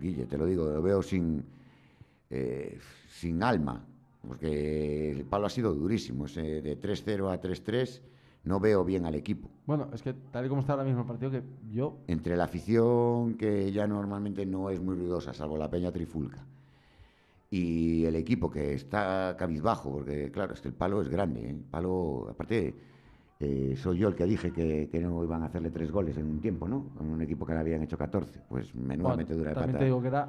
Guille, te lo digo, lo veo sin, eh, sin alma, porque el palo ha sido durísimo, de 3-0 a 3-3 no veo bien al equipo. Bueno, es que tal y como está ahora mismo el partido, que yo... Entre la afición, que ya normalmente no es muy ruidosa, salvo la Peña Trifulca, y el equipo que está cabizbajo, porque claro, es que el palo es grande, ¿eh? el palo, aparte eh, soy yo el que dije que, no iban a hacerle tres goles en un tiempo, ¿no? En un equipo que le habían hecho 14. Pues menuda dura de pata. Te ¿eh? digo que era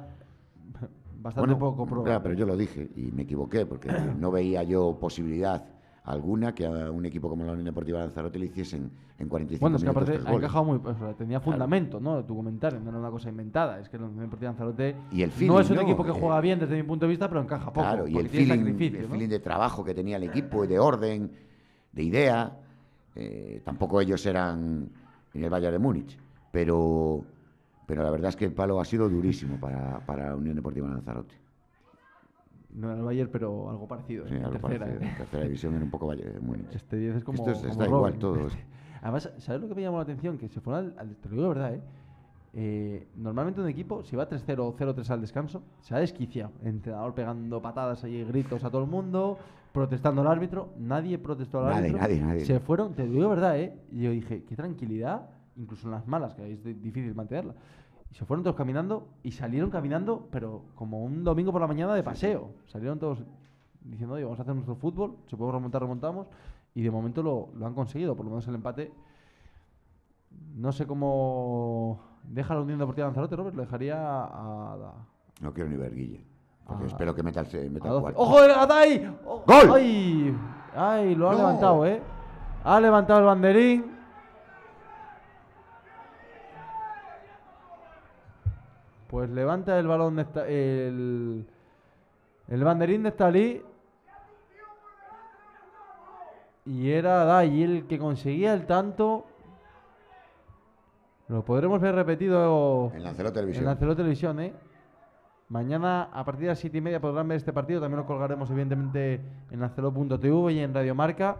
bastante poco probable. Claro, pero yo lo dije y me equivoqué porque no veía yo posibilidad alguna que a un equipo como la Unión Deportiva Lanzarote le hiciesen en 45 minutos. Bueno, es que ha encajado muy. tenía fundamento, ¿no? Tu comentario, no era una cosa inventada. Es que la Unión Deportiva Lanzarote y el no es un equipo que eh, juega bien desde mi punto de vista, pero encaja poco. Claro, y el feeling, de trabajo que tenía el equipo, de orden, de idea. Eh, tampoco ellos eran en el Bayern de Múnich, pero, pero la verdad es que el palo ha sido durísimo para, para la Unión Deportiva Lanzarote. No era el Bayern, pero algo parecido. Sí, ¿eh? algo tercera. parecido. ¿eh? tercera división un poco Bayern de Múnich. Este es como. Esto está igual, todos. Además, ¿sabes lo que me llamó la atención? Que se fueron al. al verdad, eh, normalmente un equipo, si va 3-0 o 0-3 al descanso, se ha desquiciado. entrenador pegando patadas allí, gritos a todo el mundo, protestando al árbitro. Nadie protestó al árbitro. Nadie, nadie. Se fueron, te digo verdad, ¿eh? yo dije, qué tranquilidad, incluso en las malas, que es difícil mantenerla. Y se fueron todos caminando y salieron caminando, pero como un domingo por la mañana de paseo. Salieron todos diciendo, oye, vamos a hacer nuestro fútbol, se podemos remontar, remontamos. Y de momento lo han conseguido, por lo menos el empate no sé cómo. Deja la Unión Deportiva Lanzarote, Robert. Lo dejaría a. No quiero ni ver, Guille. Ah. espero que meta el, meta el ¡Ojo, Adai! ¡Oh! ¡Gol! ¡Ay! ¡Ay! Lo ha levantado, ¿eh? Ha levantado el banderín. Pues levanta el balón de el, el banderín de Stalí. Y era Dai el que conseguía el tanto. Lo podremos ver repetido en Lancelot Televisión. En Televisión, ¿eh? Mañana a partir de las 7 y media podrán ver este partido. También lo colgaremos, evidentemente, en lancelot.tv y en radio marca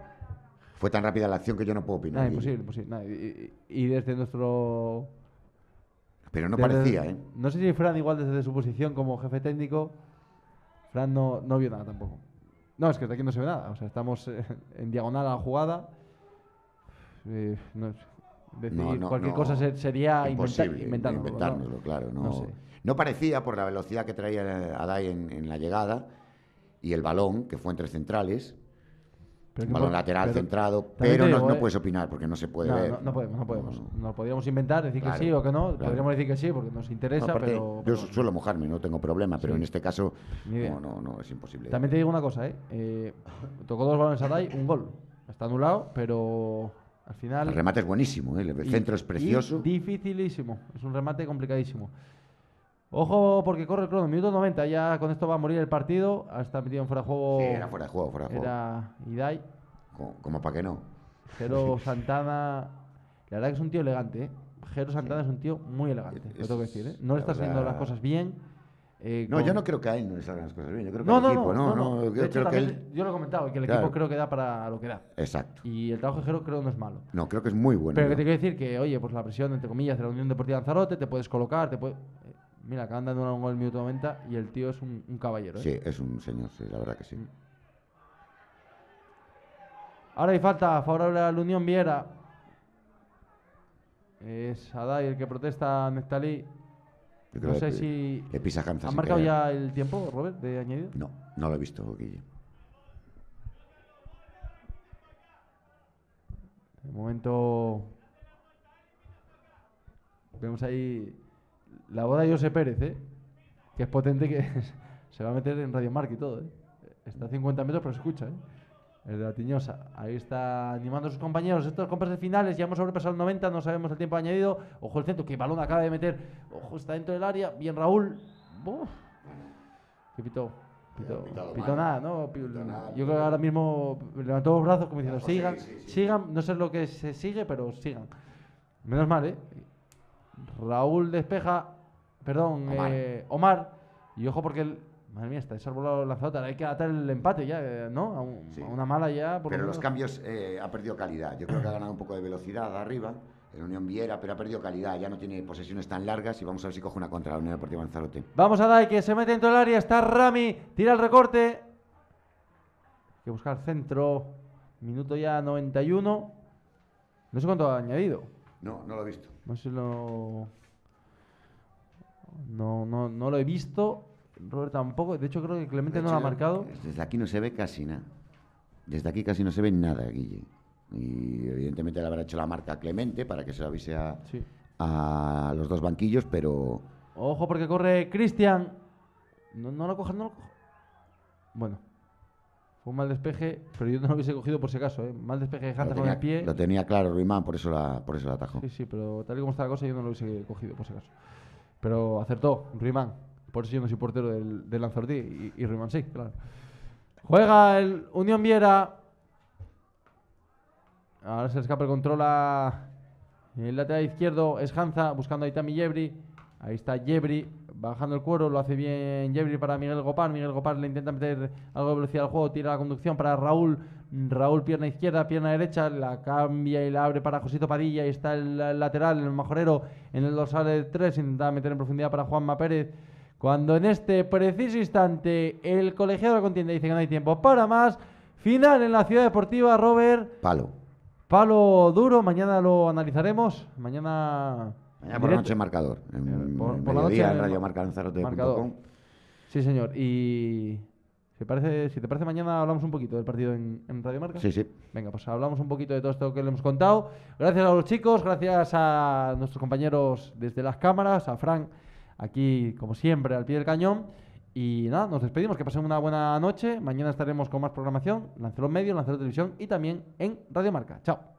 Fue tan rápida la acción que yo no puedo opinar. Ah, imposible, imposible. Y, desde nuestro. Pero no parecía, ¿eh? No sé si Fran, igual desde su posición como jefe técnico, Fran no, no vio nada tampoco. No, es que de aquí no se ve nada. O sea, estamos eh, en diagonal a la jugada. Eh, cualquier cosa sería imposible inventar, claro. No, parecía por la velocidad que traía Adai en, la llegada y el balón, que fue entre centrales. balón lateral centrado, pero no, eh, puedes opinar porque no se puede ver. No, podemos, no podemos. Nos podríamos inventar, decir que sí o que no. Podríamos decir que sí porque nos interesa, pero, Yo suelo mojarme, no tengo problema, pero en este caso no, no, es imposible. También te digo una cosa, ¿eh? eh tocó dos balones a Adai, un gol. Está anulado, pero final. El remate es buenísimo, ¿eh? el centro es precioso. dificilísimo, es un remate complicadísimo. Ojo, porque corre el crono, minuto 90, ya con esto va a morir el partido. Ah, está metido en fuera de juego. era fuera de juego, fuera de juego. Era Idai. Como, para que no. Jero Santana. La verdad que es un tío elegante, ¿eh? Jero Santana es un tío muy elegante, lo tengo que decir, ¿eh? No le está saliendo las cosas bien eh, no, yo no creo que a él no le salgan las cosas bien. Yo creo que el equipo, no, no. Yo, lo he comentado, que el equipo creo que da para lo que da. Exacto. Y el trabajo de Jero creo que no es malo. No, creo que es muy bueno. Pero que te quiero decir que, oye, pues la presión, entre comillas, de la Unión Deportiva Lanzarote, te puedes colocar, te puedes. Eh, mira, acaban dando un gol en minuto 90 y el tío es un, caballero. ¿eh? Sí, es un señor, sí, la verdad que sí. Mm. Ahora hay falta favorable a la Unión Viera. Es Adai el que protesta a no sé si. ¿Ha marcado ya el tiempo, Robert, de añadido? No, no lo he visto, Guille. De momento. Vemos ahí la boda de José Pérez, ¿eh? que es potente, que se va a meter en Radio Mark y todo. ¿eh? Está a 50 metros, pero se escucha. ¿eh? El de la Tiñosa. Ahí está animando a sus compañeros. Estos compras de finales. Ya hemos sobrepasado el 90. No sabemos el tiempo añadido. Ojo el centro. Que balón acaba de meter. Ojo, está dentro del área. Bien, Raúl. Que pitó? nada, ¿no? Yo creo que ahora mismo levantó los brazos como diciendo, sigan, sigan. No sé lo que se sigue, pero sigan. Menos mal, ¿eh? Raúl despeja. Perdón, Omar. Eh, Omar y ojo porque el, Madre mía, estáis la lanzado, hay que atar el empate ya, eh, ¿no? A, una mala ya. pero los cambios eh, ha perdido calidad. Yo creo que ha ganado un poco de velocidad arriba. La Unión Viera, pero ha perdido calidad, ya no tiene posesiones tan largas y vamos a ver si coge una contra la Unión Deportiva Lanzarote. Vamos a Dai, que se mete dentro del área, está Rami, tira el recorte. Hay que buscar centro, minuto ya 91. No sé cuánto ha añadido. No, no lo he visto. No sé lo... No, no, no lo he visto. Robert tampoco. De hecho, creo que Clemente no lo ha marcado. Desde aquí no se ve casi nada. Desde aquí casi no se ve nada, Guille. Y evidentemente le habrá hecho la marca a Clemente para que se lo avise a, los dos banquillos, pero. Ojo, porque corre Cristian. No, lo cojo, no lo cojo. Bueno, fue un mal despeje, pero yo no lo hubiese cogido por si acaso. ¿eh? Mal despeje de con el pie. Lo tenía claro Ruimán, por eso la, por eso la atajó. Sí, sí, pero tal y como está la cosa, yo no lo hubiese cogido por si acaso. Pero acertó, Ruimán. Por si yo no soy portero del, del Lanzardí y, y claro. Juega el Unión Viera. Ahora se escapa el control a El lateral izquierdo es Hanza, buscando a Itami Yebri. Ahí está Yebri bajando el cuero, lo hace bien Yebri para Miguel Gopar. Miguel Gopar le intenta meter algo de velocidad al juego, tira la conducción para Raúl. Raúl, pierna izquierda, pierna derecha, la cambia y la abre para Josito Padilla. Ahí está el lateral, el majorero, en el dorsal 3, intenta meter en profundidad para Juanma Pérez. Cuando en este preciso instante el colegiado de la contienda dice que no hay tiempo para más, final en la Ciudad Deportiva, Robert. Palo. Palo duro, mañana lo analizaremos. Mañana. Mañana por la noche marcador. En, eh, por, la noche, en Radio Marca Lanzarote. Marcador. Sí, señor. Y. Si, parece, si te parece, mañana hablamos un poquito del partido en, en, Radio Marca. Sí, sí. Venga, pues hablamos un poquito de todo esto que le hemos contado. Gracias a los chicos, gracias a nuestros compañeros desde las cámaras, a Frank aquí, como siempre, al pie del cañón. Y nada, nos despedimos, que pasen una buena noche. Mañana estaremos con más programación, Lancelot Medio, Lancelot Televisión y también en Radio Marca. Chao.